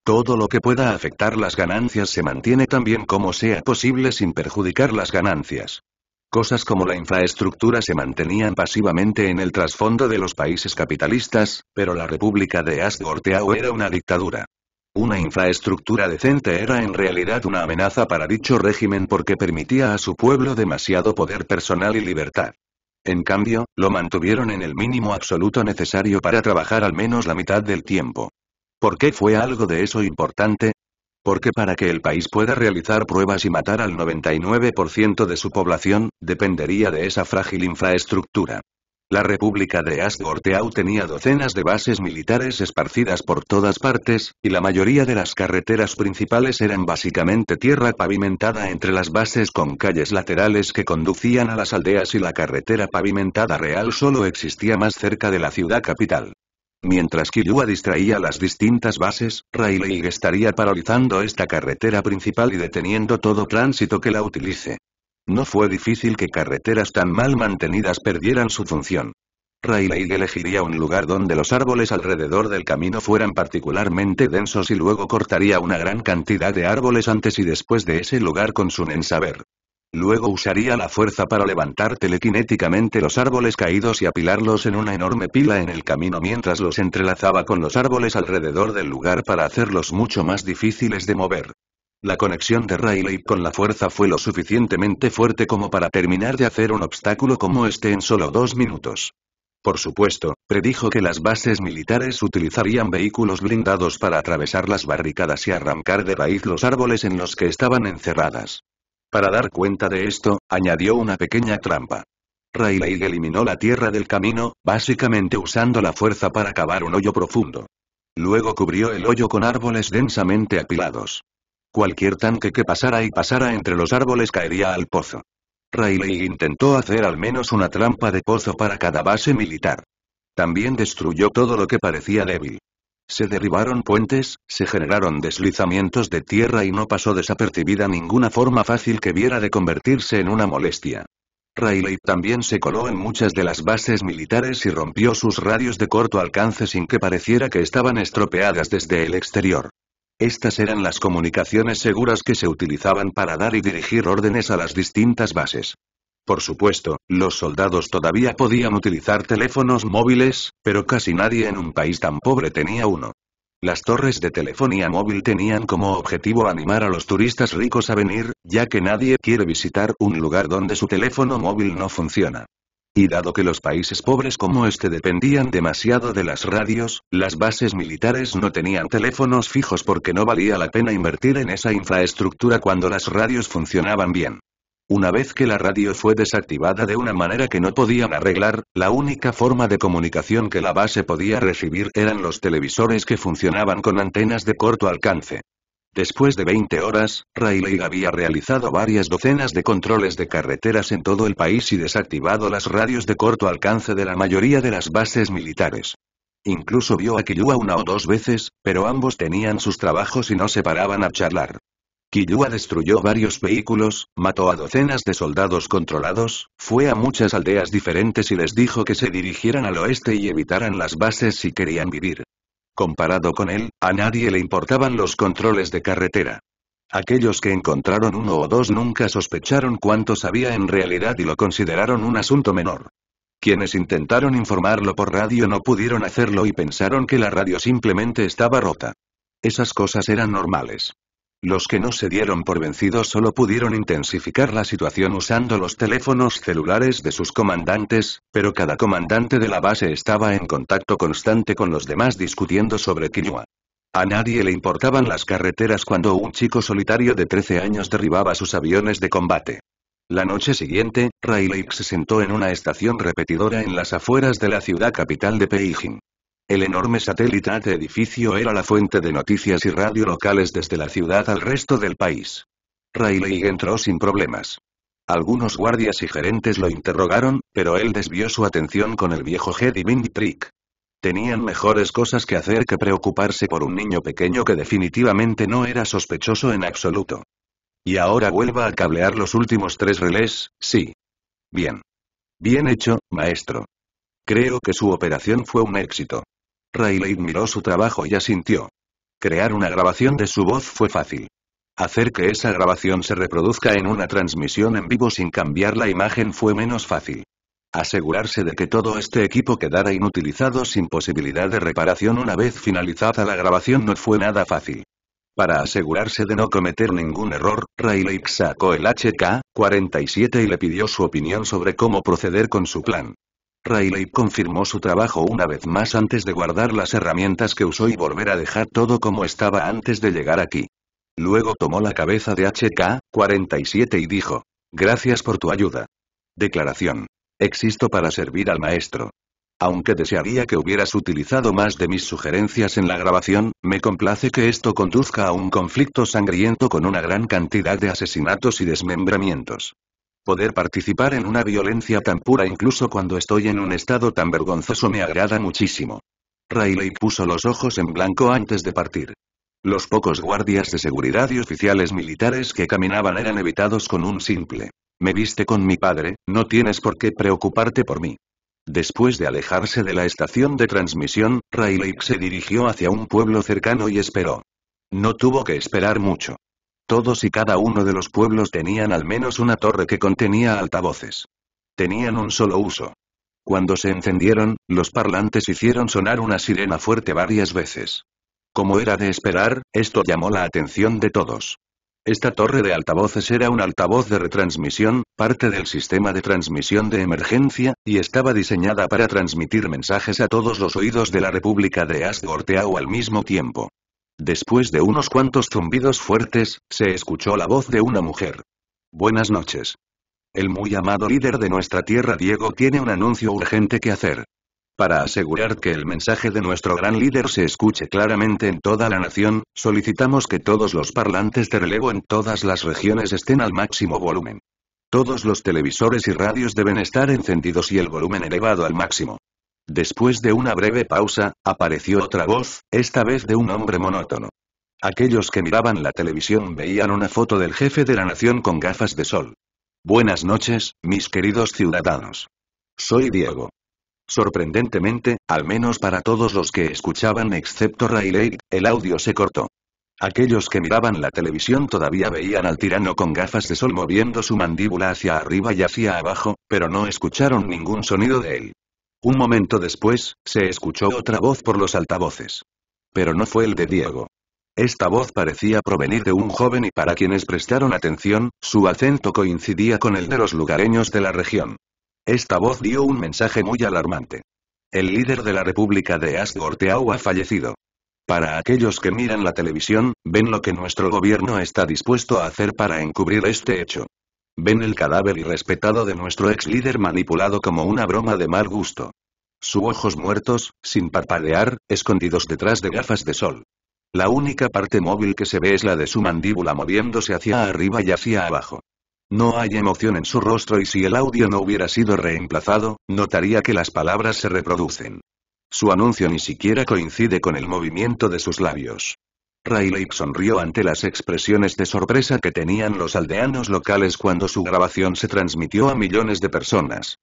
Todo lo que pueda afectar las ganancias se mantiene tan bien como sea posible sin perjudicar las ganancias. Cosas como la infraestructura se mantenían pasivamente en el trasfondo de los países capitalistas, pero la República de Asgorteau era una dictadura. Una infraestructura decente era en realidad una amenaza para dicho régimen porque permitía a su pueblo demasiado poder personal y libertad. En cambio, lo mantuvieron en el mínimo absoluto necesario para trabajar al menos la mitad del tiempo. ¿Por qué fue algo de eso importante? Porque para que el país pueda realizar pruebas y matar al 99% de su población, dependería de esa frágil infraestructura. La República de Asgorteau tenía docenas de bases militares esparcidas por todas partes, y la mayoría de las carreteras principales eran básicamente tierra pavimentada entre las bases con calles laterales que conducían a las aldeas y la carretera pavimentada real solo existía más cerca de la ciudad capital. Mientras Killua distraía las distintas bases, Rayleigh estaría paralizando esta carretera principal y deteniendo todo tránsito que la utilice. No fue difícil que carreteras tan mal mantenidas perdieran su función. Rayleigh elegiría un lugar donde los árboles alrededor del camino fueran particularmente densos y luego cortaría una gran cantidad de árboles antes y después de ese lugar con su Nensaber. Luego usaría la fuerza para levantar telequinéticamente los árboles caídos y apilarlos en una enorme pila en el camino mientras los entrelazaba con los árboles alrededor del lugar para hacerlos mucho más difíciles de mover. La conexión de Rayleigh con la fuerza fue lo suficientemente fuerte como para terminar de hacer un obstáculo como este en solo dos minutos. Por supuesto, predijo que las bases militares utilizarían vehículos blindados para atravesar las barricadas y arrancar de raíz los árboles en los que estaban encerradas. Para dar cuenta de esto, añadió una pequeña trampa. Rayleigh eliminó la tierra del camino, básicamente usando la fuerza para cavar un hoyo profundo. Luego cubrió el hoyo con árboles densamente apilados. Cualquier tanque que pasara y pasara entre los árboles caería al pozo. Rayleigh intentó hacer al menos una trampa de pozo para cada base militar. También destruyó todo lo que parecía débil. Se derribaron puentes, se generaron deslizamientos de tierra y no pasó desapercibida ninguna forma fácil que viera de convertirse en una molestia. Rayleigh también se coló en muchas de las bases militares y rompió sus radios de corto alcance sin que pareciera que estaban estropeadas desde el exterior. Estas eran las comunicaciones seguras que se utilizaban para dar y dirigir órdenes a las distintas bases. Por supuesto, los soldados todavía podían utilizar teléfonos móviles, pero casi nadie en un país tan pobre tenía uno. Las torres de telefonía móvil tenían como objetivo animar a los turistas ricos a venir, ya que nadie quiere visitar un lugar donde su teléfono móvil no funciona. Y dado que los países pobres como este dependían demasiado de las radios, las bases militares no tenían teléfonos fijos porque no valía la pena invertir en esa infraestructura cuando las radios funcionaban bien. Una vez que la radio fue desactivada de una manera que no podían arreglar, la única forma de comunicación que la base podía recibir eran los televisores que funcionaban con antenas de corto alcance. Después de 20 horas, Rayleigh había realizado varias docenas de controles de carreteras en todo el país y desactivado las radios de corto alcance de la mayoría de las bases militares. Incluso vio a Killua una o dos veces, pero ambos tenían sus trabajos y no se paraban a charlar. Kiyua destruyó varios vehículos, mató a docenas de soldados controlados, fue a muchas aldeas diferentes y les dijo que se dirigieran al oeste y evitaran las bases si querían vivir. Comparado con él, a nadie le importaban los controles de carretera. Aquellos que encontraron uno o dos nunca sospecharon cuánto sabía en realidad y lo consideraron un asunto menor. Quienes intentaron informarlo por radio no pudieron hacerlo y pensaron que la radio simplemente estaba rota. Esas cosas eran normales. Los que no se dieron por vencidos solo pudieron intensificar la situación usando los teléfonos celulares de sus comandantes, pero cada comandante de la base estaba en contacto constante con los demás discutiendo sobre Quinoa. A nadie le importaban las carreteras cuando un chico solitario de 13 años derribaba sus aviones de combate. La noche siguiente, Rayleigh se sentó en una estación repetidora en las afueras de la ciudad capital de Peijing. El enorme satélite edificio era la fuente de noticias y radio locales desde la ciudad al resto del país. Riley entró sin problemas. Algunos guardias y gerentes lo interrogaron, pero él desvió su atención con el viejo Hedy Trick. Tenían mejores cosas que hacer que preocuparse por un niño pequeño que definitivamente no era sospechoso en absoluto. Y ahora vuelva a cablear los últimos tres relés, sí. Bien. Bien hecho, maestro. Creo que su operación fue un éxito. Rayleigh miró su trabajo y asintió. Crear una grabación de su voz fue fácil. Hacer que esa grabación se reproduzca en una transmisión en vivo sin cambiar la imagen fue menos fácil. Asegurarse de que todo este equipo quedara inutilizado sin posibilidad de reparación una vez finalizada la grabación no fue nada fácil. Para asegurarse de no cometer ningún error, Rayleigh sacó el HK-47 y le pidió su opinión sobre cómo proceder con su plan. Rayleigh confirmó su trabajo una vez más antes de guardar las herramientas que usó y volver a dejar todo como estaba antes de llegar aquí. Luego tomó la cabeza de HK-47 y dijo, Gracias por tu ayuda. Declaración. Existo para servir al maestro. Aunque desearía que hubieras utilizado más de mis sugerencias en la grabación, me complace que esto conduzca a un conflicto sangriento con una gran cantidad de asesinatos y desmembramientos. Poder participar en una violencia tan pura incluso cuando estoy en un estado tan vergonzoso me agrada muchísimo. Rayleigh puso los ojos en blanco antes de partir. Los pocos guardias de seguridad y oficiales militares que caminaban eran evitados con un simple. Me viste con mi padre, no tienes por qué preocuparte por mí. Después de alejarse de la estación de transmisión, Rayleigh se dirigió hacia un pueblo cercano y esperó. No tuvo que esperar mucho. Todos y cada uno de los pueblos tenían al menos una torre que contenía altavoces. Tenían un solo uso. Cuando se encendieron, los parlantes hicieron sonar una sirena fuerte varias veces. Como era de esperar, esto llamó la atención de todos. Esta torre de altavoces era un altavoz de retransmisión, parte del sistema de transmisión de emergencia, y estaba diseñada para transmitir mensajes a todos los oídos de la República de o al mismo tiempo. Después de unos cuantos zumbidos fuertes, se escuchó la voz de una mujer. Buenas noches. El muy amado líder de nuestra tierra Diego tiene un anuncio urgente que hacer. Para asegurar que el mensaje de nuestro gran líder se escuche claramente en toda la nación, solicitamos que todos los parlantes de relevo en todas las regiones estén al máximo volumen. Todos los televisores y radios deben estar encendidos y el volumen elevado al máximo. Después de una breve pausa, apareció otra voz, esta vez de un hombre monótono. Aquellos que miraban la televisión veían una foto del jefe de la nación con gafas de sol. Buenas noches, mis queridos ciudadanos. Soy Diego. Sorprendentemente, al menos para todos los que escuchaban excepto Riley, el audio se cortó. Aquellos que miraban la televisión todavía veían al tirano con gafas de sol moviendo su mandíbula hacia arriba y hacia abajo, pero no escucharon ningún sonido de él. Un momento después, se escuchó otra voz por los altavoces. Pero no fue el de Diego. Esta voz parecía provenir de un joven y para quienes prestaron atención, su acento coincidía con el de los lugareños de la región. Esta voz dio un mensaje muy alarmante. El líder de la República de Asgorteau ha fallecido. Para aquellos que miran la televisión, ven lo que nuestro gobierno está dispuesto a hacer para encubrir este hecho. Ven el cadáver irrespetado de nuestro ex líder manipulado como una broma de mal gusto. Sus ojos muertos, sin parpadear, escondidos detrás de gafas de sol. La única parte móvil que se ve es la de su mandíbula moviéndose hacia arriba y hacia abajo. No hay emoción en su rostro y si el audio no hubiera sido reemplazado, notaría que las palabras se reproducen. Su anuncio ni siquiera coincide con el movimiento de sus labios. Rayleigh sonrió ante las expresiones de sorpresa que tenían los aldeanos locales cuando su grabación se transmitió a millones de personas.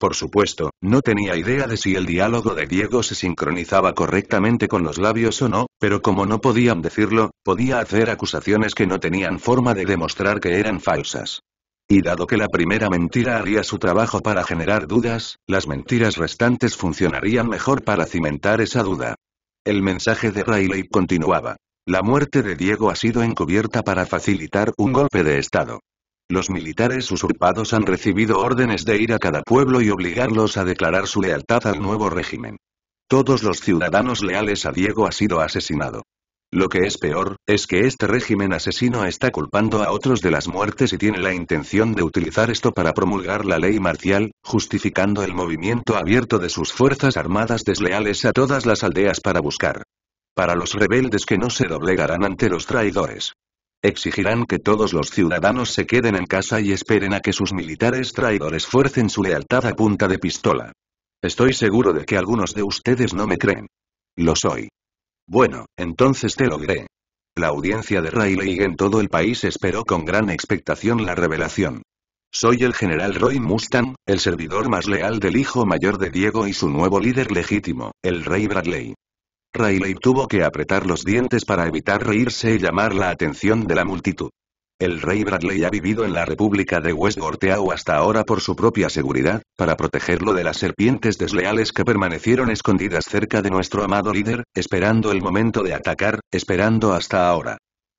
Por supuesto, no tenía idea de si el diálogo de Diego se sincronizaba correctamente con los labios o no, pero como no podían decirlo, podía hacer acusaciones que no tenían forma de demostrar que eran falsas. Y dado que la primera mentira haría su trabajo para generar dudas, las mentiras restantes funcionarían mejor para cimentar esa duda. El mensaje de Rayleigh continuaba. La muerte de Diego ha sido encubierta para facilitar un golpe de Estado. Los militares usurpados han recibido órdenes de ir a cada pueblo y obligarlos a declarar su lealtad al nuevo régimen. Todos los ciudadanos leales a Diego ha sido asesinado. Lo que es peor, es que este régimen asesino está culpando a otros de las muertes y tiene la intención de utilizar esto para promulgar la ley marcial, justificando el movimiento abierto de sus fuerzas armadas desleales a todas las aldeas para buscar para los rebeldes que no se doblegarán ante los traidores. Exigirán que todos los ciudadanos se queden en casa y esperen a que sus militares traidores fuercen su lealtad a punta de pistola. Estoy seguro de que algunos de ustedes no me creen. Lo soy. Bueno, entonces te logré. La audiencia de Rayleigh en todo el país esperó con gran expectación la revelación. Soy el general Roy Mustang, el servidor más leal del hijo mayor de Diego y su nuevo líder legítimo, el rey Bradley. Rayleigh tuvo que apretar los dientes para evitar reírse y llamar la atención de la multitud. El rey Bradley ha vivido en la República de West hasta ahora por su propia seguridad, para protegerlo de las serpientes desleales que permanecieron escondidas cerca de nuestro amado líder, esperando el momento de atacar, esperando hasta ahora.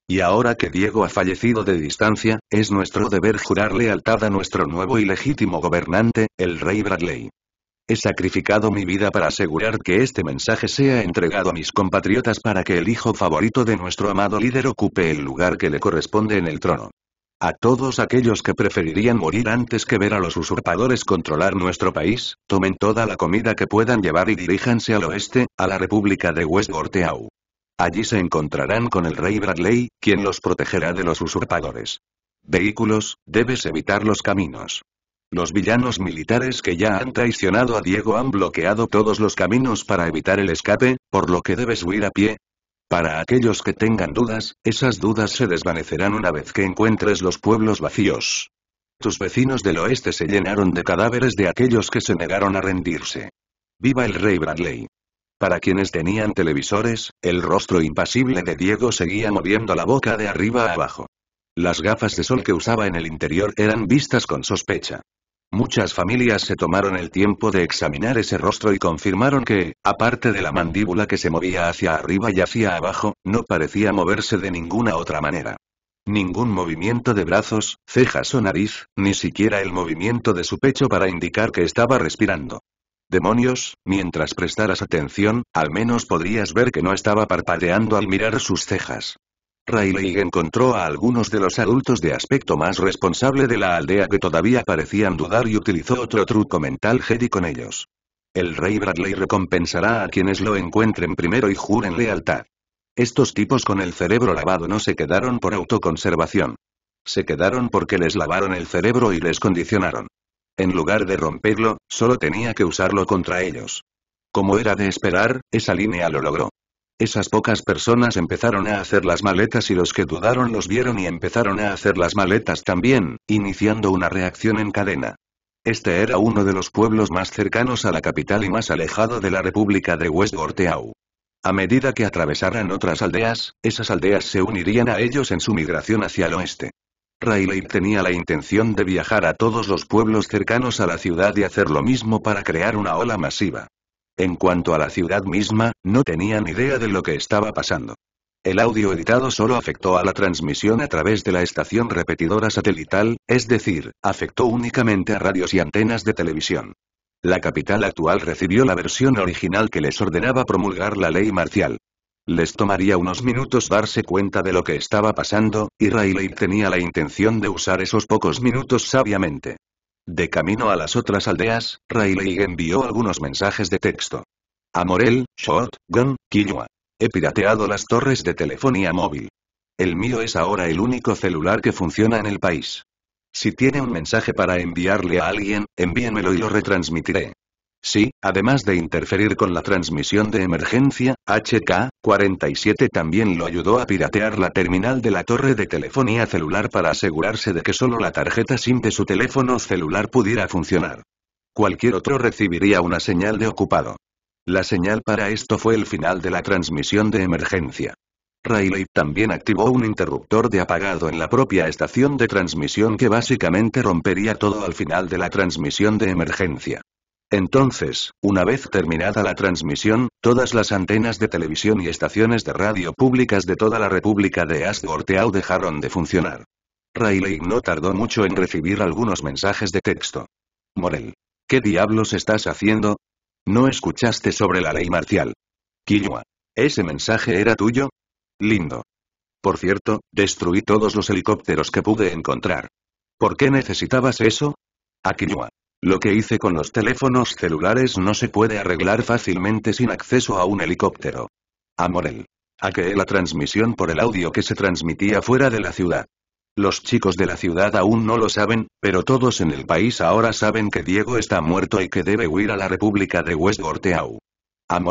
Y ahora que Diego ha fallecido de distancia, es nuestro deber jurar lealtad a nuestro nuevo y legítimo gobernante, el rey Bradley. He sacrificado mi vida para asegurar que este mensaje sea entregado a mis compatriotas para que el hijo favorito de nuestro amado líder ocupe el lugar que le corresponde en el trono. A todos aquellos que preferirían morir antes que ver a los usurpadores controlar nuestro país, tomen toda la comida que puedan llevar y diríjanse al oeste, a la República de West Gorteau. Allí se encontrarán con el rey Bradley, quien los protegerá de los usurpadores. Vehículos, debes evitar los caminos. Los villanos militares que ya han traicionado a Diego han bloqueado todos los caminos para evitar el escape, por lo que debes huir a pie. Para aquellos que tengan dudas, esas dudas se desvanecerán una vez que encuentres los pueblos vacíos. Tus vecinos del oeste se llenaron de cadáveres de aquellos que se negaron a rendirse. ¡Viva el rey Bradley! Para quienes tenían televisores, el rostro impasible de Diego seguía moviendo la boca de arriba a abajo. Las gafas de sol que usaba en el interior eran vistas con sospecha. Muchas familias se tomaron el tiempo de examinar ese rostro y confirmaron que, aparte de la mandíbula que se movía hacia arriba y hacia abajo, no parecía moverse de ninguna otra manera. Ningún movimiento de brazos, cejas o nariz, ni siquiera el movimiento de su pecho para indicar que estaba respirando. Demonios, mientras prestaras atención, al menos podrías ver que no estaba parpadeando al mirar sus cejas. Rayleigh encontró a algunos de los adultos de aspecto más responsable de la aldea que todavía parecían dudar y utilizó otro truco mental Jedi con ellos. El rey Bradley recompensará a quienes lo encuentren primero y juren lealtad. Estos tipos con el cerebro lavado no se quedaron por autoconservación. Se quedaron porque les lavaron el cerebro y les condicionaron. En lugar de romperlo, solo tenía que usarlo contra ellos. Como era de esperar, esa línea lo logró. Esas pocas personas empezaron a hacer las maletas y los que dudaron los vieron y empezaron a hacer las maletas también, iniciando una reacción en cadena. Este era uno de los pueblos más cercanos a la capital y más alejado de la República de West Gorteau. A medida que atravesaran otras aldeas, esas aldeas se unirían a ellos en su migración hacia el oeste. Rayleigh tenía la intención de viajar a todos los pueblos cercanos a la ciudad y hacer lo mismo para crear una ola masiva. En cuanto a la ciudad misma, no tenían idea de lo que estaba pasando. El audio editado solo afectó a la transmisión a través de la estación repetidora satelital, es decir, afectó únicamente a radios y antenas de televisión. La capital actual recibió la versión original que les ordenaba promulgar la ley marcial. Les tomaría unos minutos darse cuenta de lo que estaba pasando, y Rayleigh tenía la intención de usar esos pocos minutos sabiamente. De camino a las otras aldeas, Riley envió algunos mensajes de texto. A Morel, Short, Gun, Killua. He pirateado las torres de telefonía móvil. El mío es ahora el único celular que funciona en el país. Si tiene un mensaje para enviarle a alguien, envíenmelo y lo retransmitiré. Sí, además de interferir con la transmisión de emergencia, HK-47 también lo ayudó a piratear la terminal de la torre de telefonía celular para asegurarse de que solo la tarjeta SIM de su teléfono celular pudiera funcionar. Cualquier otro recibiría una señal de ocupado. La señal para esto fue el final de la transmisión de emergencia. Rayleigh también activó un interruptor de apagado en la propia estación de transmisión que básicamente rompería todo al final de la transmisión de emergencia. Entonces, una vez terminada la transmisión, todas las antenas de televisión y estaciones de radio públicas de toda la República de Asgorteau dejaron de funcionar. Rayleigh no tardó mucho en recibir algunos mensajes de texto. Morel. ¿Qué diablos estás haciendo? No escuchaste sobre la ley marcial. Quiñua. ¿Ese mensaje era tuyo? Lindo. Por cierto, destruí todos los helicópteros que pude encontrar. ¿Por qué necesitabas eso? A lo que hice con los teléfonos celulares no se puede arreglar fácilmente sin acceso a un helicóptero. A Morel. la transmisión por el audio que se transmitía fuera de la ciudad. Los chicos de la ciudad aún no lo saben, pero todos en el país ahora saben que Diego está muerto y que debe huir a la República de West Gorteau. A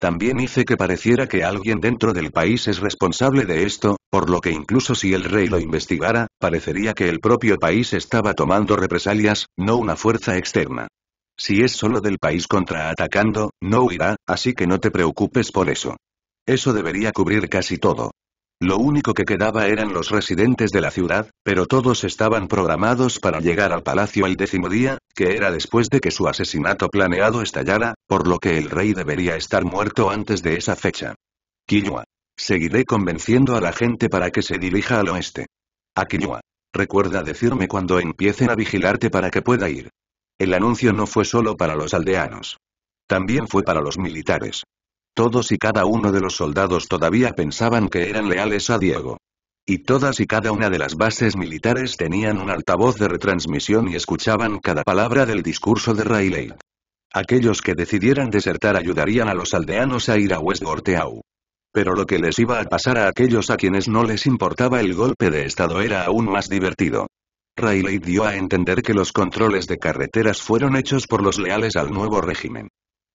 También hice que pareciera que alguien dentro del país es responsable de esto, por lo que incluso si el rey lo investigara, Parecería que el propio país estaba tomando represalias, no una fuerza externa. Si es solo del país contraatacando, no huirá, así que no te preocupes por eso. Eso debería cubrir casi todo. Lo único que quedaba eran los residentes de la ciudad, pero todos estaban programados para llegar al palacio el décimo día, que era después de que su asesinato planeado estallara, por lo que el rey debería estar muerto antes de esa fecha. Quillua. Seguiré convenciendo a la gente para que se dirija al oeste. Aquinoa. Recuerda decirme cuando empiecen a vigilarte para que pueda ir. El anuncio no fue solo para los aldeanos. También fue para los militares. Todos y cada uno de los soldados todavía pensaban que eran leales a Diego. Y todas y cada una de las bases militares tenían un altavoz de retransmisión y escuchaban cada palabra del discurso de Rayleigh. Aquellos que decidieran desertar ayudarían a los aldeanos a ir a West Gorteau. Pero lo que les iba a pasar a aquellos a quienes no les importaba el golpe de estado era aún más divertido. Rayleigh dio a entender que los controles de carreteras fueron hechos por los leales al nuevo régimen.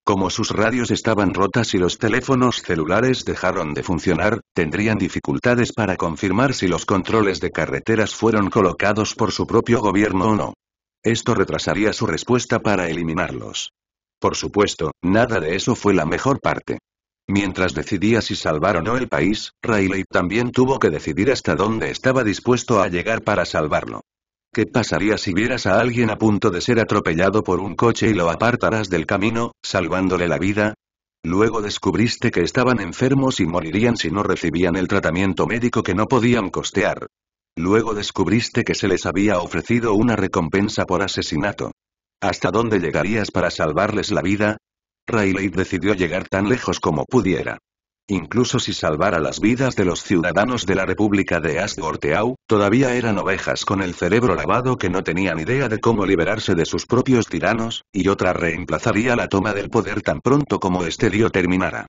Como sus radios estaban rotas y los teléfonos celulares dejaron de funcionar, tendrían dificultades para confirmar si los controles de carreteras fueron colocados por su propio gobierno o no. Esto retrasaría su respuesta para eliminarlos. Por supuesto, nada de eso fue la mejor parte. Mientras decidía si salvar o no el país, Riley también tuvo que decidir hasta dónde estaba dispuesto a llegar para salvarlo. ¿Qué pasaría si vieras a alguien a punto de ser atropellado por un coche y lo apartaras del camino, salvándole la vida? Luego descubriste que estaban enfermos y morirían si no recibían el tratamiento médico que no podían costear. Luego descubriste que se les había ofrecido una recompensa por asesinato. ¿Hasta dónde llegarías para salvarles la vida? Rayleigh decidió llegar tan lejos como pudiera. Incluso si salvara las vidas de los ciudadanos de la República de Asgorteau, todavía eran ovejas con el cerebro lavado que no tenían idea de cómo liberarse de sus propios tiranos, y otra reemplazaría la toma del poder tan pronto como este dio terminara.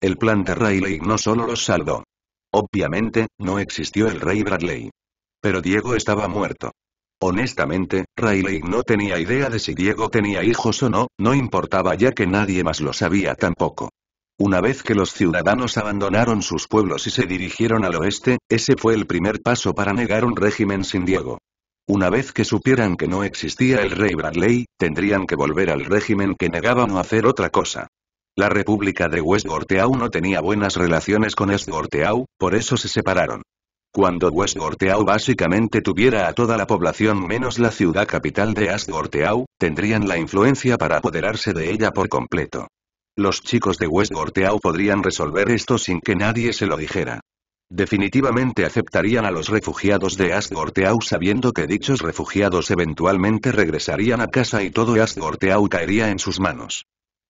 El plan de Rayleigh no solo los salvó. Obviamente, no existió el rey Bradley. Pero Diego estaba muerto. Honestamente, Rayleigh no tenía idea de si Diego tenía hijos o no, no importaba ya que nadie más lo sabía tampoco. Una vez que los ciudadanos abandonaron sus pueblos y se dirigieron al oeste, ese fue el primer paso para negar un régimen sin Diego. Una vez que supieran que no existía el rey Bradley, tendrían que volver al régimen que negaba no hacer otra cosa. La República de West Gorteau no tenía buenas relaciones con East por eso se separaron. Cuando Westgorteau básicamente tuviera a toda la población menos la ciudad capital de Asgorteau, tendrían la influencia para apoderarse de ella por completo. Los chicos de West Westgorteau podrían resolver esto sin que nadie se lo dijera. Definitivamente aceptarían a los refugiados de Asgorteau sabiendo que dichos refugiados eventualmente regresarían a casa y todo Asgorteau caería en sus manos.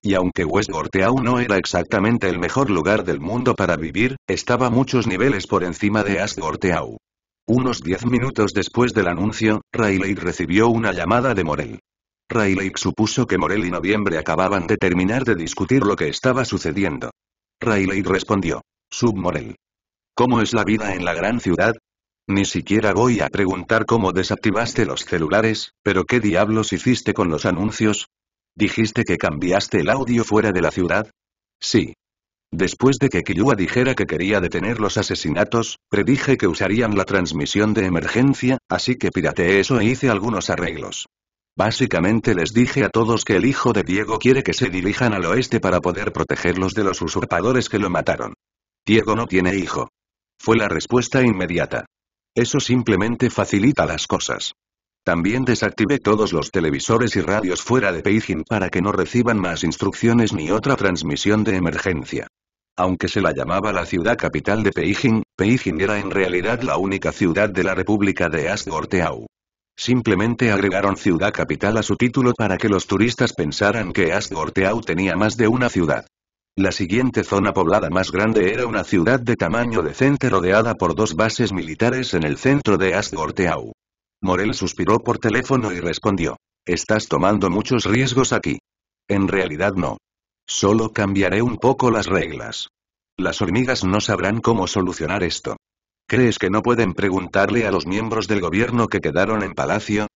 Y aunque West aún no era exactamente el mejor lugar del mundo para vivir, estaba muchos niveles por encima de Asgorteau. Unos diez minutos después del anuncio, Rayleigh recibió una llamada de Morel. Rayleigh supuso que Morel y Noviembre acababan de terminar de discutir lo que estaba sucediendo. Rayleigh respondió. Sub Morel. ¿Cómo es la vida en la gran ciudad? Ni siquiera voy a preguntar cómo desactivaste los celulares, pero ¿qué diablos hiciste con los anuncios? ¿Dijiste que cambiaste el audio fuera de la ciudad? Sí. Después de que Killua dijera que quería detener los asesinatos, predije que usarían la transmisión de emergencia, así que pirateé eso e hice algunos arreglos. Básicamente les dije a todos que el hijo de Diego quiere que se dirijan al oeste para poder protegerlos de los usurpadores que lo mataron. Diego no tiene hijo. Fue la respuesta inmediata. Eso simplemente facilita las cosas. También desactivé todos los televisores y radios fuera de Beijing para que no reciban más instrucciones ni otra transmisión de emergencia. Aunque se la llamaba la ciudad capital de Beijing, Beijing era en realidad la única ciudad de la República de Asgorteau. Simplemente agregaron ciudad capital a su título para que los turistas pensaran que Asgorteau tenía más de una ciudad. La siguiente zona poblada más grande era una ciudad de tamaño decente rodeada por dos bases militares en el centro de Asgorteau. Morel suspiró por teléfono y respondió. Estás tomando muchos riesgos aquí. En realidad no. Solo cambiaré un poco las reglas. Las hormigas no sabrán cómo solucionar esto. ¿Crees que no pueden preguntarle a los miembros del gobierno que quedaron en palacio?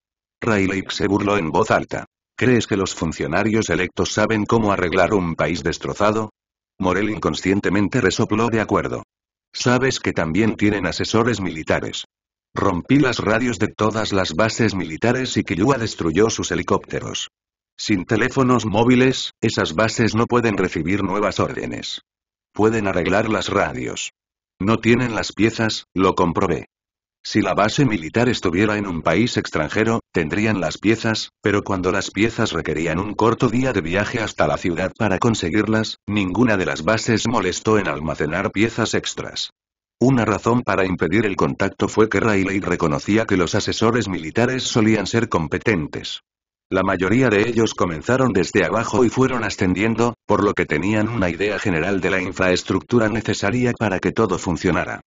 Rayleigh se burló en voz alta. ¿Crees que los funcionarios electos saben cómo arreglar un país destrozado? Morel inconscientemente resopló de acuerdo. Sabes que también tienen asesores militares. Rompí las radios de todas las bases militares y Killua destruyó sus helicópteros. Sin teléfonos móviles, esas bases no pueden recibir nuevas órdenes. Pueden arreglar las radios. No tienen las piezas, lo comprobé. Si la base militar estuviera en un país extranjero, tendrían las piezas, pero cuando las piezas requerían un corto día de viaje hasta la ciudad para conseguirlas, ninguna de las bases molestó en almacenar piezas extras. Una razón para impedir el contacto fue que Rayleigh reconocía que los asesores militares solían ser competentes. La mayoría de ellos comenzaron desde abajo y fueron ascendiendo, por lo que tenían una idea general de la infraestructura necesaria para que todo funcionara.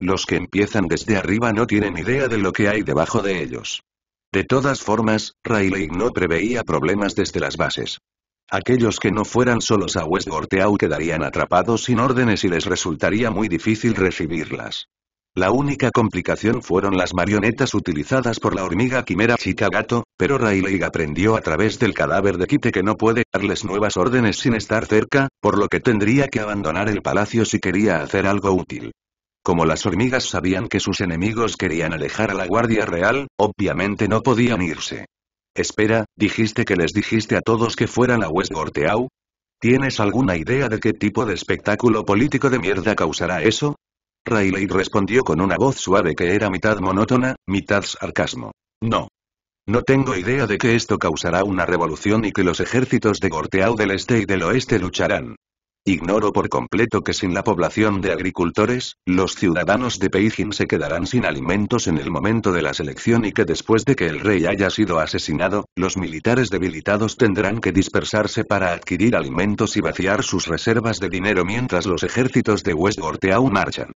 Los que empiezan desde arriba no tienen idea de lo que hay debajo de ellos. De todas formas, Rayleigh no preveía problemas desde las bases. Aquellos que no fueran solos a West Gorteau quedarían atrapados sin órdenes y les resultaría muy difícil recibirlas. La única complicación fueron las marionetas utilizadas por la hormiga quimera chica gato, pero Rayleigh aprendió a través del cadáver de Kite que no puede darles nuevas órdenes sin estar cerca, por lo que tendría que abandonar el palacio si quería hacer algo útil. Como las hormigas sabían que sus enemigos querían alejar a la Guardia Real, obviamente no podían irse. Espera, ¿dijiste que les dijiste a todos que fueran a West Gorteau? ¿Tienes alguna idea de qué tipo de espectáculo político de mierda causará eso? Rayleigh respondió con una voz suave que era mitad monótona, mitad sarcasmo. No. No tengo idea de que esto causará una revolución y que los ejércitos de Gorteau del este y del oeste lucharán. Ignoro por completo que sin la población de agricultores, los ciudadanos de Beijing se quedarán sin alimentos en el momento de la selección y que después de que el rey haya sido asesinado, los militares debilitados tendrán que dispersarse para adquirir alimentos y vaciar sus reservas de dinero mientras los ejércitos de West aún marchan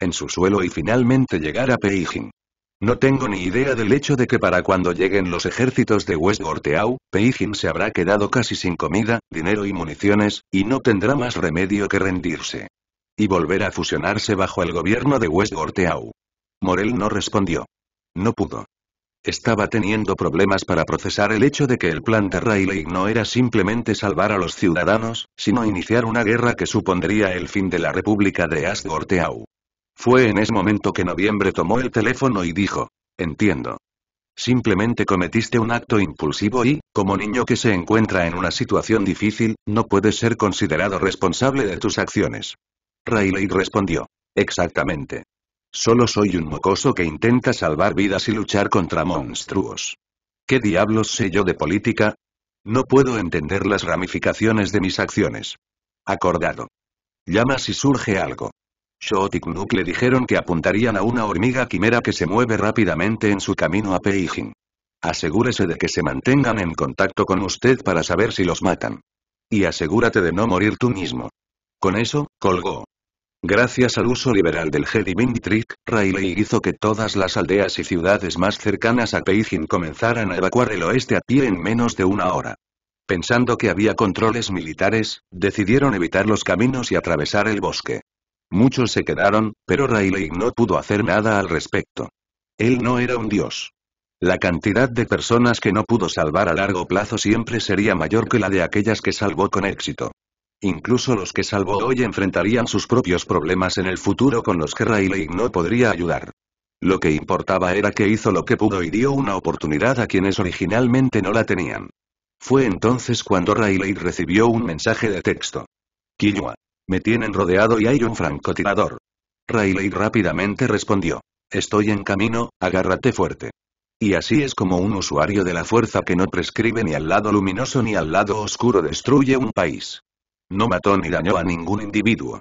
en su suelo y finalmente llegar a Beijing. No tengo ni idea del hecho de que para cuando lleguen los ejércitos de West Gorteau, Peijin se habrá quedado casi sin comida, dinero y municiones, y no tendrá más remedio que rendirse. Y volver a fusionarse bajo el gobierno de West Gorteau. Morel no respondió. No pudo. Estaba teniendo problemas para procesar el hecho de que el plan de Rayleigh no era simplemente salvar a los ciudadanos, sino iniciar una guerra que supondría el fin de la República de Asgorteau. Fue en ese momento que Noviembre tomó el teléfono y dijo, entiendo. Simplemente cometiste un acto impulsivo y, como niño que se encuentra en una situación difícil, no puedes ser considerado responsable de tus acciones. Rayleigh respondió, exactamente. Solo soy un mocoso que intenta salvar vidas y luchar contra monstruos. ¿Qué diablos sé yo de política? No puedo entender las ramificaciones de mis acciones. Acordado. Llama si surge algo. Shot y le dijeron que apuntarían a una hormiga quimera que se mueve rápidamente en su camino a Peijin. Asegúrese de que se mantengan en contacto con usted para saber si los matan. Y asegúrate de no morir tú mismo. Con eso, colgó. Gracias al uso liberal del Mind Trick, Rayleigh hizo que todas las aldeas y ciudades más cercanas a Peijin comenzaran a evacuar el oeste a pie en menos de una hora. Pensando que había controles militares, decidieron evitar los caminos y atravesar el bosque. Muchos se quedaron, pero Rayleigh no pudo hacer nada al respecto. Él no era un dios. La cantidad de personas que no pudo salvar a largo plazo siempre sería mayor que la de aquellas que salvó con éxito. Incluso los que salvó hoy enfrentarían sus propios problemas en el futuro con los que Rayleigh no podría ayudar. Lo que importaba era que hizo lo que pudo y dio una oportunidad a quienes originalmente no la tenían. Fue entonces cuando Rayleigh recibió un mensaje de texto. Quiñua. Me tienen rodeado y hay un francotirador. Rayleigh rápidamente respondió. Estoy en camino, agárrate fuerte. Y así es como un usuario de la fuerza que no prescribe ni al lado luminoso ni al lado oscuro destruye un país. No mató ni dañó a ningún individuo.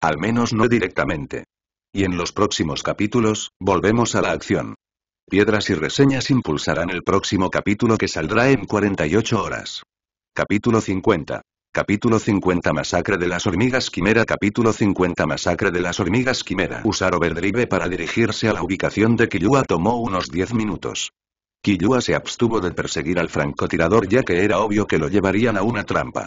Al menos no directamente. Y en los próximos capítulos, volvemos a la acción. Piedras y reseñas impulsarán el próximo capítulo que saldrá en 48 horas. Capítulo 50. Capítulo 50 Masacre de las hormigas quimera Capítulo 50 Masacre de las hormigas quimera Usar overdrive para dirigirse a la ubicación de Killua tomó unos 10 minutos. Killua se abstuvo de perseguir al francotirador ya que era obvio que lo llevarían a una trampa.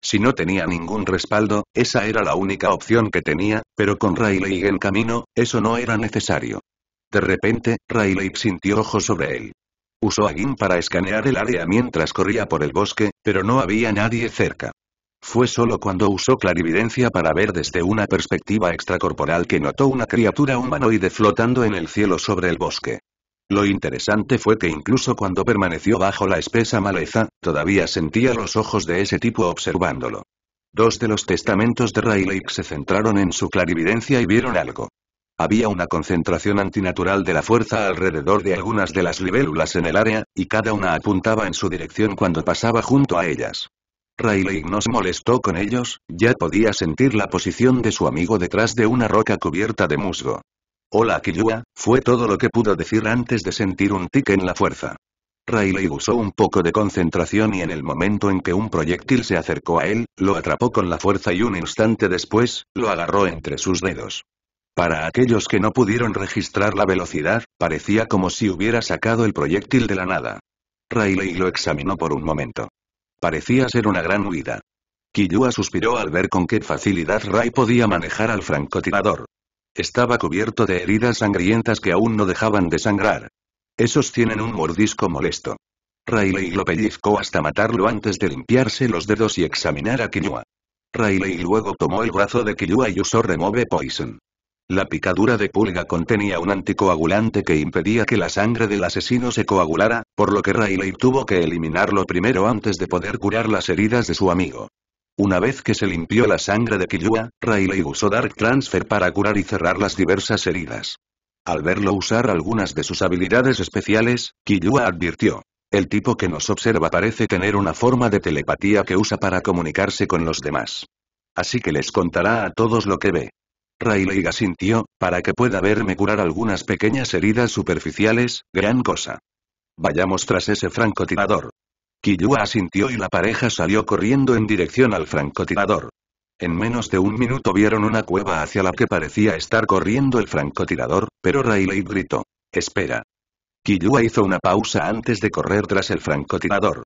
Si no tenía ningún respaldo, esa era la única opción que tenía, pero con Rayleigh en camino, eso no era necesario. De repente, Rayleigh sintió ojos sobre él. Usó a Gin para escanear el área mientras corría por el bosque, pero no había nadie cerca. Fue solo cuando usó clarividencia para ver desde una perspectiva extracorporal que notó una criatura humanoide flotando en el cielo sobre el bosque. Lo interesante fue que incluso cuando permaneció bajo la espesa maleza, todavía sentía los ojos de ese tipo observándolo. Dos de los testamentos de Rayleigh se centraron en su clarividencia y vieron algo. Había una concentración antinatural de la fuerza alrededor de algunas de las libélulas en el área, y cada una apuntaba en su dirección cuando pasaba junto a ellas. Rayleigh no se molestó con ellos, ya podía sentir la posición de su amigo detrás de una roca cubierta de musgo. Hola Killua, fue todo lo que pudo decir antes de sentir un tic en la fuerza. Rayleigh usó un poco de concentración y en el momento en que un proyectil se acercó a él, lo atrapó con la fuerza y un instante después, lo agarró entre sus dedos. Para aquellos que no pudieron registrar la velocidad, parecía como si hubiera sacado el proyectil de la nada. Rayleigh lo examinó por un momento. Parecía ser una gran huida. Kiyua suspiró al ver con qué facilidad Rai podía manejar al francotirador. Estaba cubierto de heridas sangrientas que aún no dejaban de sangrar. Esos tienen un mordisco molesto. Rayleigh lo pellizcó hasta matarlo antes de limpiarse los dedos y examinar a Killua. Rayleigh luego tomó el brazo de Kiyua y usó Remove Poison. La picadura de pulga contenía un anticoagulante que impedía que la sangre del asesino se coagulara, por lo que Rayleigh tuvo que eliminarlo primero antes de poder curar las heridas de su amigo. Una vez que se limpió la sangre de Killua, Riley usó Dark Transfer para curar y cerrar las diversas heridas. Al verlo usar algunas de sus habilidades especiales, Killua advirtió. El tipo que nos observa parece tener una forma de telepatía que usa para comunicarse con los demás. Así que les contará a todos lo que ve. Rayleigh asintió, para que pueda verme curar algunas pequeñas heridas superficiales, gran cosa. Vayamos tras ese francotirador. Kiyua asintió y la pareja salió corriendo en dirección al francotirador. En menos de un minuto vieron una cueva hacia la que parecía estar corriendo el francotirador, pero Rayleigh gritó. Espera. Kiyua hizo una pausa antes de correr tras el francotirador.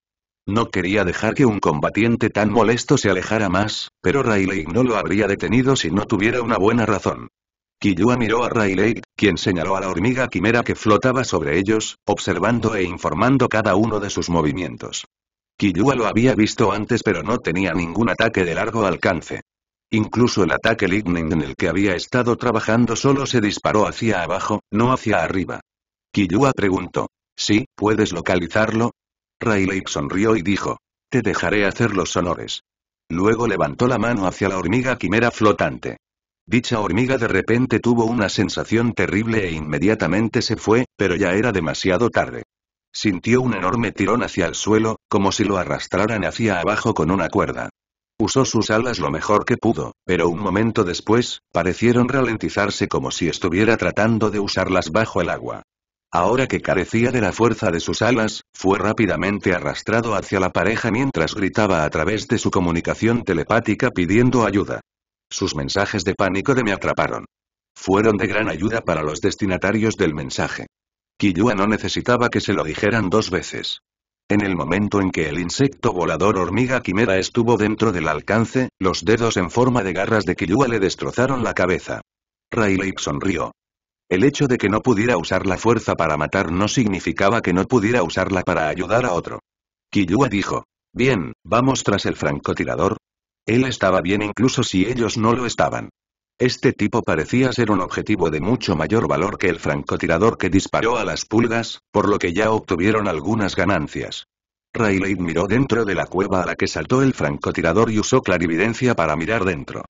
No quería dejar que un combatiente tan molesto se alejara más, pero Rayleigh no lo habría detenido si no tuviera una buena razón. Killua miró a Rayleigh, quien señaló a la hormiga quimera que flotaba sobre ellos, observando e informando cada uno de sus movimientos. Killua lo había visto antes pero no tenía ningún ataque de largo alcance. Incluso el ataque Lightning en el que había estado trabajando solo se disparó hacia abajo, no hacia arriba. Killua preguntó. ¿Sí, puedes localizarlo? Rayleigh sonrió y dijo. Te dejaré hacer los honores. Luego levantó la mano hacia la hormiga quimera flotante. Dicha hormiga de repente tuvo una sensación terrible e inmediatamente se fue, pero ya era demasiado tarde. Sintió un enorme tirón hacia el suelo, como si lo arrastraran hacia abajo con una cuerda. Usó sus alas lo mejor que pudo, pero un momento después, parecieron ralentizarse como si estuviera tratando de usarlas bajo el agua. Ahora que carecía de la fuerza de sus alas, fue rápidamente arrastrado hacia la pareja mientras gritaba a través de su comunicación telepática pidiendo ayuda. Sus mensajes de pánico de me atraparon. Fueron de gran ayuda para los destinatarios del mensaje. Kiyua no necesitaba que se lo dijeran dos veces. En el momento en que el insecto volador hormiga quimera estuvo dentro del alcance, los dedos en forma de garras de Kiyua le destrozaron la cabeza. Rayleigh sonrió. El hecho de que no pudiera usar la fuerza para matar no significaba que no pudiera usarla para ayudar a otro. Killua dijo. Bien, vamos tras el francotirador. Él estaba bien incluso si ellos no lo estaban. Este tipo parecía ser un objetivo de mucho mayor valor que el francotirador que disparó a las pulgas, por lo que ya obtuvieron algunas ganancias. Rayleigh miró dentro de la cueva a la que saltó el francotirador y usó clarividencia para mirar dentro.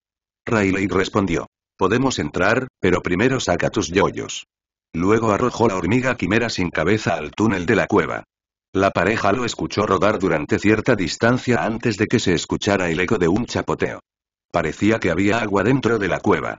Rayleigh respondió. Podemos entrar, pero primero saca tus yoyos. Luego arrojó la hormiga quimera sin cabeza al túnel de la cueva. La pareja lo escuchó rodar durante cierta distancia antes de que se escuchara el eco de un chapoteo. Parecía que había agua dentro de la cueva.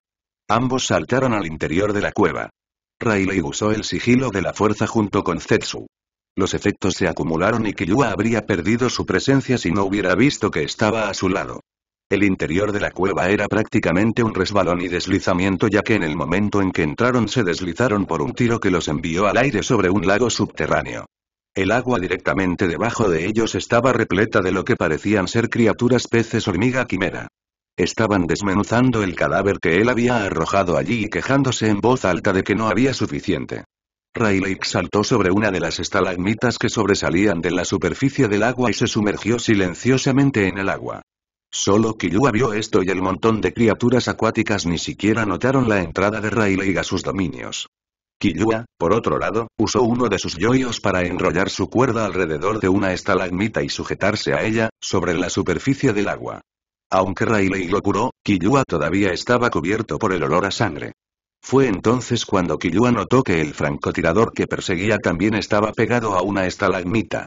Ambos saltaron al interior de la cueva. Riley usó el sigilo de la fuerza junto con Zetsu. Los efectos se acumularon y Killua habría perdido su presencia si no hubiera visto que estaba a su lado. El interior de la cueva era prácticamente un resbalón y deslizamiento ya que en el momento en que entraron se deslizaron por un tiro que los envió al aire sobre un lago subterráneo. El agua directamente debajo de ellos estaba repleta de lo que parecían ser criaturas peces hormiga quimera. Estaban desmenuzando el cadáver que él había arrojado allí y quejándose en voz alta de que no había suficiente. Rayleigh saltó sobre una de las estalagmitas que sobresalían de la superficie del agua y se sumergió silenciosamente en el agua. Solo Killua vio esto y el montón de criaturas acuáticas ni siquiera notaron la entrada de Rayleigh a sus dominios. Killua, por otro lado, usó uno de sus yoyos para enrollar su cuerda alrededor de una estalagmita y sujetarse a ella, sobre la superficie del agua. Aunque Rayleigh lo curó, Killua todavía estaba cubierto por el olor a sangre. Fue entonces cuando Killua notó que el francotirador que perseguía también estaba pegado a una estalagmita.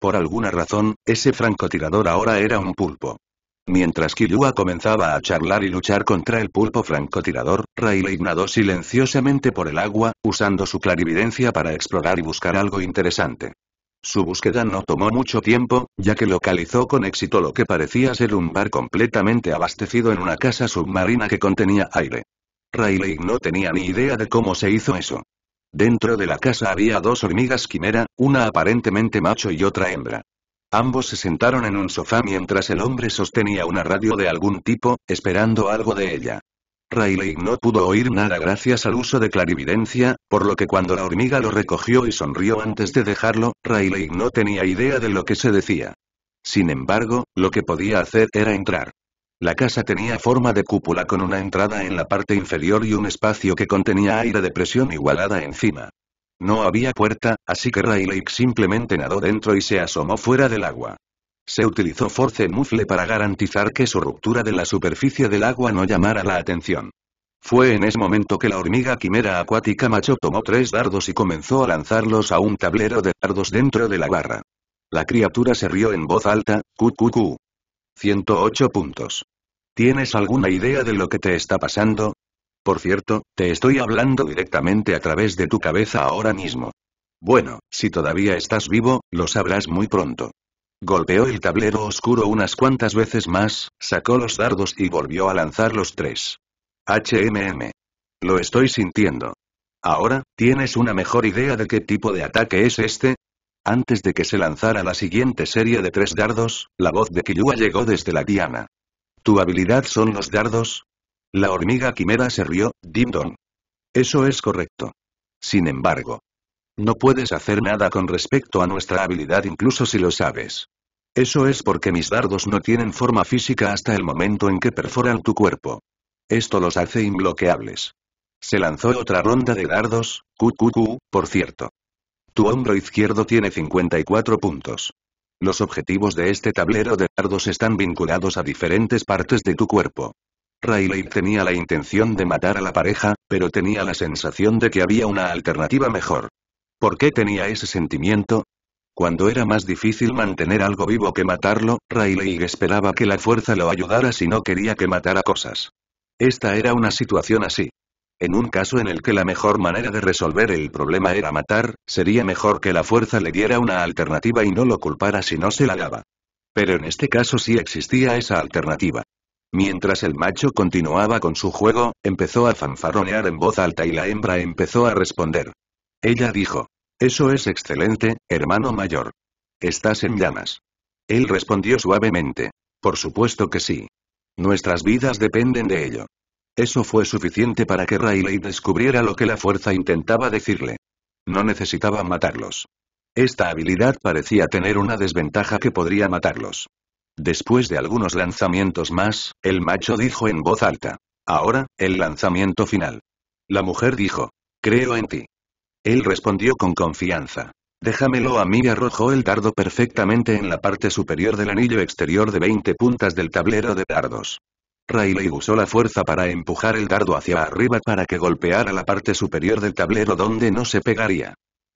Por alguna razón, ese francotirador ahora era un pulpo. Mientras Killua comenzaba a charlar y luchar contra el pulpo francotirador, Rayleigh nadó silenciosamente por el agua, usando su clarividencia para explorar y buscar algo interesante. Su búsqueda no tomó mucho tiempo, ya que localizó con éxito lo que parecía ser un bar completamente abastecido en una casa submarina que contenía aire. Rayleigh no tenía ni idea de cómo se hizo eso. Dentro de la casa había dos hormigas quimera, una aparentemente macho y otra hembra. Ambos se sentaron en un sofá mientras el hombre sostenía una radio de algún tipo, esperando algo de ella. Rayleigh no pudo oír nada gracias al uso de clarividencia, por lo que cuando la hormiga lo recogió y sonrió antes de dejarlo, Rayleigh no tenía idea de lo que se decía. Sin embargo, lo que podía hacer era entrar. La casa tenía forma de cúpula con una entrada en la parte inferior y un espacio que contenía aire de presión igualada encima. No había puerta, así que Rayleigh simplemente nadó dentro y se asomó fuera del agua. Se utilizó force mufle para garantizar que su ruptura de la superficie del agua no llamara la atención. Fue en ese momento que la hormiga quimera acuática macho tomó tres dardos y comenzó a lanzarlos a un tablero de dardos dentro de la barra. La criatura se rió en voz alta, QQQ. 108 puntos. ¿Tienes alguna idea de lo que te está pasando? Por cierto, te estoy hablando directamente a través de tu cabeza ahora mismo. Bueno, si todavía estás vivo, lo sabrás muy pronto. Golpeó el tablero oscuro unas cuantas veces más, sacó los dardos y volvió a lanzar los tres. HMM. Lo estoy sintiendo. Ahora, ¿tienes una mejor idea de qué tipo de ataque es este? Antes de que se lanzara la siguiente serie de tres dardos, la voz de Killua llegó desde la diana. Tu habilidad son los dardos, la hormiga quimera se rió, Dim Eso es correcto. Sin embargo. No puedes hacer nada con respecto a nuestra habilidad incluso si lo sabes. Eso es porque mis dardos no tienen forma física hasta el momento en que perforan tu cuerpo. Esto los hace imbloqueables. Se lanzó otra ronda de dardos, QQQ, por cierto. Tu hombro izquierdo tiene 54 puntos. Los objetivos de este tablero de dardos están vinculados a diferentes partes de tu cuerpo. Rayleigh tenía la intención de matar a la pareja, pero tenía la sensación de que había una alternativa mejor. ¿Por qué tenía ese sentimiento? Cuando era más difícil mantener algo vivo que matarlo, Rayleigh esperaba que la fuerza lo ayudara si no quería que matara cosas. Esta era una situación así. En un caso en el que la mejor manera de resolver el problema era matar, sería mejor que la fuerza le diera una alternativa y no lo culpara si no se la daba. Pero en este caso sí existía esa alternativa. Mientras el macho continuaba con su juego, empezó a fanfarronear en voz alta y la hembra empezó a responder. Ella dijo. Eso es excelente, hermano mayor. Estás en llamas. Él respondió suavemente. Por supuesto que sí. Nuestras vidas dependen de ello. Eso fue suficiente para que Riley descubriera lo que la fuerza intentaba decirle. No necesitaba matarlos. Esta habilidad parecía tener una desventaja que podría matarlos. Después de algunos lanzamientos más, el macho dijo en voz alta. Ahora, el lanzamiento final. La mujer dijo. Creo en ti. Él respondió con confianza. Déjamelo a mí y arrojó el dardo perfectamente en la parte superior del anillo exterior de 20 puntas del tablero de dardos. Riley usó la fuerza para empujar el dardo hacia arriba para que golpeara la parte superior del tablero donde no se pegaría.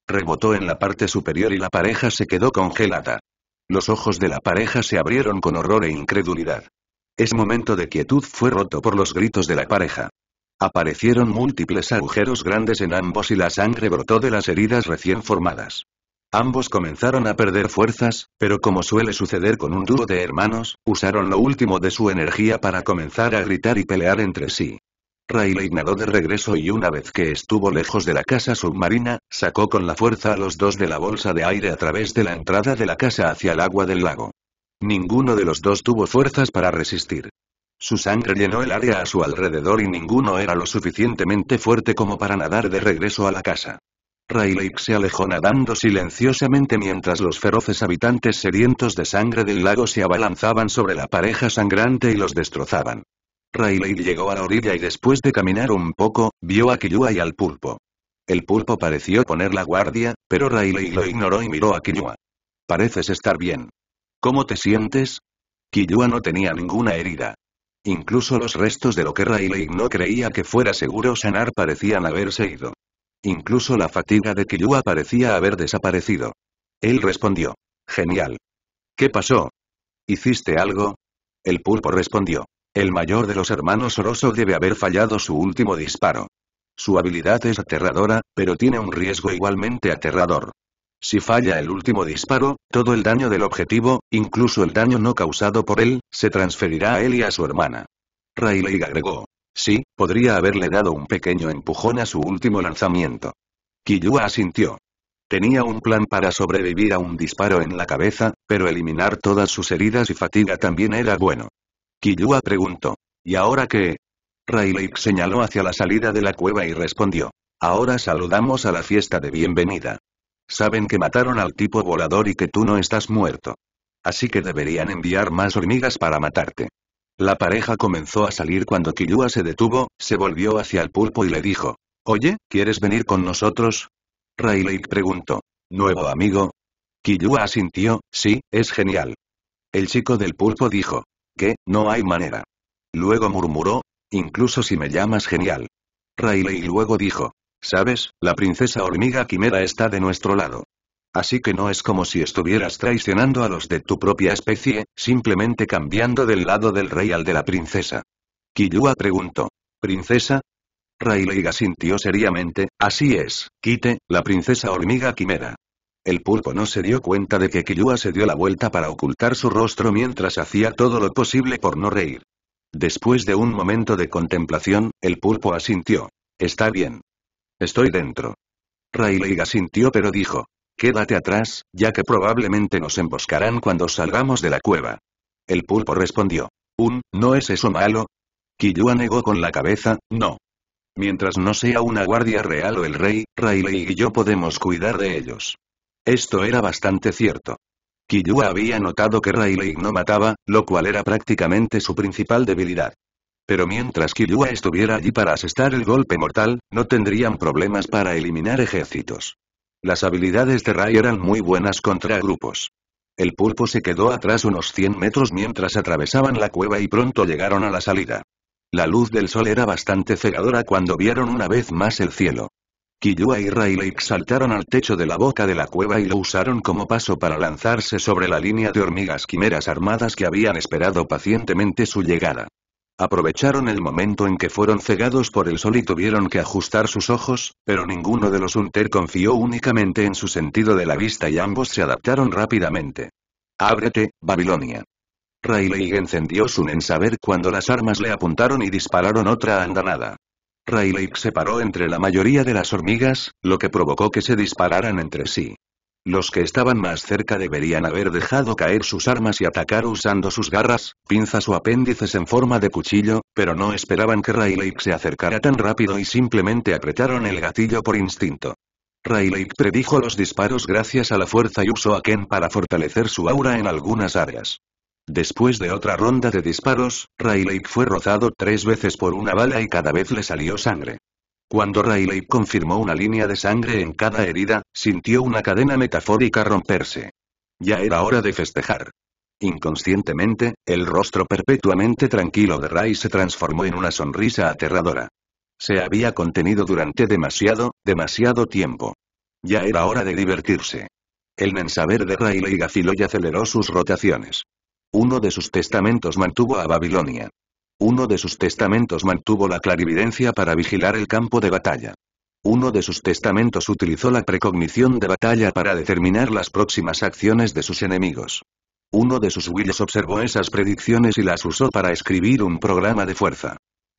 Rebotó en la parte superior y la pareja se quedó congelada. Los ojos de la pareja se abrieron con horror e incredulidad. Ese momento de quietud fue roto por los gritos de la pareja. Aparecieron múltiples agujeros grandes en ambos y la sangre brotó de las heridas recién formadas. Ambos comenzaron a perder fuerzas, pero como suele suceder con un dúo de hermanos, usaron lo último de su energía para comenzar a gritar y pelear entre sí. Rayleigh nadó de regreso y una vez que estuvo lejos de la casa submarina, sacó con la fuerza a los dos de la bolsa de aire a través de la entrada de la casa hacia el agua del lago. Ninguno de los dos tuvo fuerzas para resistir. Su sangre llenó el área a su alrededor y ninguno era lo suficientemente fuerte como para nadar de regreso a la casa. Rayleigh se alejó nadando silenciosamente mientras los feroces habitantes sedientos de sangre del lago se abalanzaban sobre la pareja sangrante y los destrozaban. Rayleigh llegó a la orilla y después de caminar un poco, vio a Kiyua y al pulpo. El pulpo pareció poner la guardia, pero Rayleigh lo ignoró y miró a Kiyua. Pareces estar bien. ¿Cómo te sientes? Kiyua no tenía ninguna herida. Incluso los restos de lo que Rayleigh no creía que fuera seguro sanar parecían haberse ido. Incluso la fatiga de Kiyua parecía haber desaparecido. Él respondió. Genial. ¿Qué pasó? ¿Hiciste algo? El pulpo respondió. El mayor de los hermanos Oroso debe haber fallado su último disparo. Su habilidad es aterradora, pero tiene un riesgo igualmente aterrador. Si falla el último disparo, todo el daño del objetivo, incluso el daño no causado por él, se transferirá a él y a su hermana. Rayleigh agregó. Sí, podría haberle dado un pequeño empujón a su último lanzamiento. Kiyuu asintió. Tenía un plan para sobrevivir a un disparo en la cabeza, pero eliminar todas sus heridas y fatiga también era bueno. «¿Kiyua?» preguntó. ¿Y ahora qué? Rayleigh señaló hacia la salida de la cueva y respondió. Ahora saludamos a la fiesta de bienvenida. Saben que mataron al tipo volador y que tú no estás muerto. Así que deberían enviar más hormigas para matarte. La pareja comenzó a salir cuando Kiyua se detuvo, se volvió hacia el pulpo y le dijo. Oye, ¿quieres venir con nosotros? Rayleigh preguntó. ¿Nuevo amigo? Kiyua asintió, sí, es genial. El chico del pulpo dijo que, no hay manera. Luego murmuró, incluso si me llamas genial. Rayleigh luego dijo, sabes, la princesa hormiga quimera está de nuestro lado. Así que no es como si estuvieras traicionando a los de tu propia especie, simplemente cambiando del lado del rey al de la princesa. Killua preguntó, ¿princesa? Rayleigh asintió seriamente, así es, quite, la princesa hormiga quimera. El pulpo no se dio cuenta de que Killua se dio la vuelta para ocultar su rostro mientras hacía todo lo posible por no reír. Después de un momento de contemplación, el pulpo asintió. Está bien. Estoy dentro. Rayleigh asintió pero dijo. Quédate atrás, ya que probablemente nos emboscarán cuando salgamos de la cueva. El pulpo respondió. Un, ¿no es eso malo? Killua negó con la cabeza, no. Mientras no sea una guardia real o el rey, Rayleigh y yo podemos cuidar de ellos. Esto era bastante cierto. Killua había notado que Rayleigh no mataba, lo cual era prácticamente su principal debilidad. Pero mientras Killua estuviera allí para asestar el golpe mortal, no tendrían problemas para eliminar ejércitos. Las habilidades de Ray eran muy buenas contra grupos. El pulpo se quedó atrás unos 100 metros mientras atravesaban la cueva y pronto llegaron a la salida. La luz del sol era bastante cegadora cuando vieron una vez más el cielo. Killua y Rayleigh saltaron al techo de la boca de la cueva y lo usaron como paso para lanzarse sobre la línea de hormigas quimeras armadas que habían esperado pacientemente su llegada. Aprovecharon el momento en que fueron cegados por el sol y tuvieron que ajustar sus ojos, pero ninguno de los Hunter confió únicamente en su sentido de la vista y ambos se adaptaron rápidamente. Ábrete, Babilonia. Rayleigh encendió su saber cuando las armas le apuntaron y dispararon otra andanada. Rayleigh se paró entre la mayoría de las hormigas, lo que provocó que se dispararan entre sí. Los que estaban más cerca deberían haber dejado caer sus armas y atacar usando sus garras, pinzas o apéndices en forma de cuchillo, pero no esperaban que Rayleigh se acercara tan rápido y simplemente apretaron el gatillo por instinto. Rayleigh predijo los disparos gracias a la fuerza y usó a Ken para fortalecer su aura en algunas áreas. Después de otra ronda de disparos, Rayleigh fue rozado tres veces por una bala y cada vez le salió sangre. Cuando Rayleigh confirmó una línea de sangre en cada herida, sintió una cadena metafórica romperse. Ya era hora de festejar. Inconscientemente, el rostro perpetuamente tranquilo de Ray se transformó en una sonrisa aterradora. Se había contenido durante demasiado, demasiado tiempo. Ya era hora de divertirse. El mensaber de Rayleigh afiló y aceleró sus rotaciones. Uno de sus testamentos mantuvo a Babilonia. Uno de sus testamentos mantuvo la clarividencia para vigilar el campo de batalla. Uno de sus testamentos utilizó la precognición de batalla para determinar las próximas acciones de sus enemigos. Uno de sus wills observó esas predicciones y las usó para escribir un programa de fuerza.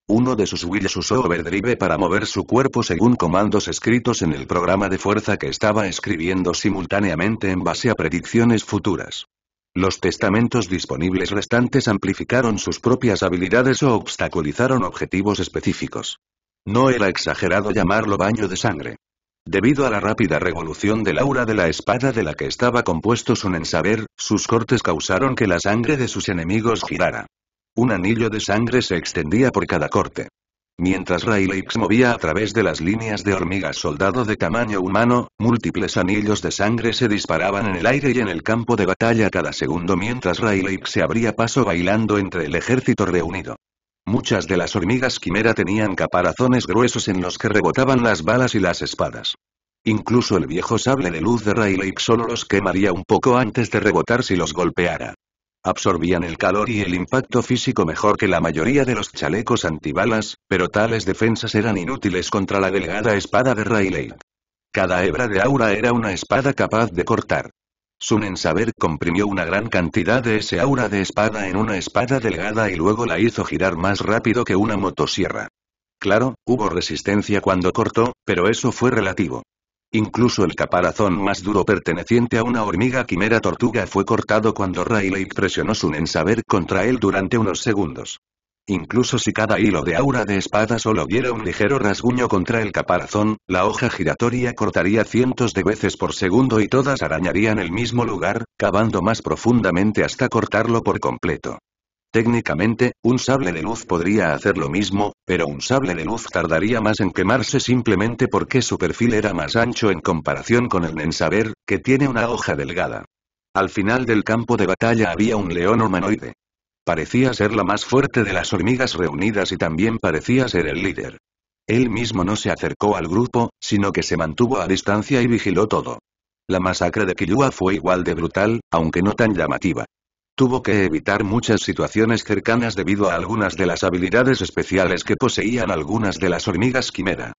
Uno de sus wills usó overdrive para mover su cuerpo según comandos escritos en el programa de fuerza que estaba escribiendo simultáneamente en base a predicciones futuras. Los testamentos disponibles restantes amplificaron sus propias habilidades o obstaculizaron objetivos específicos. No era exagerado llamarlo baño de sangre. Debido a la rápida revolución del aura de la espada de la que estaba compuesto su saber, sus cortes causaron que la sangre de sus enemigos girara. Un anillo de sangre se extendía por cada corte. Mientras Rayleigh movía a través de las líneas de hormigas soldado de tamaño humano, múltiples anillos de sangre se disparaban en el aire y en el campo de batalla cada segundo mientras Rayleigh se abría paso bailando entre el ejército reunido. Muchas de las hormigas quimera tenían caparazones gruesos en los que rebotaban las balas y las espadas. Incluso el viejo sable de luz de Rayleigh solo los quemaría un poco antes de rebotar si los golpeara absorbían el calor y el impacto físico mejor que la mayoría de los chalecos antibalas, pero tales defensas eran inútiles contra la delgada espada de Rayleigh. Cada hebra de aura era una espada capaz de cortar. Sunen Saber comprimió una gran cantidad de ese aura de espada en una espada delgada y luego la hizo girar más rápido que una motosierra. Claro, hubo resistencia cuando cortó, pero eso fue relativo. Incluso el caparazón más duro perteneciente a una hormiga quimera tortuga fue cortado cuando Rayleigh presionó su Nensaber contra él durante unos segundos. Incluso si cada hilo de aura de espada solo diera un ligero rasguño contra el caparazón, la hoja giratoria cortaría cientos de veces por segundo y todas arañarían el mismo lugar, cavando más profundamente hasta cortarlo por completo. Técnicamente, un sable de luz podría hacer lo mismo, pero un sable de luz tardaría más en quemarse simplemente porque su perfil era más ancho en comparación con el Nensaber, que tiene una hoja delgada. Al final del campo de batalla había un león humanoide. Parecía ser la más fuerte de las hormigas reunidas y también parecía ser el líder. Él mismo no se acercó al grupo, sino que se mantuvo a distancia y vigiló todo. La masacre de Killua fue igual de brutal, aunque no tan llamativa. Tuvo que evitar muchas situaciones cercanas debido a algunas de las habilidades especiales que poseían algunas de las hormigas quimera.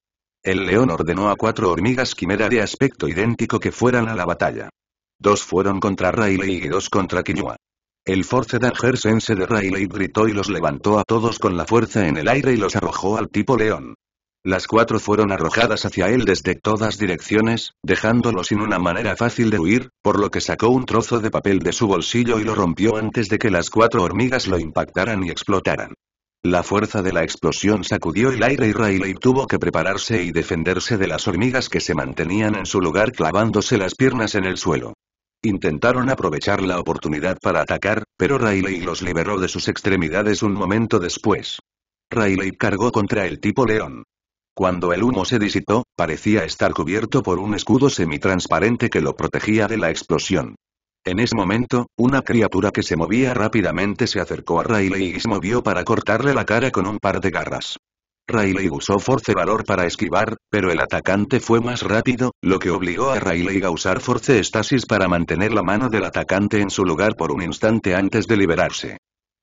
El león ordenó a cuatro hormigas quimera de aspecto idéntico que fueran a la batalla. Dos fueron contra Rayleigh y dos contra Kiñua. El Force de Sense de Rayleigh gritó y los levantó a todos con la fuerza en el aire y los arrojó al tipo león. Las cuatro fueron arrojadas hacia él desde todas direcciones, dejándolo sin una manera fácil de huir, por lo que sacó un trozo de papel de su bolsillo y lo rompió antes de que las cuatro hormigas lo impactaran y explotaran. La fuerza de la explosión sacudió el aire y Riley tuvo que prepararse y defenderse de las hormigas que se mantenían en su lugar clavándose las piernas en el suelo. Intentaron aprovechar la oportunidad para atacar, pero Riley los liberó de sus extremidades un momento después. Riley cargó contra el tipo león. Cuando el humo se disipó, parecía estar cubierto por un escudo semitransparente que lo protegía de la explosión. En ese momento, una criatura que se movía rápidamente se acercó a Riley y se movió para cortarle la cara con un par de garras. Rayleigh usó force valor para esquivar, pero el atacante fue más rápido, lo que obligó a Riley a usar force estasis para mantener la mano del atacante en su lugar por un instante antes de liberarse.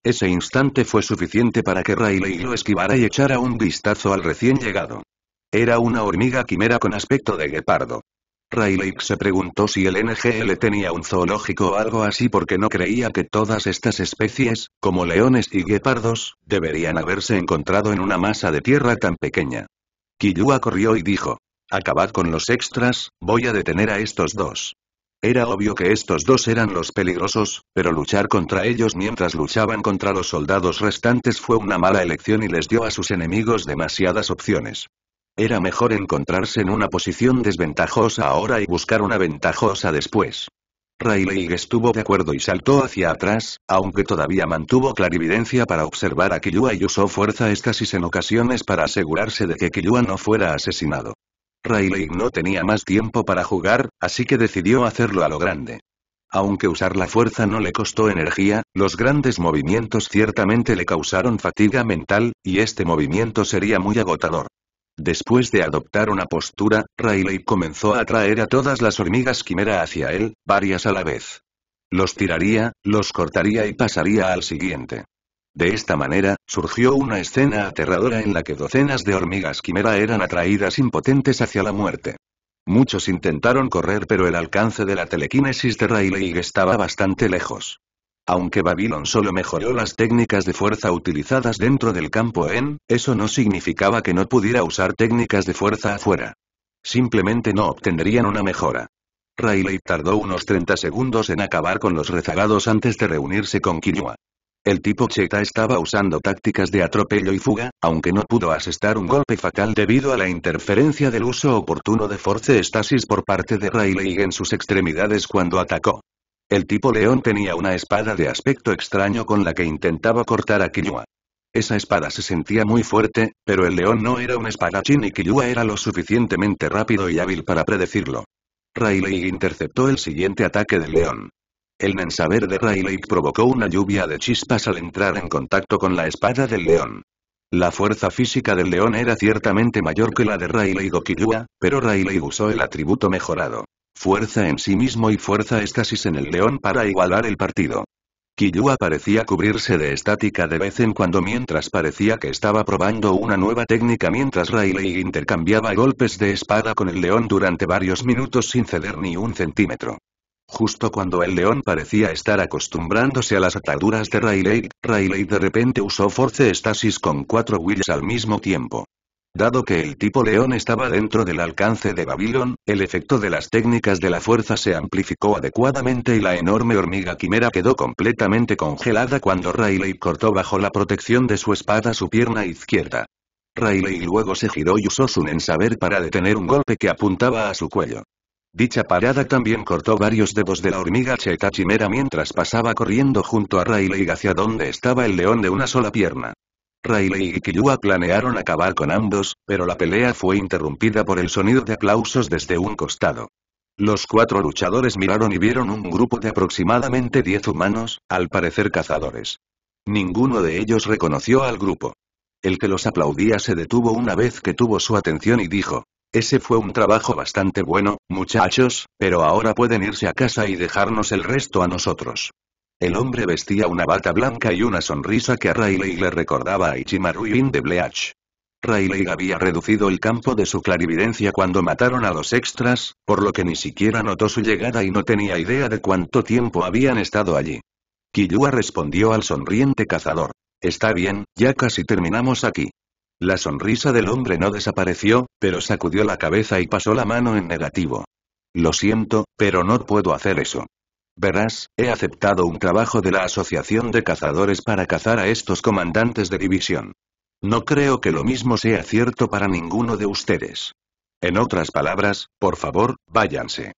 Ese instante fue suficiente para que Riley lo esquivara y echara un vistazo al recién llegado. Era una hormiga quimera con aspecto de guepardo. Riley se preguntó si el NGL tenía un zoológico o algo así porque no creía que todas estas especies, como leones y guepardos, deberían haberse encontrado en una masa de tierra tan pequeña. Killua corrió y dijo. Acabad con los extras, voy a detener a estos dos. Era obvio que estos dos eran los peligrosos, pero luchar contra ellos mientras luchaban contra los soldados restantes fue una mala elección y les dio a sus enemigos demasiadas opciones. Era mejor encontrarse en una posición desventajosa ahora y buscar una ventajosa después. Rayleigh estuvo de acuerdo y saltó hacia atrás, aunque todavía mantuvo clarividencia para observar a Killua y usó fuerza escasas en ocasiones para asegurarse de que Killua no fuera asesinado. Rayleigh no tenía más tiempo para jugar, así que decidió hacerlo a lo grande. Aunque usar la fuerza no le costó energía, los grandes movimientos ciertamente le causaron fatiga mental, y este movimiento sería muy agotador. Después de adoptar una postura, Riley comenzó a atraer a todas las hormigas quimera hacia él, varias a la vez. Los tiraría, los cortaría y pasaría al siguiente. De esta manera, surgió una escena aterradora en la que docenas de hormigas quimera eran atraídas impotentes hacia la muerte. Muchos intentaron correr pero el alcance de la telequinesis de Rayleigh estaba bastante lejos. Aunque Babylon solo mejoró las técnicas de fuerza utilizadas dentro del campo en, eso no significaba que no pudiera usar técnicas de fuerza afuera. Simplemente no obtendrían una mejora. Rayleigh tardó unos 30 segundos en acabar con los rezagados antes de reunirse con kinua el tipo Cheta estaba usando tácticas de atropello y fuga, aunque no pudo asestar un golpe fatal debido a la interferencia del uso oportuno de Force Stasis por parte de Rayleigh en sus extremidades cuando atacó. El tipo León tenía una espada de aspecto extraño con la que intentaba cortar a Kiyua. Esa espada se sentía muy fuerte, pero el león no era un espadachín y Kiyua era lo suficientemente rápido y hábil para predecirlo. Rayleigh interceptó el siguiente ataque del león. El mensaber de Rayleigh provocó una lluvia de chispas al entrar en contacto con la espada del león. La fuerza física del león era ciertamente mayor que la de Rayleigh Kiyua, pero Rayleigh usó el atributo mejorado. Fuerza en sí mismo y fuerza estasis en el león para igualar el partido. Kiyua parecía cubrirse de estática de vez en cuando mientras parecía que estaba probando una nueva técnica mientras Rayleigh intercambiaba golpes de espada con el león durante varios minutos sin ceder ni un centímetro. Justo cuando el león parecía estar acostumbrándose a las ataduras de Rayleigh, Rayleigh de repente usó Force Stasis con cuatro wills al mismo tiempo. Dado que el tipo león estaba dentro del alcance de Babylon, el efecto de las técnicas de la fuerza se amplificó adecuadamente y la enorme hormiga quimera quedó completamente congelada cuando Rayleigh cortó bajo la protección de su espada su pierna izquierda. Rayleigh luego se giró y usó su nensaber para detener un golpe que apuntaba a su cuello. Dicha parada también cortó varios dedos de la hormiga Cheta Chimera mientras pasaba corriendo junto a Riley hacia donde estaba el león de una sola pierna. Riley y Killua planearon acabar con ambos, pero la pelea fue interrumpida por el sonido de aplausos desde un costado. Los cuatro luchadores miraron y vieron un grupo de aproximadamente diez humanos, al parecer cazadores. Ninguno de ellos reconoció al grupo. El que los aplaudía se detuvo una vez que tuvo su atención y dijo, ese fue un trabajo bastante bueno, muchachos, pero ahora pueden irse a casa y dejarnos el resto a nosotros. El hombre vestía una bata blanca y una sonrisa que a Rayleigh le recordaba a Ichimaru Bin de Bleach. Rayleigh había reducido el campo de su clarividencia cuando mataron a los extras, por lo que ni siquiera notó su llegada y no tenía idea de cuánto tiempo habían estado allí. Killua respondió al sonriente cazador. Está bien, ya casi terminamos aquí. La sonrisa del hombre no desapareció, pero sacudió la cabeza y pasó la mano en negativo. Lo siento, pero no puedo hacer eso. Verás, he aceptado un trabajo de la Asociación de Cazadores para cazar a estos comandantes de división. No creo que lo mismo sea cierto para ninguno de ustedes. En otras palabras, por favor, váyanse.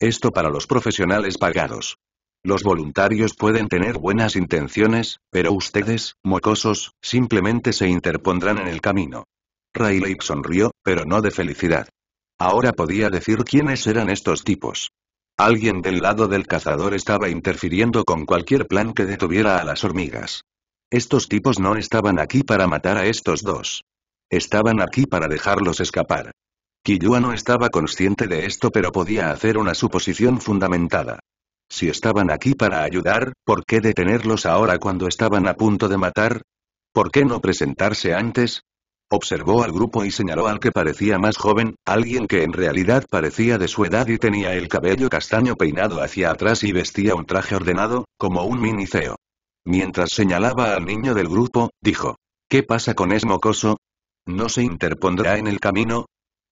Esto para los profesionales pagados. Los voluntarios pueden tener buenas intenciones, pero ustedes, mocosos, simplemente se interpondrán en el camino. Rayleigh sonrió, pero no de felicidad. Ahora podía decir quiénes eran estos tipos. Alguien del lado del cazador estaba interfiriendo con cualquier plan que detuviera a las hormigas. Estos tipos no estaban aquí para matar a estos dos. Estaban aquí para dejarlos escapar. Kiyua no estaba consciente de esto pero podía hacer una suposición fundamentada. Si estaban aquí para ayudar, ¿por qué detenerlos ahora cuando estaban a punto de matar? ¿Por qué no presentarse antes? Observó al grupo y señaló al que parecía más joven, alguien que en realidad parecía de su edad y tenía el cabello castaño peinado hacia atrás y vestía un traje ordenado, como un miniceo. Mientras señalaba al niño del grupo, dijo, ¿Qué pasa con ese mocoso? ¿No se interpondrá en el camino?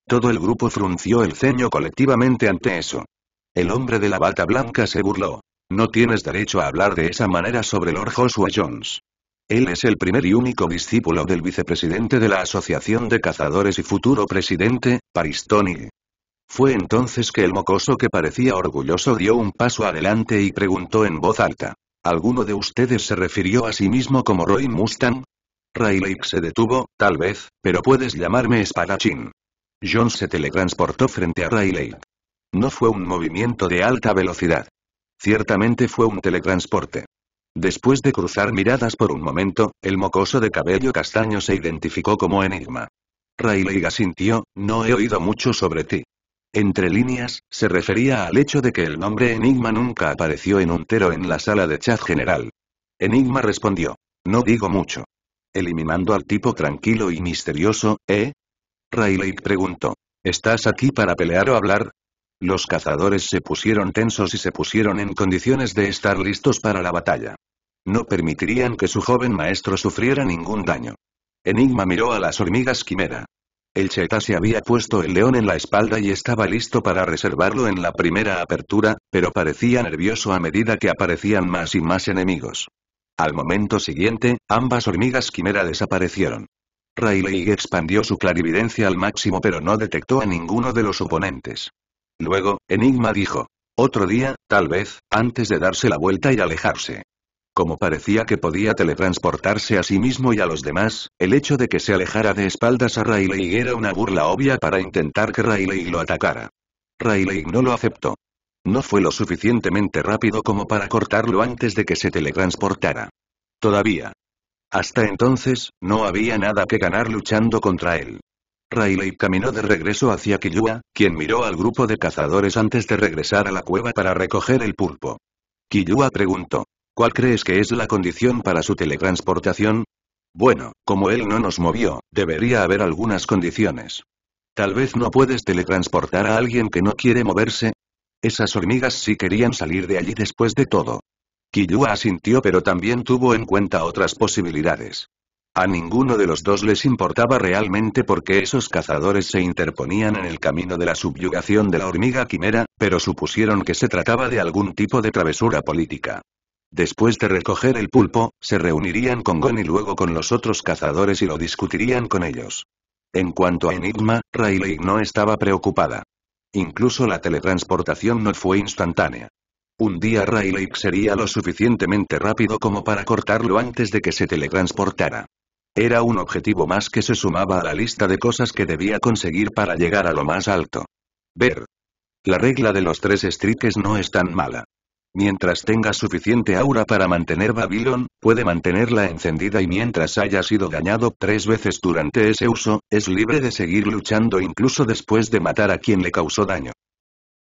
Todo el grupo frunció el ceño colectivamente ante eso. El hombre de la bata blanca se burló. No tienes derecho a hablar de esa manera sobre Lord Joshua Jones. Él es el primer y único discípulo del vicepresidente de la Asociación de Cazadores y futuro presidente, Paris Tony. Fue entonces que el mocoso que parecía orgulloso dio un paso adelante y preguntó en voz alta. ¿Alguno de ustedes se refirió a sí mismo como Roy Mustang? Rayleigh se detuvo, tal vez, pero puedes llamarme espadachín. Jones se teletransportó frente a Rayleigh. No fue un movimiento de alta velocidad. Ciertamente fue un teletransporte. Después de cruzar miradas por un momento, el mocoso de cabello castaño se identificó como Enigma. Rayleigh asintió, no he oído mucho sobre ti. Entre líneas, se refería al hecho de que el nombre Enigma nunca apareció en un tero en la sala de chat general. Enigma respondió, no digo mucho. Eliminando al tipo tranquilo y misterioso, ¿eh? Rayleigh preguntó, ¿estás aquí para pelear o hablar? Los cazadores se pusieron tensos y se pusieron en condiciones de estar listos para la batalla. No permitirían que su joven maestro sufriera ningún daño. Enigma miró a las hormigas quimera. El Cheta se había puesto el león en la espalda y estaba listo para reservarlo en la primera apertura, pero parecía nervioso a medida que aparecían más y más enemigos. Al momento siguiente, ambas hormigas quimera desaparecieron. Rayleigh expandió su clarividencia al máximo pero no detectó a ninguno de los oponentes. Luego, Enigma dijo. Otro día, tal vez, antes de darse la vuelta y alejarse. Como parecía que podía teletransportarse a sí mismo y a los demás, el hecho de que se alejara de espaldas a Rayleigh era una burla obvia para intentar que Rayleigh lo atacara. Rayleigh no lo aceptó. No fue lo suficientemente rápido como para cortarlo antes de que se teletransportara. Todavía. Hasta entonces, no había nada que ganar luchando contra él. Rayleigh caminó de regreso hacia Killua, quien miró al grupo de cazadores antes de regresar a la cueva para recoger el pulpo. Killua preguntó. ¿Cuál crees que es la condición para su teletransportación? Bueno, como él no nos movió, debería haber algunas condiciones. Tal vez no puedes teletransportar a alguien que no quiere moverse. Esas hormigas sí querían salir de allí después de todo. Killua asintió pero también tuvo en cuenta otras posibilidades. A ninguno de los dos les importaba realmente porque esos cazadores se interponían en el camino de la subyugación de la hormiga quimera, pero supusieron que se trataba de algún tipo de travesura política. Después de recoger el pulpo, se reunirían con Gon y luego con los otros cazadores y lo discutirían con ellos. En cuanto a Enigma, Rayleigh no estaba preocupada. Incluso la teletransportación no fue instantánea. Un día Rayleigh sería lo suficientemente rápido como para cortarlo antes de que se teletransportara. Era un objetivo más que se sumaba a la lista de cosas que debía conseguir para llegar a lo más alto. Ver. La regla de los tres strikes no es tan mala. Mientras tenga suficiente aura para mantener Babylon, puede mantenerla encendida y mientras haya sido dañado tres veces durante ese uso, es libre de seguir luchando incluso después de matar a quien le causó daño.